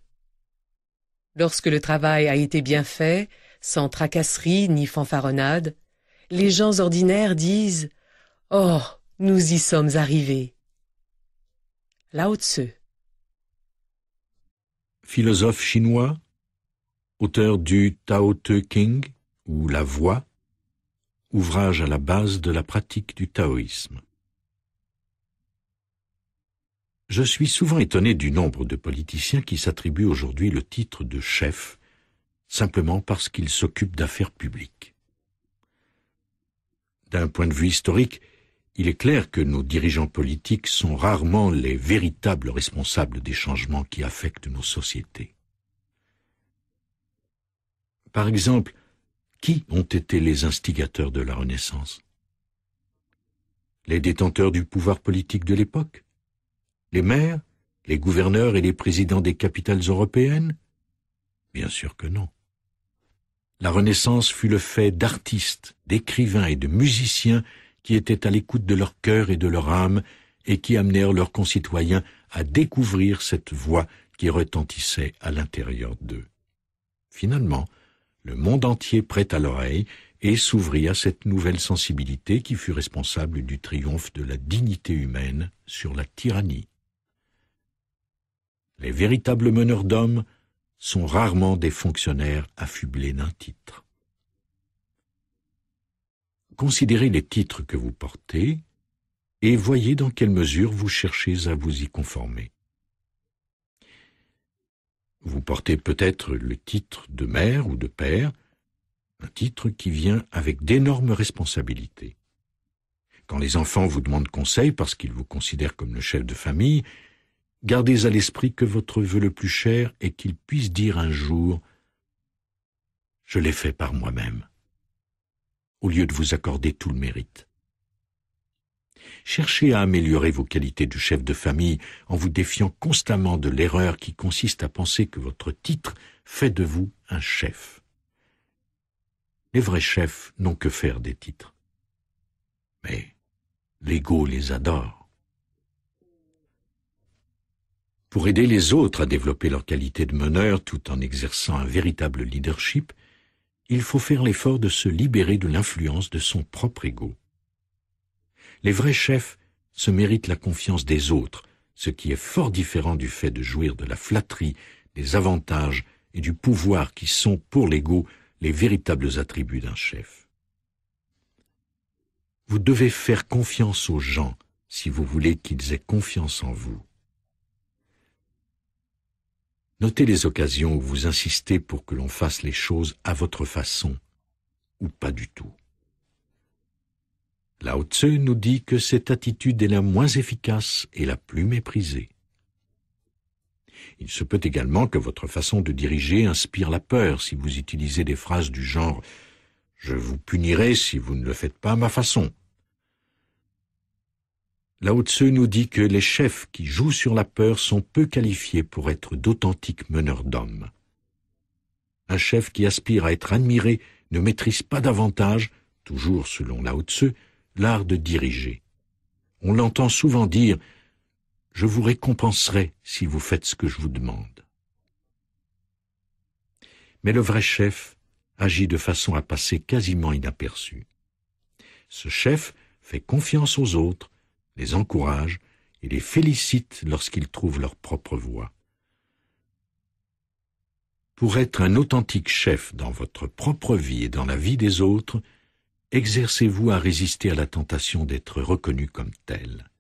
Lorsque le travail a été bien fait, sans tracasserie ni fanfaronnade, les gens ordinaires disent ⁇ Oh, nous y sommes arrivés !⁇ Lao Tzu. Philosophe chinois, auteur du Tao Te King ou La Voix, ouvrage à la base de la pratique du taoïsme. Je suis souvent étonné du nombre de politiciens qui s'attribuent aujourd'hui le titre de chef simplement parce qu'ils s'occupent d'affaires publiques. D'un point de vue historique, il est clair que nos dirigeants politiques sont rarement les véritables responsables des changements qui affectent nos sociétés. Par exemple, qui ont été les instigateurs de la Renaissance Les détenteurs du pouvoir politique de l'époque Les maires Les gouverneurs et les présidents des capitales européennes Bien sûr que non. La Renaissance fut le fait d'artistes, d'écrivains et de musiciens qui étaient à l'écoute de leur cœur et de leur âme et qui amenèrent leurs concitoyens à découvrir cette voix qui retentissait à l'intérieur d'eux. Finalement, le monde entier prêta l'oreille et s'ouvrit à cette nouvelle sensibilité qui fut responsable du triomphe de la dignité humaine sur la tyrannie. Les véritables meneurs d'hommes sont rarement des fonctionnaires affublés d'un titre. Considérez les titres que vous portez et voyez dans quelle mesure vous cherchez à vous y conformer. Vous portez peut-être le titre de mère ou de père, un titre qui vient avec d'énormes responsabilités. Quand les enfants vous demandent conseil parce qu'ils vous considèrent comme le chef de famille, Gardez à l'esprit que votre vœu le plus cher est qu'il puisse dire un jour Je l'ai fait par moi-même, au lieu de vous accorder tout le mérite. Cherchez à améliorer vos qualités de chef de famille en vous défiant constamment de l'erreur qui consiste à penser que votre titre fait de vous un chef. Les vrais chefs n'ont que faire des titres. Mais l'ego les adore. pour aider les autres à développer leur qualité de meneur tout en exerçant un véritable leadership, il faut faire l'effort de se libérer de l'influence de son propre ego. Les vrais chefs se méritent la confiance des autres, ce qui est fort différent du fait de jouir de la flatterie, des avantages et du pouvoir qui sont, pour l'ego, les véritables attributs d'un chef. Vous devez faire confiance aux gens si vous voulez qu'ils aient confiance en vous. Notez les occasions où vous insistez pour que l'on fasse les choses à votre façon ou pas du tout. Lao Tzu nous dit que cette attitude est la moins efficace et la plus méprisée. Il se peut également que votre façon de diriger inspire la peur si vous utilisez des phrases du genre ⁇ Je vous punirai si vous ne le faites pas à ma façon ⁇ Lao Tzu nous dit que les chefs qui jouent sur la peur sont peu qualifiés pour être d'authentiques meneurs d'hommes. Un chef qui aspire à être admiré ne maîtrise pas davantage, toujours selon Lao Tzu, l'art de diriger. On l'entend souvent dire « Je vous récompenserai si vous faites ce que je vous demande ». Mais le vrai chef agit de façon à passer quasiment inaperçu. Ce chef fait confiance aux autres les encourage et les félicite lorsqu'ils trouvent leur propre voie. Pour être un authentique chef dans votre propre vie et dans la vie des autres, exercez-vous à résister à la tentation d'être reconnu comme tel.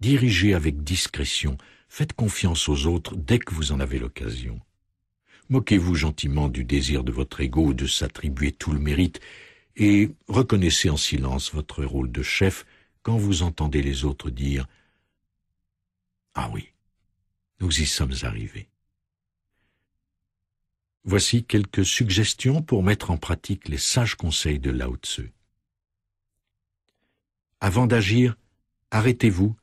Dirigez avec discrétion, faites confiance aux autres dès que vous en avez l'occasion. Moquez-vous gentiment du désir de votre ego de s'attribuer tout le mérite et reconnaissez en silence votre rôle de chef quand vous entendez les autres dire ⁇ Ah oui, nous y sommes arrivés ⁇ Voici quelques suggestions pour mettre en pratique les sages conseils de Lao Tzu. Avant d'agir, arrêtez-vous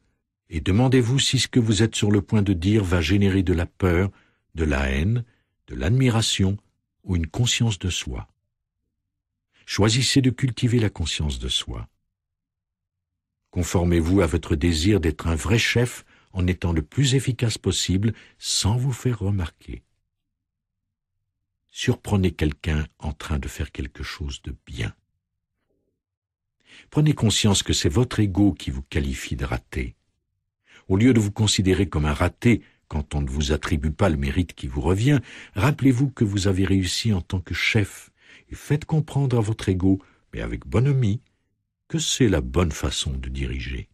et demandez-vous si ce que vous êtes sur le point de dire va générer de la peur, de la haine, de l'admiration ou une conscience de soi. Choisissez de cultiver la conscience de soi. Conformez-vous à votre désir d'être un vrai chef en étant le plus efficace possible sans vous faire remarquer. Surprenez quelqu'un en train de faire quelque chose de bien. Prenez conscience que c'est votre ego qui vous qualifie de raté. Au lieu de vous considérer comme un raté quand on ne vous attribue pas le mérite qui vous revient, rappelez-vous que vous avez réussi en tant que chef et faites comprendre à votre ego, mais avec bonhomie, que c'est la bonne façon de diriger.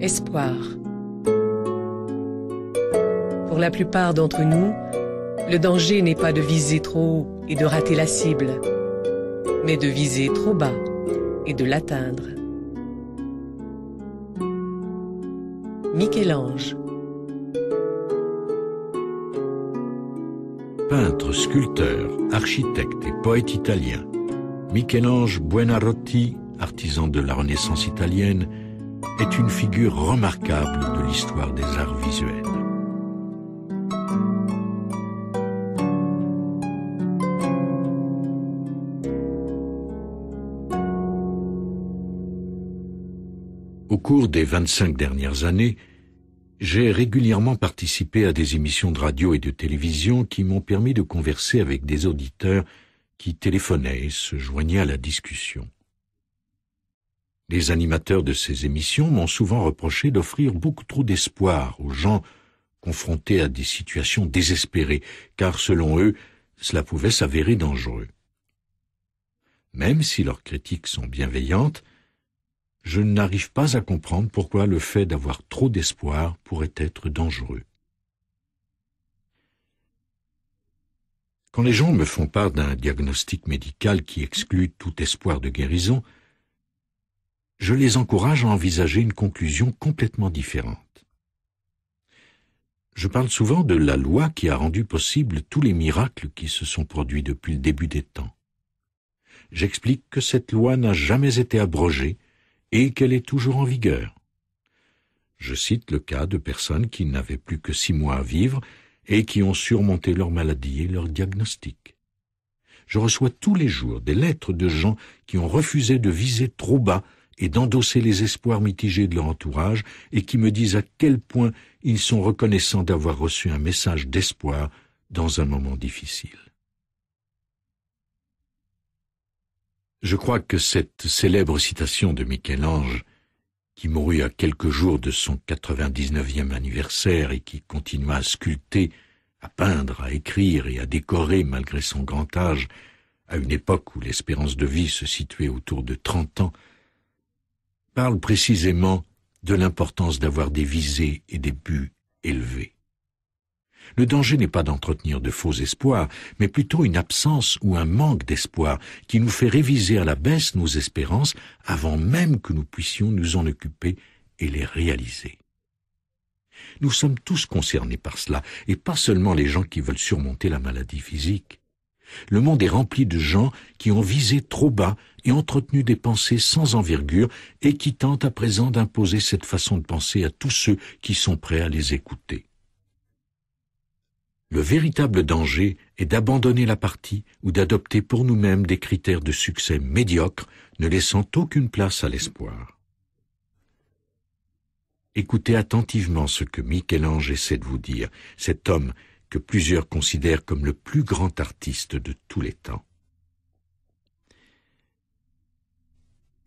Espoir. Pour la plupart d'entre nous, le danger n'est pas de viser trop haut et de rater la cible mais de viser trop bas et de l'atteindre. Michel-Ange Peintre, sculpteur, architecte et poète italien, Michel-Ange Buonarroti, artisan de la Renaissance italienne, est une figure remarquable de l'histoire des arts visuels. cours des 25 dernières années, j'ai régulièrement participé à des émissions de radio et de télévision qui m'ont permis de converser avec des auditeurs qui téléphonaient et se joignaient à la discussion. Les animateurs de ces émissions m'ont souvent reproché d'offrir beaucoup trop d'espoir aux gens confrontés à des situations désespérées, car selon eux, cela pouvait s'avérer dangereux. Même si leurs critiques sont bienveillantes, je n'arrive pas à comprendre pourquoi le fait d'avoir trop d'espoir pourrait être dangereux. Quand les gens me font part d'un diagnostic médical qui exclut tout espoir de guérison, je les encourage à envisager une conclusion complètement différente. Je parle souvent de la loi qui a rendu possible tous les miracles qui se sont produits depuis le début des temps. J'explique que cette loi n'a jamais été abrogée et qu'elle est toujours en vigueur. Je cite le cas de personnes qui n'avaient plus que six mois à vivre et qui ont surmonté leur maladie et leur diagnostic. Je reçois tous les jours des lettres de gens qui ont refusé de viser trop bas et d'endosser les espoirs mitigés de leur entourage et qui me disent à quel point ils sont reconnaissants d'avoir reçu un message d'espoir dans un moment difficile. Je crois que cette célèbre citation de Michel-Ange, qui mourut à quelques jours de son 99e anniversaire et qui continua à sculpter, à peindre, à écrire et à décorer malgré son grand âge, à une époque où l'espérance de vie se situait autour de 30 ans, parle précisément de l'importance d'avoir des visées et des buts élevés. Le danger n'est pas d'entretenir de faux espoirs, mais plutôt une absence ou un manque d'espoir qui nous fait réviser à la baisse nos espérances avant même que nous puissions nous en occuper et les réaliser. Nous sommes tous concernés par cela, et pas seulement les gens qui veulent surmonter la maladie physique. Le monde est rempli de gens qui ont visé trop bas et entretenu des pensées sans envergure et qui tentent à présent d'imposer cette façon de penser à tous ceux qui sont prêts à les écouter le véritable danger est d'abandonner la partie ou d'adopter pour nous-mêmes des critères de succès médiocres, ne laissant aucune place à l'espoir. Écoutez attentivement ce que Michel-Ange essaie de vous dire, cet homme que plusieurs considèrent comme le plus grand artiste de tous les temps.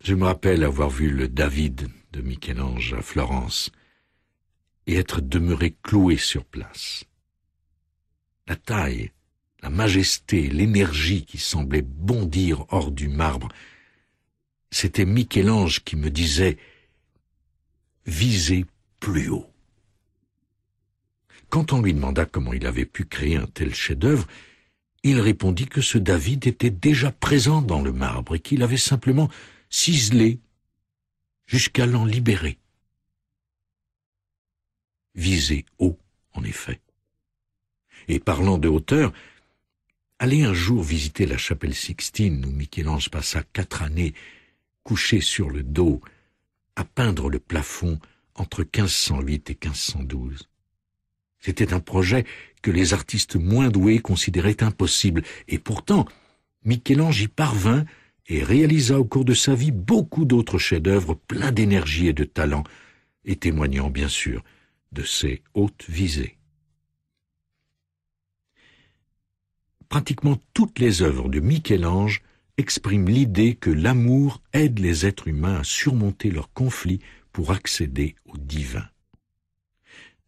Je me rappelle avoir vu le David de Michel-Ange à Florence et être demeuré cloué sur place la taille, la majesté, l'énergie qui semblait bondir hors du marbre. C'était Michel-Ange qui me disait Visez plus haut. Quand on lui demanda comment il avait pu créer un tel chef-d'œuvre, il répondit que ce David était déjà présent dans le marbre et qu'il avait simplement ciselé jusqu'à l'en libérer. Visez haut, en effet. Et parlant de hauteur, allez un jour visiter la chapelle Sixtine où Michel-Ange passa quatre années couché sur le dos à peindre le plafond entre 1508 et 1512. C'était un projet que les artistes moins doués considéraient impossible, et pourtant, Michel-Ange y parvint et réalisa au cours de sa vie beaucoup d'autres chefs-d'œuvre pleins d'énergie et de talent, et témoignant bien sûr de ses hautes visées. pratiquement toutes les œuvres de Michel-Ange expriment l'idée que l'amour aide les êtres humains à surmonter leurs conflits pour accéder au divin.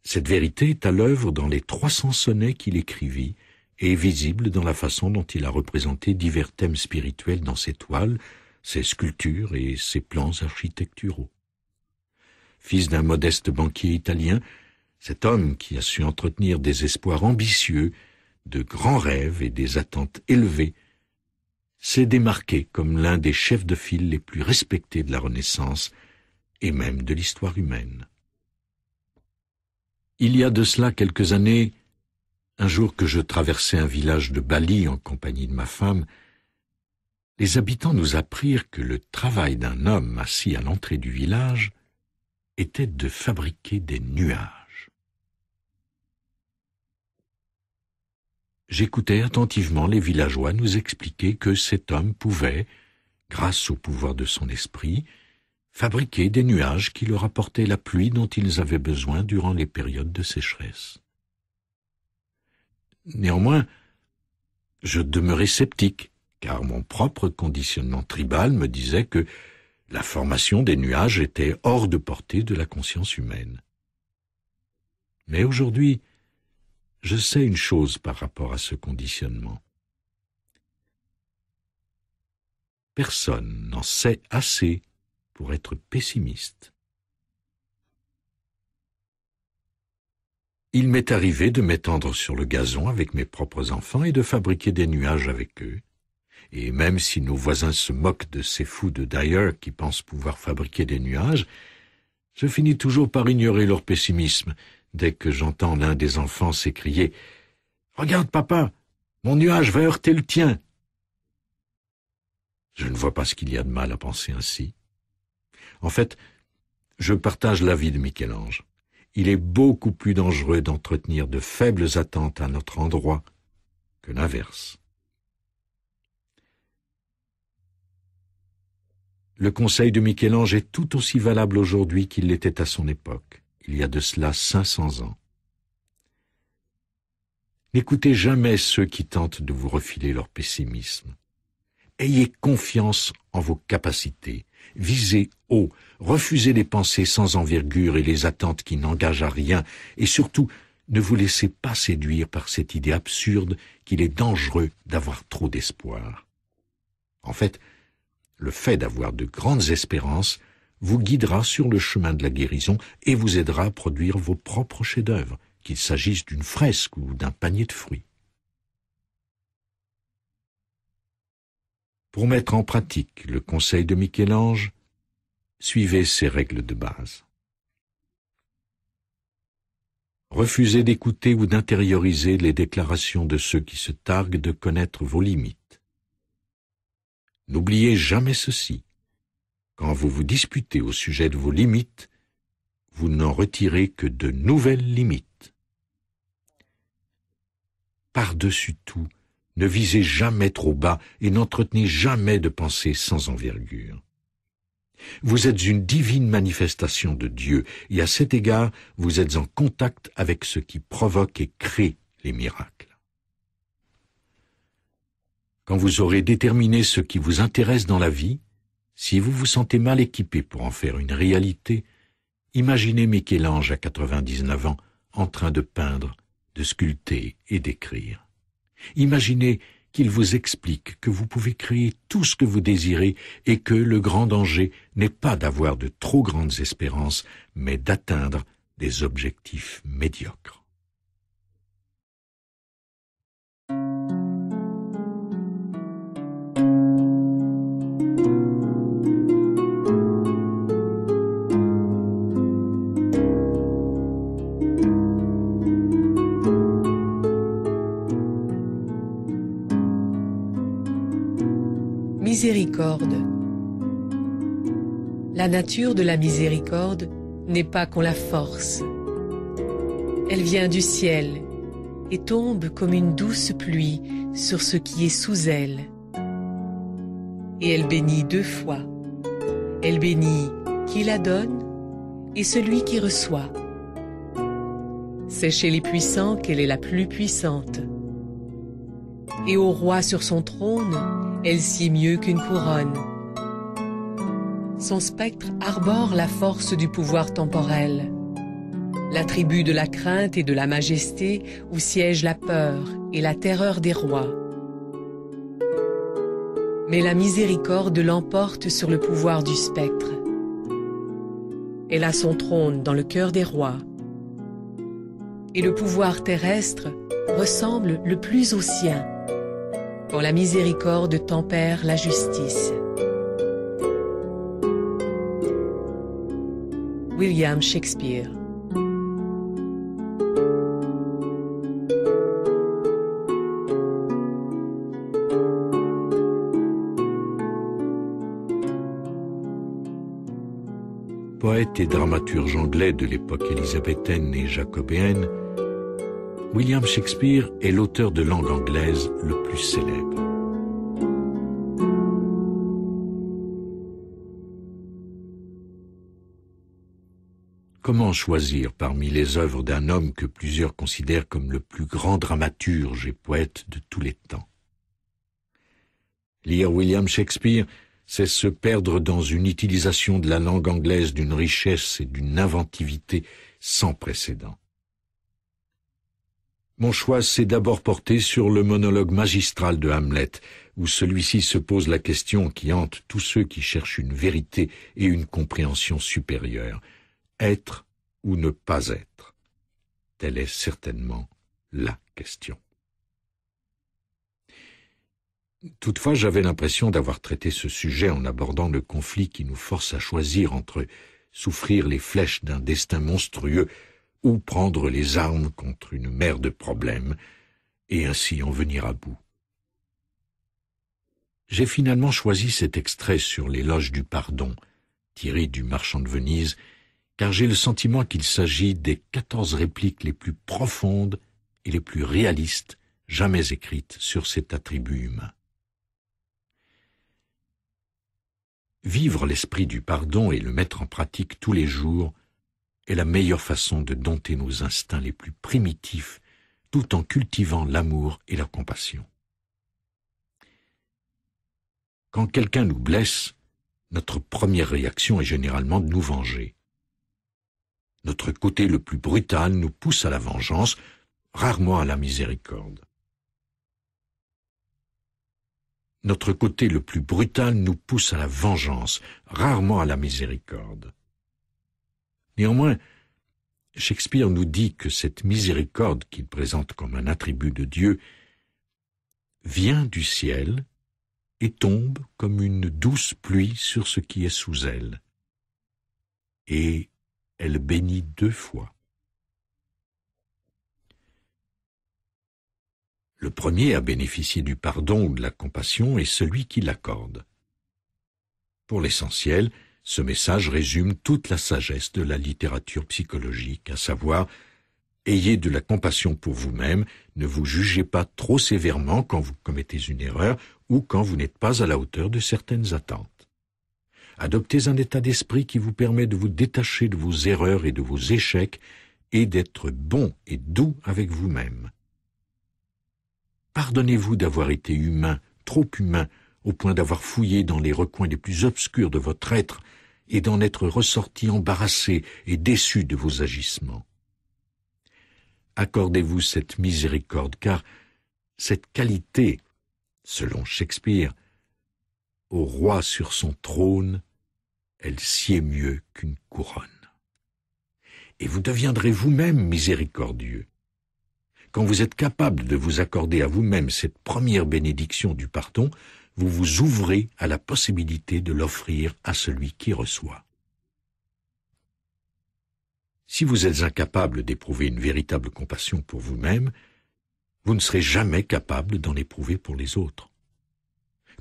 Cette vérité est à l'œuvre dans les trois cents sonnets qu'il écrivit et est visible dans la façon dont il a représenté divers thèmes spirituels dans ses toiles, ses sculptures et ses plans architecturaux. Fils d'un modeste banquier italien, cet homme qui a su entretenir des espoirs ambitieux de grands rêves et des attentes élevées, s'est démarqué comme l'un des chefs de file les plus respectés de la Renaissance et même de l'histoire humaine. Il y a de cela quelques années, un jour que je traversais un village de Bali en compagnie de ma femme, les habitants nous apprirent que le travail d'un homme assis à l'entrée du village était de fabriquer des nuages. J'écoutais attentivement les villageois nous expliquer que cet homme pouvait, grâce au pouvoir de son esprit, fabriquer des nuages qui leur apportaient la pluie dont ils avaient besoin durant les périodes de sécheresse. Néanmoins, je demeurais sceptique, car mon propre conditionnement tribal me disait que la formation des nuages était hors de portée de la conscience humaine. Mais aujourd'hui, je sais une chose par rapport à ce conditionnement. Personne n'en sait assez pour être pessimiste. Il m'est arrivé de m'étendre sur le gazon avec mes propres enfants et de fabriquer des nuages avec eux. Et même si nos voisins se moquent de ces fous de d'ailleurs qui pensent pouvoir fabriquer des nuages, je finis toujours par ignorer leur pessimisme dès que j'entends l'un des enfants s'écrier Regarde, papa, mon nuage va heurter le tien. Je ne vois pas ce qu'il y a de mal à penser ainsi. En fait, je partage l'avis de Michel-Ange. Il est beaucoup plus dangereux d'entretenir de faibles attentes à notre endroit que l'inverse. Le conseil de Michel-Ange est tout aussi valable aujourd'hui qu'il l'était à son époque il y a de cela cinq cents ans. N'écoutez jamais ceux qui tentent de vous refiler leur pessimisme. Ayez confiance en vos capacités, visez haut, refusez les pensées sans envergure et les attentes qui n'engagent à rien, et surtout, ne vous laissez pas séduire par cette idée absurde qu'il est dangereux d'avoir trop d'espoir. En fait, le fait d'avoir de grandes espérances vous guidera sur le chemin de la guérison et vous aidera à produire vos propres chefs-d'œuvre, qu'il s'agisse d'une fresque ou d'un panier de fruits. Pour mettre en pratique le conseil de Michel-Ange, suivez ces règles de base. Refusez d'écouter ou d'intérioriser les déclarations de ceux qui se targuent de connaître vos limites. N'oubliez jamais ceci. Quand vous vous disputez au sujet de vos limites, vous n'en retirez que de nouvelles limites. Par-dessus tout, ne visez jamais trop bas et n'entretenez jamais de pensées sans envergure. Vous êtes une divine manifestation de Dieu et à cet égard, vous êtes en contact avec ce qui provoque et crée les miracles. Quand vous aurez déterminé ce qui vous intéresse dans la vie, si vous vous sentez mal équipé pour en faire une réalité, imaginez Michel-Ange à 99 ans en train de peindre, de sculpter et d'écrire. Imaginez qu'il vous explique que vous pouvez créer tout ce que vous désirez et que le grand danger n'est pas d'avoir de trop grandes espérances, mais d'atteindre des objectifs médiocres. La nature de la miséricorde n'est pas qu'on la force. Elle vient du ciel et tombe comme une douce pluie sur ce qui est sous elle. Et elle bénit deux fois. Elle bénit qui la donne et celui qui reçoit. C'est chez les puissants qu'elle est la plus puissante. Et au roi sur son trône, elle scie mieux qu'une couronne. Son spectre arbore la force du pouvoir temporel. L'attribut de la crainte et de la majesté où siège la peur et la terreur des rois. Mais la miséricorde l'emporte sur le pouvoir du spectre. Elle a son trône dans le cœur des rois. Et le pouvoir terrestre ressemble le plus au sien, quand la miséricorde tempère la justice. William Shakespeare poète et dramaturge anglais de l'époque élisabéthaine et jacobéenne, William Shakespeare est l'auteur de langue anglaise le plus célèbre. Comment choisir parmi les œuvres d'un homme que plusieurs considèrent comme le plus grand dramaturge et poète de tous les temps Lire William Shakespeare, c'est se perdre dans une utilisation de la langue anglaise d'une richesse et d'une inventivité sans précédent. Mon choix s'est d'abord porté sur le monologue magistral de Hamlet, où celui-ci se pose la question qui hante tous ceux qui cherchent une vérité et une compréhension supérieure. Être ou ne pas être Telle est certainement la question. Toutefois, j'avais l'impression d'avoir traité ce sujet en abordant le conflit qui nous force à choisir entre souffrir les flèches d'un destin monstrueux ou prendre les armes contre une mer de problèmes, et ainsi en venir à bout. J'ai finalement choisi cet extrait sur l'éloge du pardon, tiré du marchand de Venise, car j'ai le sentiment qu'il s'agit des quatorze répliques les plus profondes et les plus réalistes jamais écrites sur cet attribut humain. Vivre l'esprit du pardon et le mettre en pratique tous les jours est la meilleure façon de dompter nos instincts les plus primitifs tout en cultivant l'amour et la compassion. Quand quelqu'un nous blesse, notre première réaction est généralement de nous venger. Notre côté le plus brutal nous pousse à la vengeance, rarement à la miséricorde. Notre côté le plus brutal nous pousse à la vengeance, rarement à la miséricorde. Néanmoins, Shakespeare nous dit que cette miséricorde qu'il présente comme un attribut de Dieu vient du ciel et tombe comme une douce pluie sur ce qui est sous elle. Et elle bénit deux fois. Le premier à bénéficier du pardon ou de la compassion est celui qui l'accorde. Pour l'essentiel, ce message résume toute la sagesse de la littérature psychologique, à savoir Ayez de la compassion pour vous-même, ne vous jugez pas trop sévèrement quand vous commettez une erreur ou quand vous n'êtes pas à la hauteur de certaines attentes. Adoptez un état d'esprit qui vous permet de vous détacher de vos erreurs et de vos échecs et d'être bon et doux avec vous-même. Pardonnez-vous d'avoir été humain, trop humain, au point d'avoir fouillé dans les recoins les plus obscurs de votre être et d'en être ressorti embarrassé et déçu de vos agissements. Accordez-vous cette miséricorde, car cette qualité, selon Shakespeare, au roi sur son trône, elle sied mieux qu'une couronne. Et vous deviendrez vous-même miséricordieux. Quand vous êtes capable de vous accorder à vous-même cette première bénédiction du pardon, vous vous ouvrez à la possibilité de l'offrir à celui qui reçoit. Si vous êtes incapable d'éprouver une véritable compassion pour vous-même, vous ne serez jamais capable d'en éprouver pour les autres.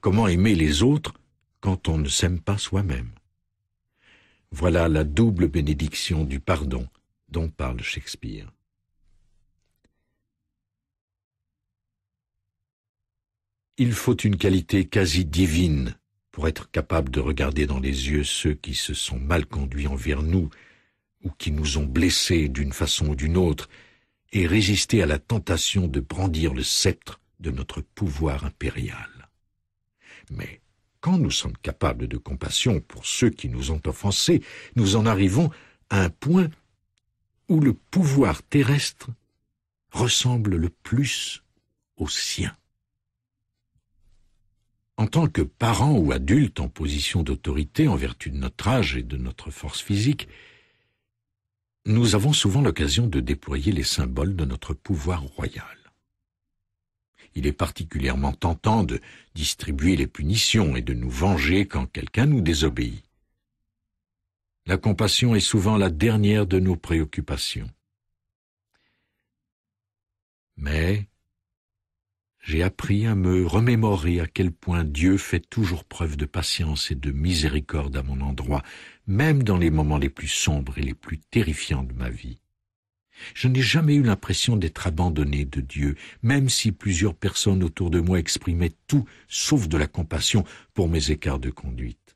Comment aimer les autres quand on ne s'aime pas soi-même Voilà la double bénédiction du pardon dont parle Shakespeare. Il faut une qualité quasi divine pour être capable de regarder dans les yeux ceux qui se sont mal conduits envers nous ou qui nous ont blessés d'une façon ou d'une autre, et résister à la tentation de brandir le sceptre de notre pouvoir impérial. Mais quand nous sommes capables de compassion pour ceux qui nous ont offensés, nous en arrivons à un point où le pouvoir terrestre ressemble le plus au sien en tant que parents ou adultes en position d'autorité en vertu de notre âge et de notre force physique, nous avons souvent l'occasion de déployer les symboles de notre pouvoir royal. Il est particulièrement tentant de distribuer les punitions et de nous venger quand quelqu'un nous désobéit. La compassion est souvent la dernière de nos préoccupations. Mais j'ai appris à me remémorer à quel point Dieu fait toujours preuve de patience et de miséricorde à mon endroit, même dans les moments les plus sombres et les plus terrifiants de ma vie. Je n'ai jamais eu l'impression d'être abandonné de Dieu, même si plusieurs personnes autour de moi exprimaient tout sauf de la compassion pour mes écarts de conduite.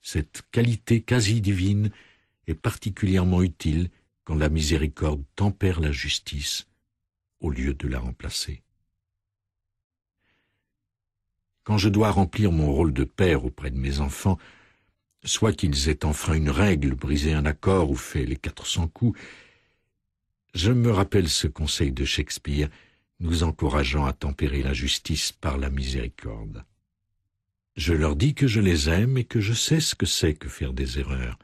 Cette qualité quasi divine est particulièrement utile quand la miséricorde tempère la justice au lieu de la remplacer quand je dois remplir mon rôle de père auprès de mes enfants, soit qu'ils aient enfreint une règle, brisé un accord ou fait les quatre cents coups, je me rappelle ce conseil de Shakespeare, nous encourageant à tempérer l'injustice par la miséricorde. Je leur dis que je les aime et que je sais ce que c'est que faire des erreurs,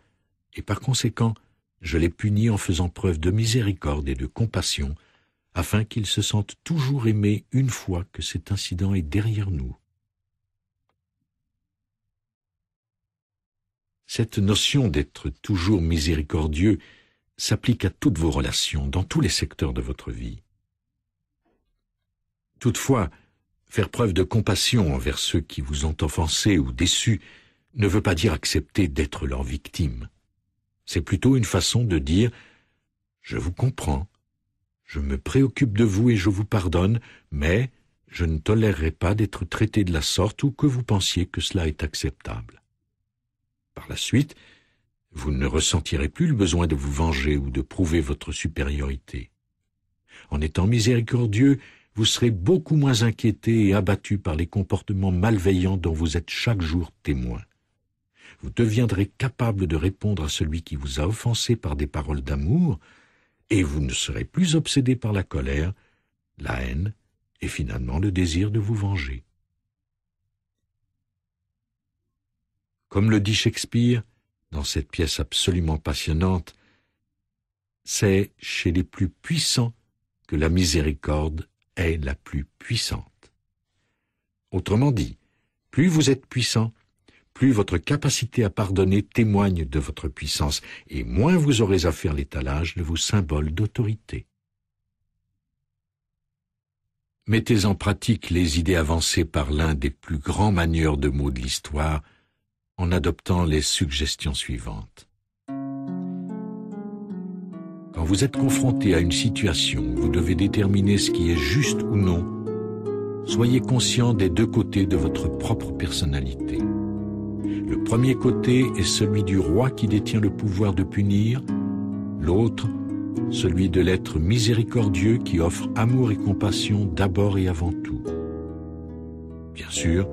et par conséquent, je les punis en faisant preuve de miséricorde et de compassion, afin qu'ils se sentent toujours aimés une fois que cet incident est derrière nous. Cette notion d'être toujours miséricordieux s'applique à toutes vos relations, dans tous les secteurs de votre vie. Toutefois, faire preuve de compassion envers ceux qui vous ont offensé ou déçus ne veut pas dire accepter d'être leur victime. C'est plutôt une façon de dire ⁇ Je vous comprends, je me préoccupe de vous et je vous pardonne, mais je ne tolérerai pas d'être traité de la sorte ou que vous pensiez que cela est acceptable. Par la suite, vous ne ressentirez plus le besoin de vous venger ou de prouver votre supériorité. En étant miséricordieux, vous serez beaucoup moins inquiété et abattu par les comportements malveillants dont vous êtes chaque jour témoin. Vous deviendrez capable de répondre à celui qui vous a offensé par des paroles d'amour, et vous ne serez plus obsédé par la colère, la haine et finalement le désir de vous venger. Comme le dit Shakespeare, dans cette pièce absolument passionnante, c'est chez les plus puissants que la miséricorde est la plus puissante. Autrement dit, plus vous êtes puissant, plus votre capacité à pardonner témoigne de votre puissance, et moins vous aurez à faire l'étalage de vos symboles d'autorité. Mettez en pratique les idées avancées par l'un des plus grands manieurs de mots de l'histoire, en adoptant les suggestions suivantes. Quand vous êtes confronté à une situation où vous devez déterminer ce qui est juste ou non, soyez conscient des deux côtés de votre propre personnalité. Le premier côté est celui du roi qui détient le pouvoir de punir, l'autre, celui de l'être miséricordieux qui offre amour et compassion d'abord et avant tout. Bien sûr,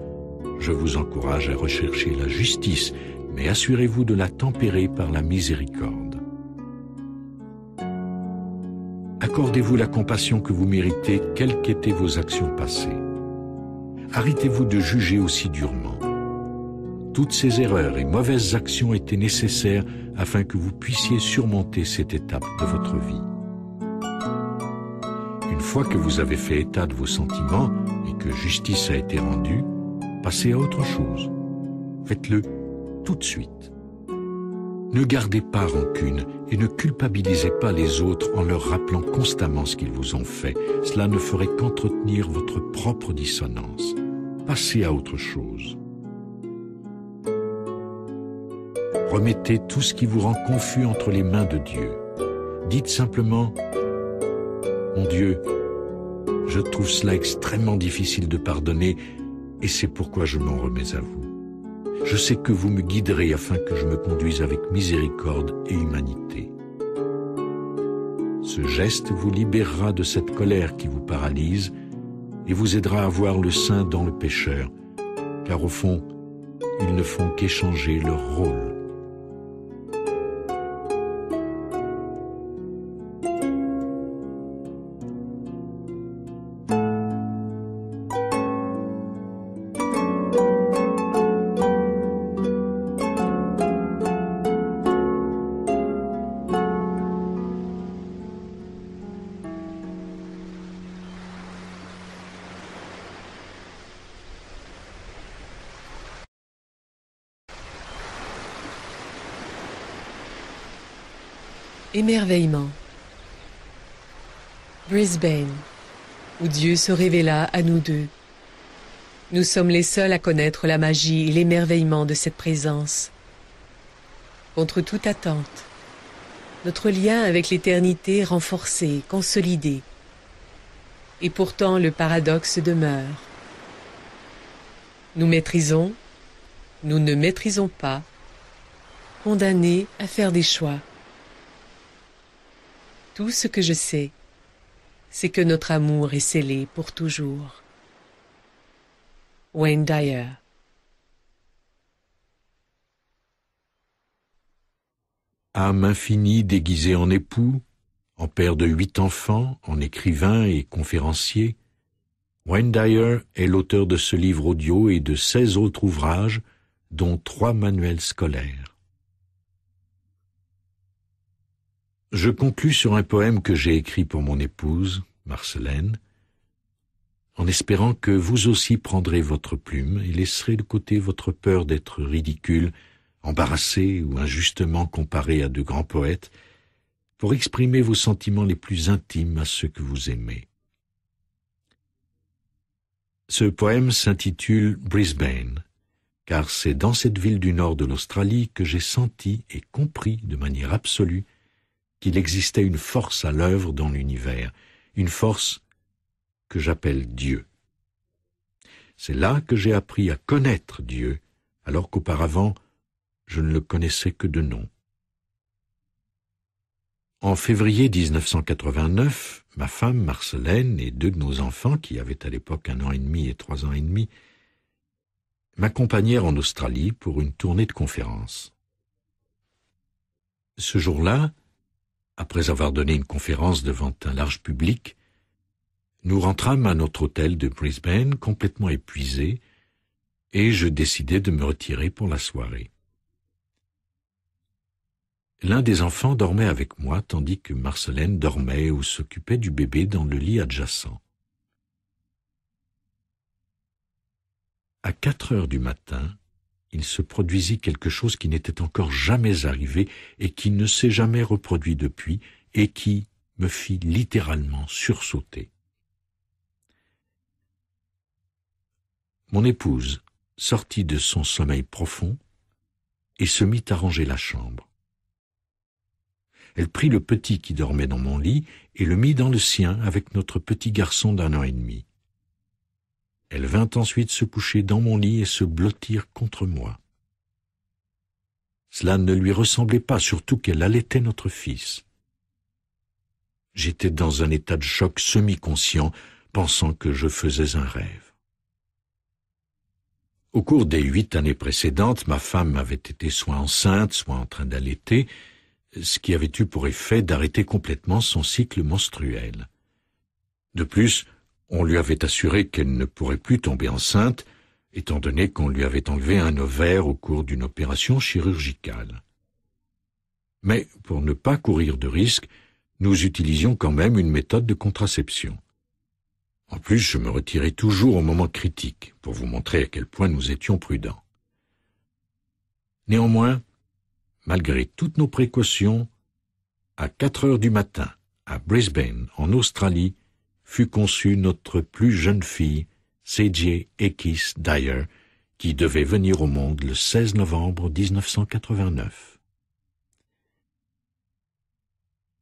je vous encourage à rechercher la justice, mais assurez-vous de la tempérer par la miséricorde. Accordez-vous la compassion que vous méritez, quelles qu'étaient vos actions passées. Arrêtez-vous de juger aussi durement. Toutes ces erreurs et mauvaises actions étaient nécessaires afin que vous puissiez surmonter cette étape de votre vie. Une fois que vous avez fait état de vos sentiments et que justice a été rendue, Passez à autre chose. Faites-le tout de suite. Ne gardez pas rancune et ne culpabilisez pas les autres en leur rappelant constamment ce qu'ils vous ont fait. Cela ne ferait qu'entretenir votre propre dissonance. Passez à autre chose. Remettez tout ce qui vous rend confus entre les mains de Dieu. Dites simplement ⁇ Mon Dieu, je trouve cela extrêmement difficile de pardonner et c'est pourquoi je m'en remets à vous. Je sais que vous me guiderez afin que je me conduise avec miséricorde et humanité. Ce geste vous libérera de cette colère qui vous paralyse et vous aidera à voir le saint dans le pécheur, car au fond, ils ne font qu'échanger leur rôle. Brisbane, où Dieu se révéla à nous deux. Nous sommes les seuls à connaître la magie et l'émerveillement de cette présence. Contre toute attente, notre lien avec l'éternité renforcé, consolidé. Et pourtant le paradoxe demeure. Nous maîtrisons, nous ne maîtrisons pas, condamnés à faire des choix. Tout ce que je sais, c'est que notre amour est scellé pour toujours. Wayne Dyer Âme infinie déguisée en époux, en père de huit enfants, en écrivain et conférencier, Wayne Dyer est l'auteur de ce livre audio et de seize autres ouvrages, dont trois manuels scolaires. je conclus sur un poème que j'ai écrit pour mon épouse, Marcelaine, en espérant que vous aussi prendrez votre plume et laisserez de côté votre peur d'être ridicule, embarrassé ou injustement comparé à de grands poètes, pour exprimer vos sentiments les plus intimes à ceux que vous aimez. Ce poème s'intitule Brisbane, car c'est dans cette ville du nord de l'Australie que j'ai senti et compris de manière absolue qu'il existait une force à l'œuvre dans l'univers, une force que j'appelle Dieu. C'est là que j'ai appris à connaître Dieu, alors qu'auparavant je ne le connaissais que de nom. En février 1989, ma femme Marcelaine et deux de nos enfants, qui avaient à l'époque un an et demi et trois ans et demi, m'accompagnèrent en Australie pour une tournée de conférences. Ce jour-là, après avoir donné une conférence devant un large public, nous rentrâmes à notre hôtel de Brisbane complètement épuisés, et je décidai de me retirer pour la soirée. L'un des enfants dormait avec moi tandis que Marcelaine dormait ou s'occupait du bébé dans le lit adjacent. À quatre heures du matin, il se produisit quelque chose qui n'était encore jamais arrivé et qui ne s'est jamais reproduit depuis et qui me fit littéralement sursauter. Mon épouse sortit de son sommeil profond et se mit à ranger la chambre. Elle prit le petit qui dormait dans mon lit et le mit dans le sien avec notre petit garçon d'un an et demi. Elle vint ensuite se coucher dans mon lit et se blottir contre moi. Cela ne lui ressemblait pas, surtout qu'elle allaitait notre fils. J'étais dans un état de choc semi-conscient, pensant que je faisais un rêve. Au cours des huit années précédentes, ma femme avait été soit enceinte, soit en train d'allaiter, ce qui avait eu pour effet d'arrêter complètement son cycle menstruel. De plus, on lui avait assuré qu'elle ne pourrait plus tomber enceinte, étant donné qu'on lui avait enlevé un ovaire au cours d'une opération chirurgicale. Mais pour ne pas courir de risque, nous utilisions quand même une méthode de contraception. En plus, je me retirais toujours au moment critique, pour vous montrer à quel point nous étions prudents. Néanmoins, malgré toutes nos précautions, à quatre heures du matin, à Brisbane, en Australie, fut conçue notre plus jeune fille, C.J. Ekis Dyer, qui devait venir au monde le 16 novembre 1989.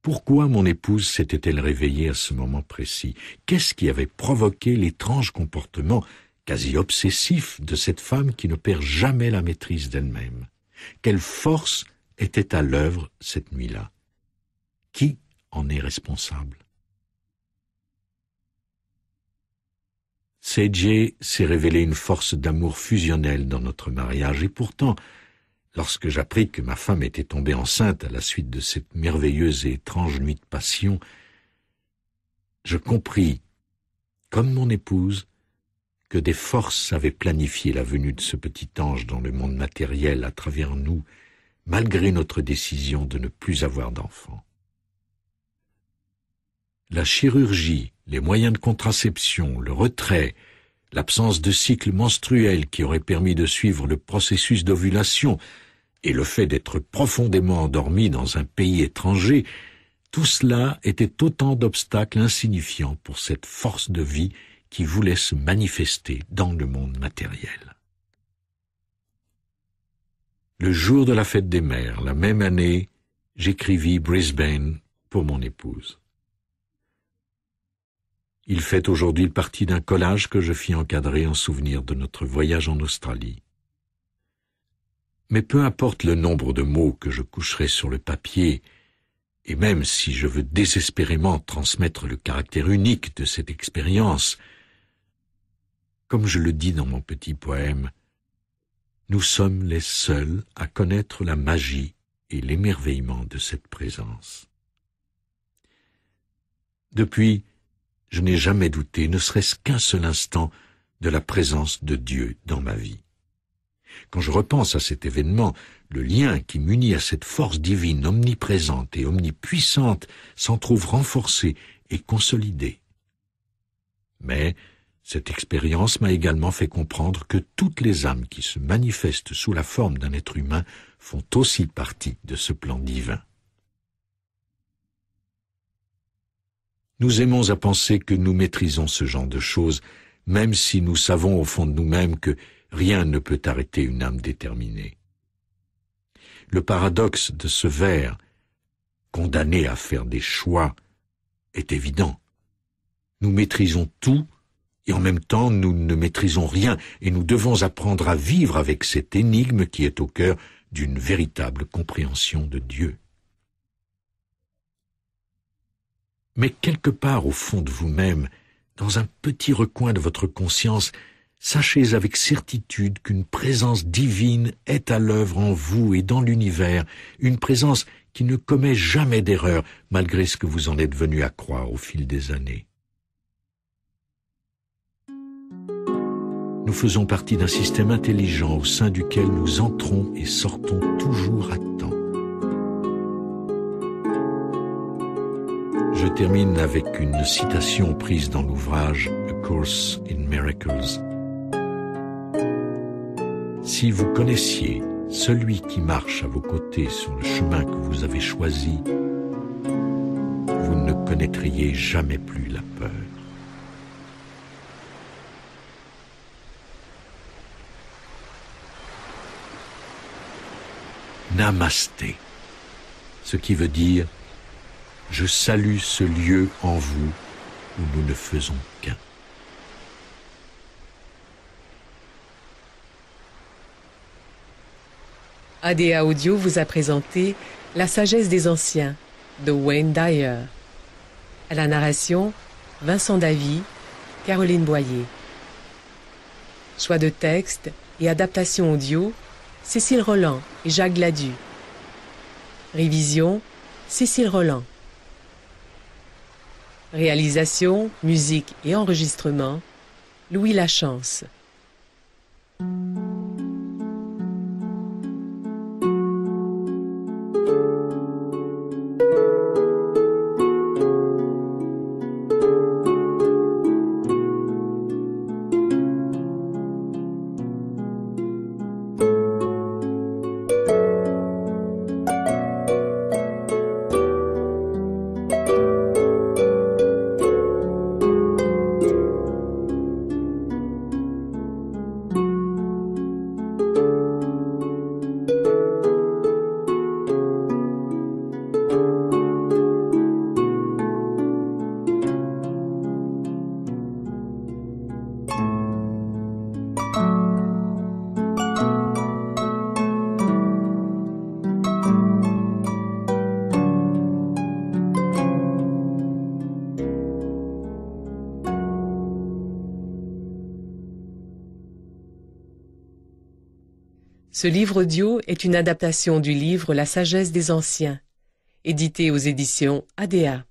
Pourquoi mon épouse s'était-elle réveillée à ce moment précis Qu'est-ce qui avait provoqué l'étrange comportement quasi obsessif de cette femme qui ne perd jamais la maîtrise d'elle-même Quelle force était à l'œuvre cette nuit-là Qui en est responsable s'est révélé une force d'amour fusionnelle dans notre mariage et pourtant, lorsque j'appris que ma femme était tombée enceinte à la suite de cette merveilleuse et étrange nuit de passion, je compris, comme mon épouse, que des forces avaient planifié la venue de ce petit ange dans le monde matériel à travers nous, malgré notre décision de ne plus avoir d'enfants. La chirurgie les moyens de contraception, le retrait, l'absence de cycle menstruel qui aurait permis de suivre le processus d'ovulation et le fait d'être profondément endormi dans un pays étranger, tout cela était autant d'obstacles insignifiants pour cette force de vie qui voulait se manifester dans le monde matériel. Le jour de la fête des mères, la même année, j'écrivis Brisbane pour mon épouse. Il fait aujourd'hui partie d'un collage que je fis encadrer en souvenir de notre voyage en Australie. Mais peu importe le nombre de mots que je coucherai sur le papier, et même si je veux désespérément transmettre le caractère unique de cette expérience, comme je le dis dans mon petit poème, nous sommes les seuls à connaître la magie et l'émerveillement de cette présence. Depuis, je n'ai jamais douté, ne serait-ce qu'un seul instant, de la présence de Dieu dans ma vie. Quand je repense à cet événement, le lien qui m'unit à cette force divine omniprésente et omnipuissante s'en trouve renforcé et consolidé. Mais cette expérience m'a également fait comprendre que toutes les âmes qui se manifestent sous la forme d'un être humain font aussi partie de ce plan divin. Nous aimons à penser que nous maîtrisons ce genre de choses, même si nous savons au fond de nous-mêmes que rien ne peut arrêter une âme déterminée. Le paradoxe de ce vers, condamné à faire des choix, est évident. Nous maîtrisons tout, et en même temps nous ne maîtrisons rien, et nous devons apprendre à vivre avec cette énigme qui est au cœur d'une véritable compréhension de Dieu. Mais quelque part au fond de vous-même, dans un petit recoin de votre conscience, sachez avec certitude qu'une présence divine est à l'œuvre en vous et dans l'univers, une présence qui ne commet jamais d'erreur, malgré ce que vous en êtes venu à croire au fil des années. Nous faisons partie d'un système intelligent au sein duquel nous entrons et sortons toujours à temps. Je termine avec une citation prise dans l'ouvrage A Course in Miracles. Si vous connaissiez celui qui marche à vos côtés sur le chemin que vous avez choisi, vous ne connaîtriez jamais plus la peur. Namasté, ce qui veut dire je salue ce lieu en vous où nous ne faisons qu'un. ADA Audio vous a présenté La sagesse des anciens de Wayne Dyer. À la narration, Vincent Davy, Caroline Boyer. Choix de texte et adaptation audio, Cécile Roland et Jacques Gladu. Révision, Cécile Roland. Réalisation, musique et enregistrement, Louis Lachance. Ce livre audio est une adaptation du livre La sagesse des anciens, édité aux éditions ADA.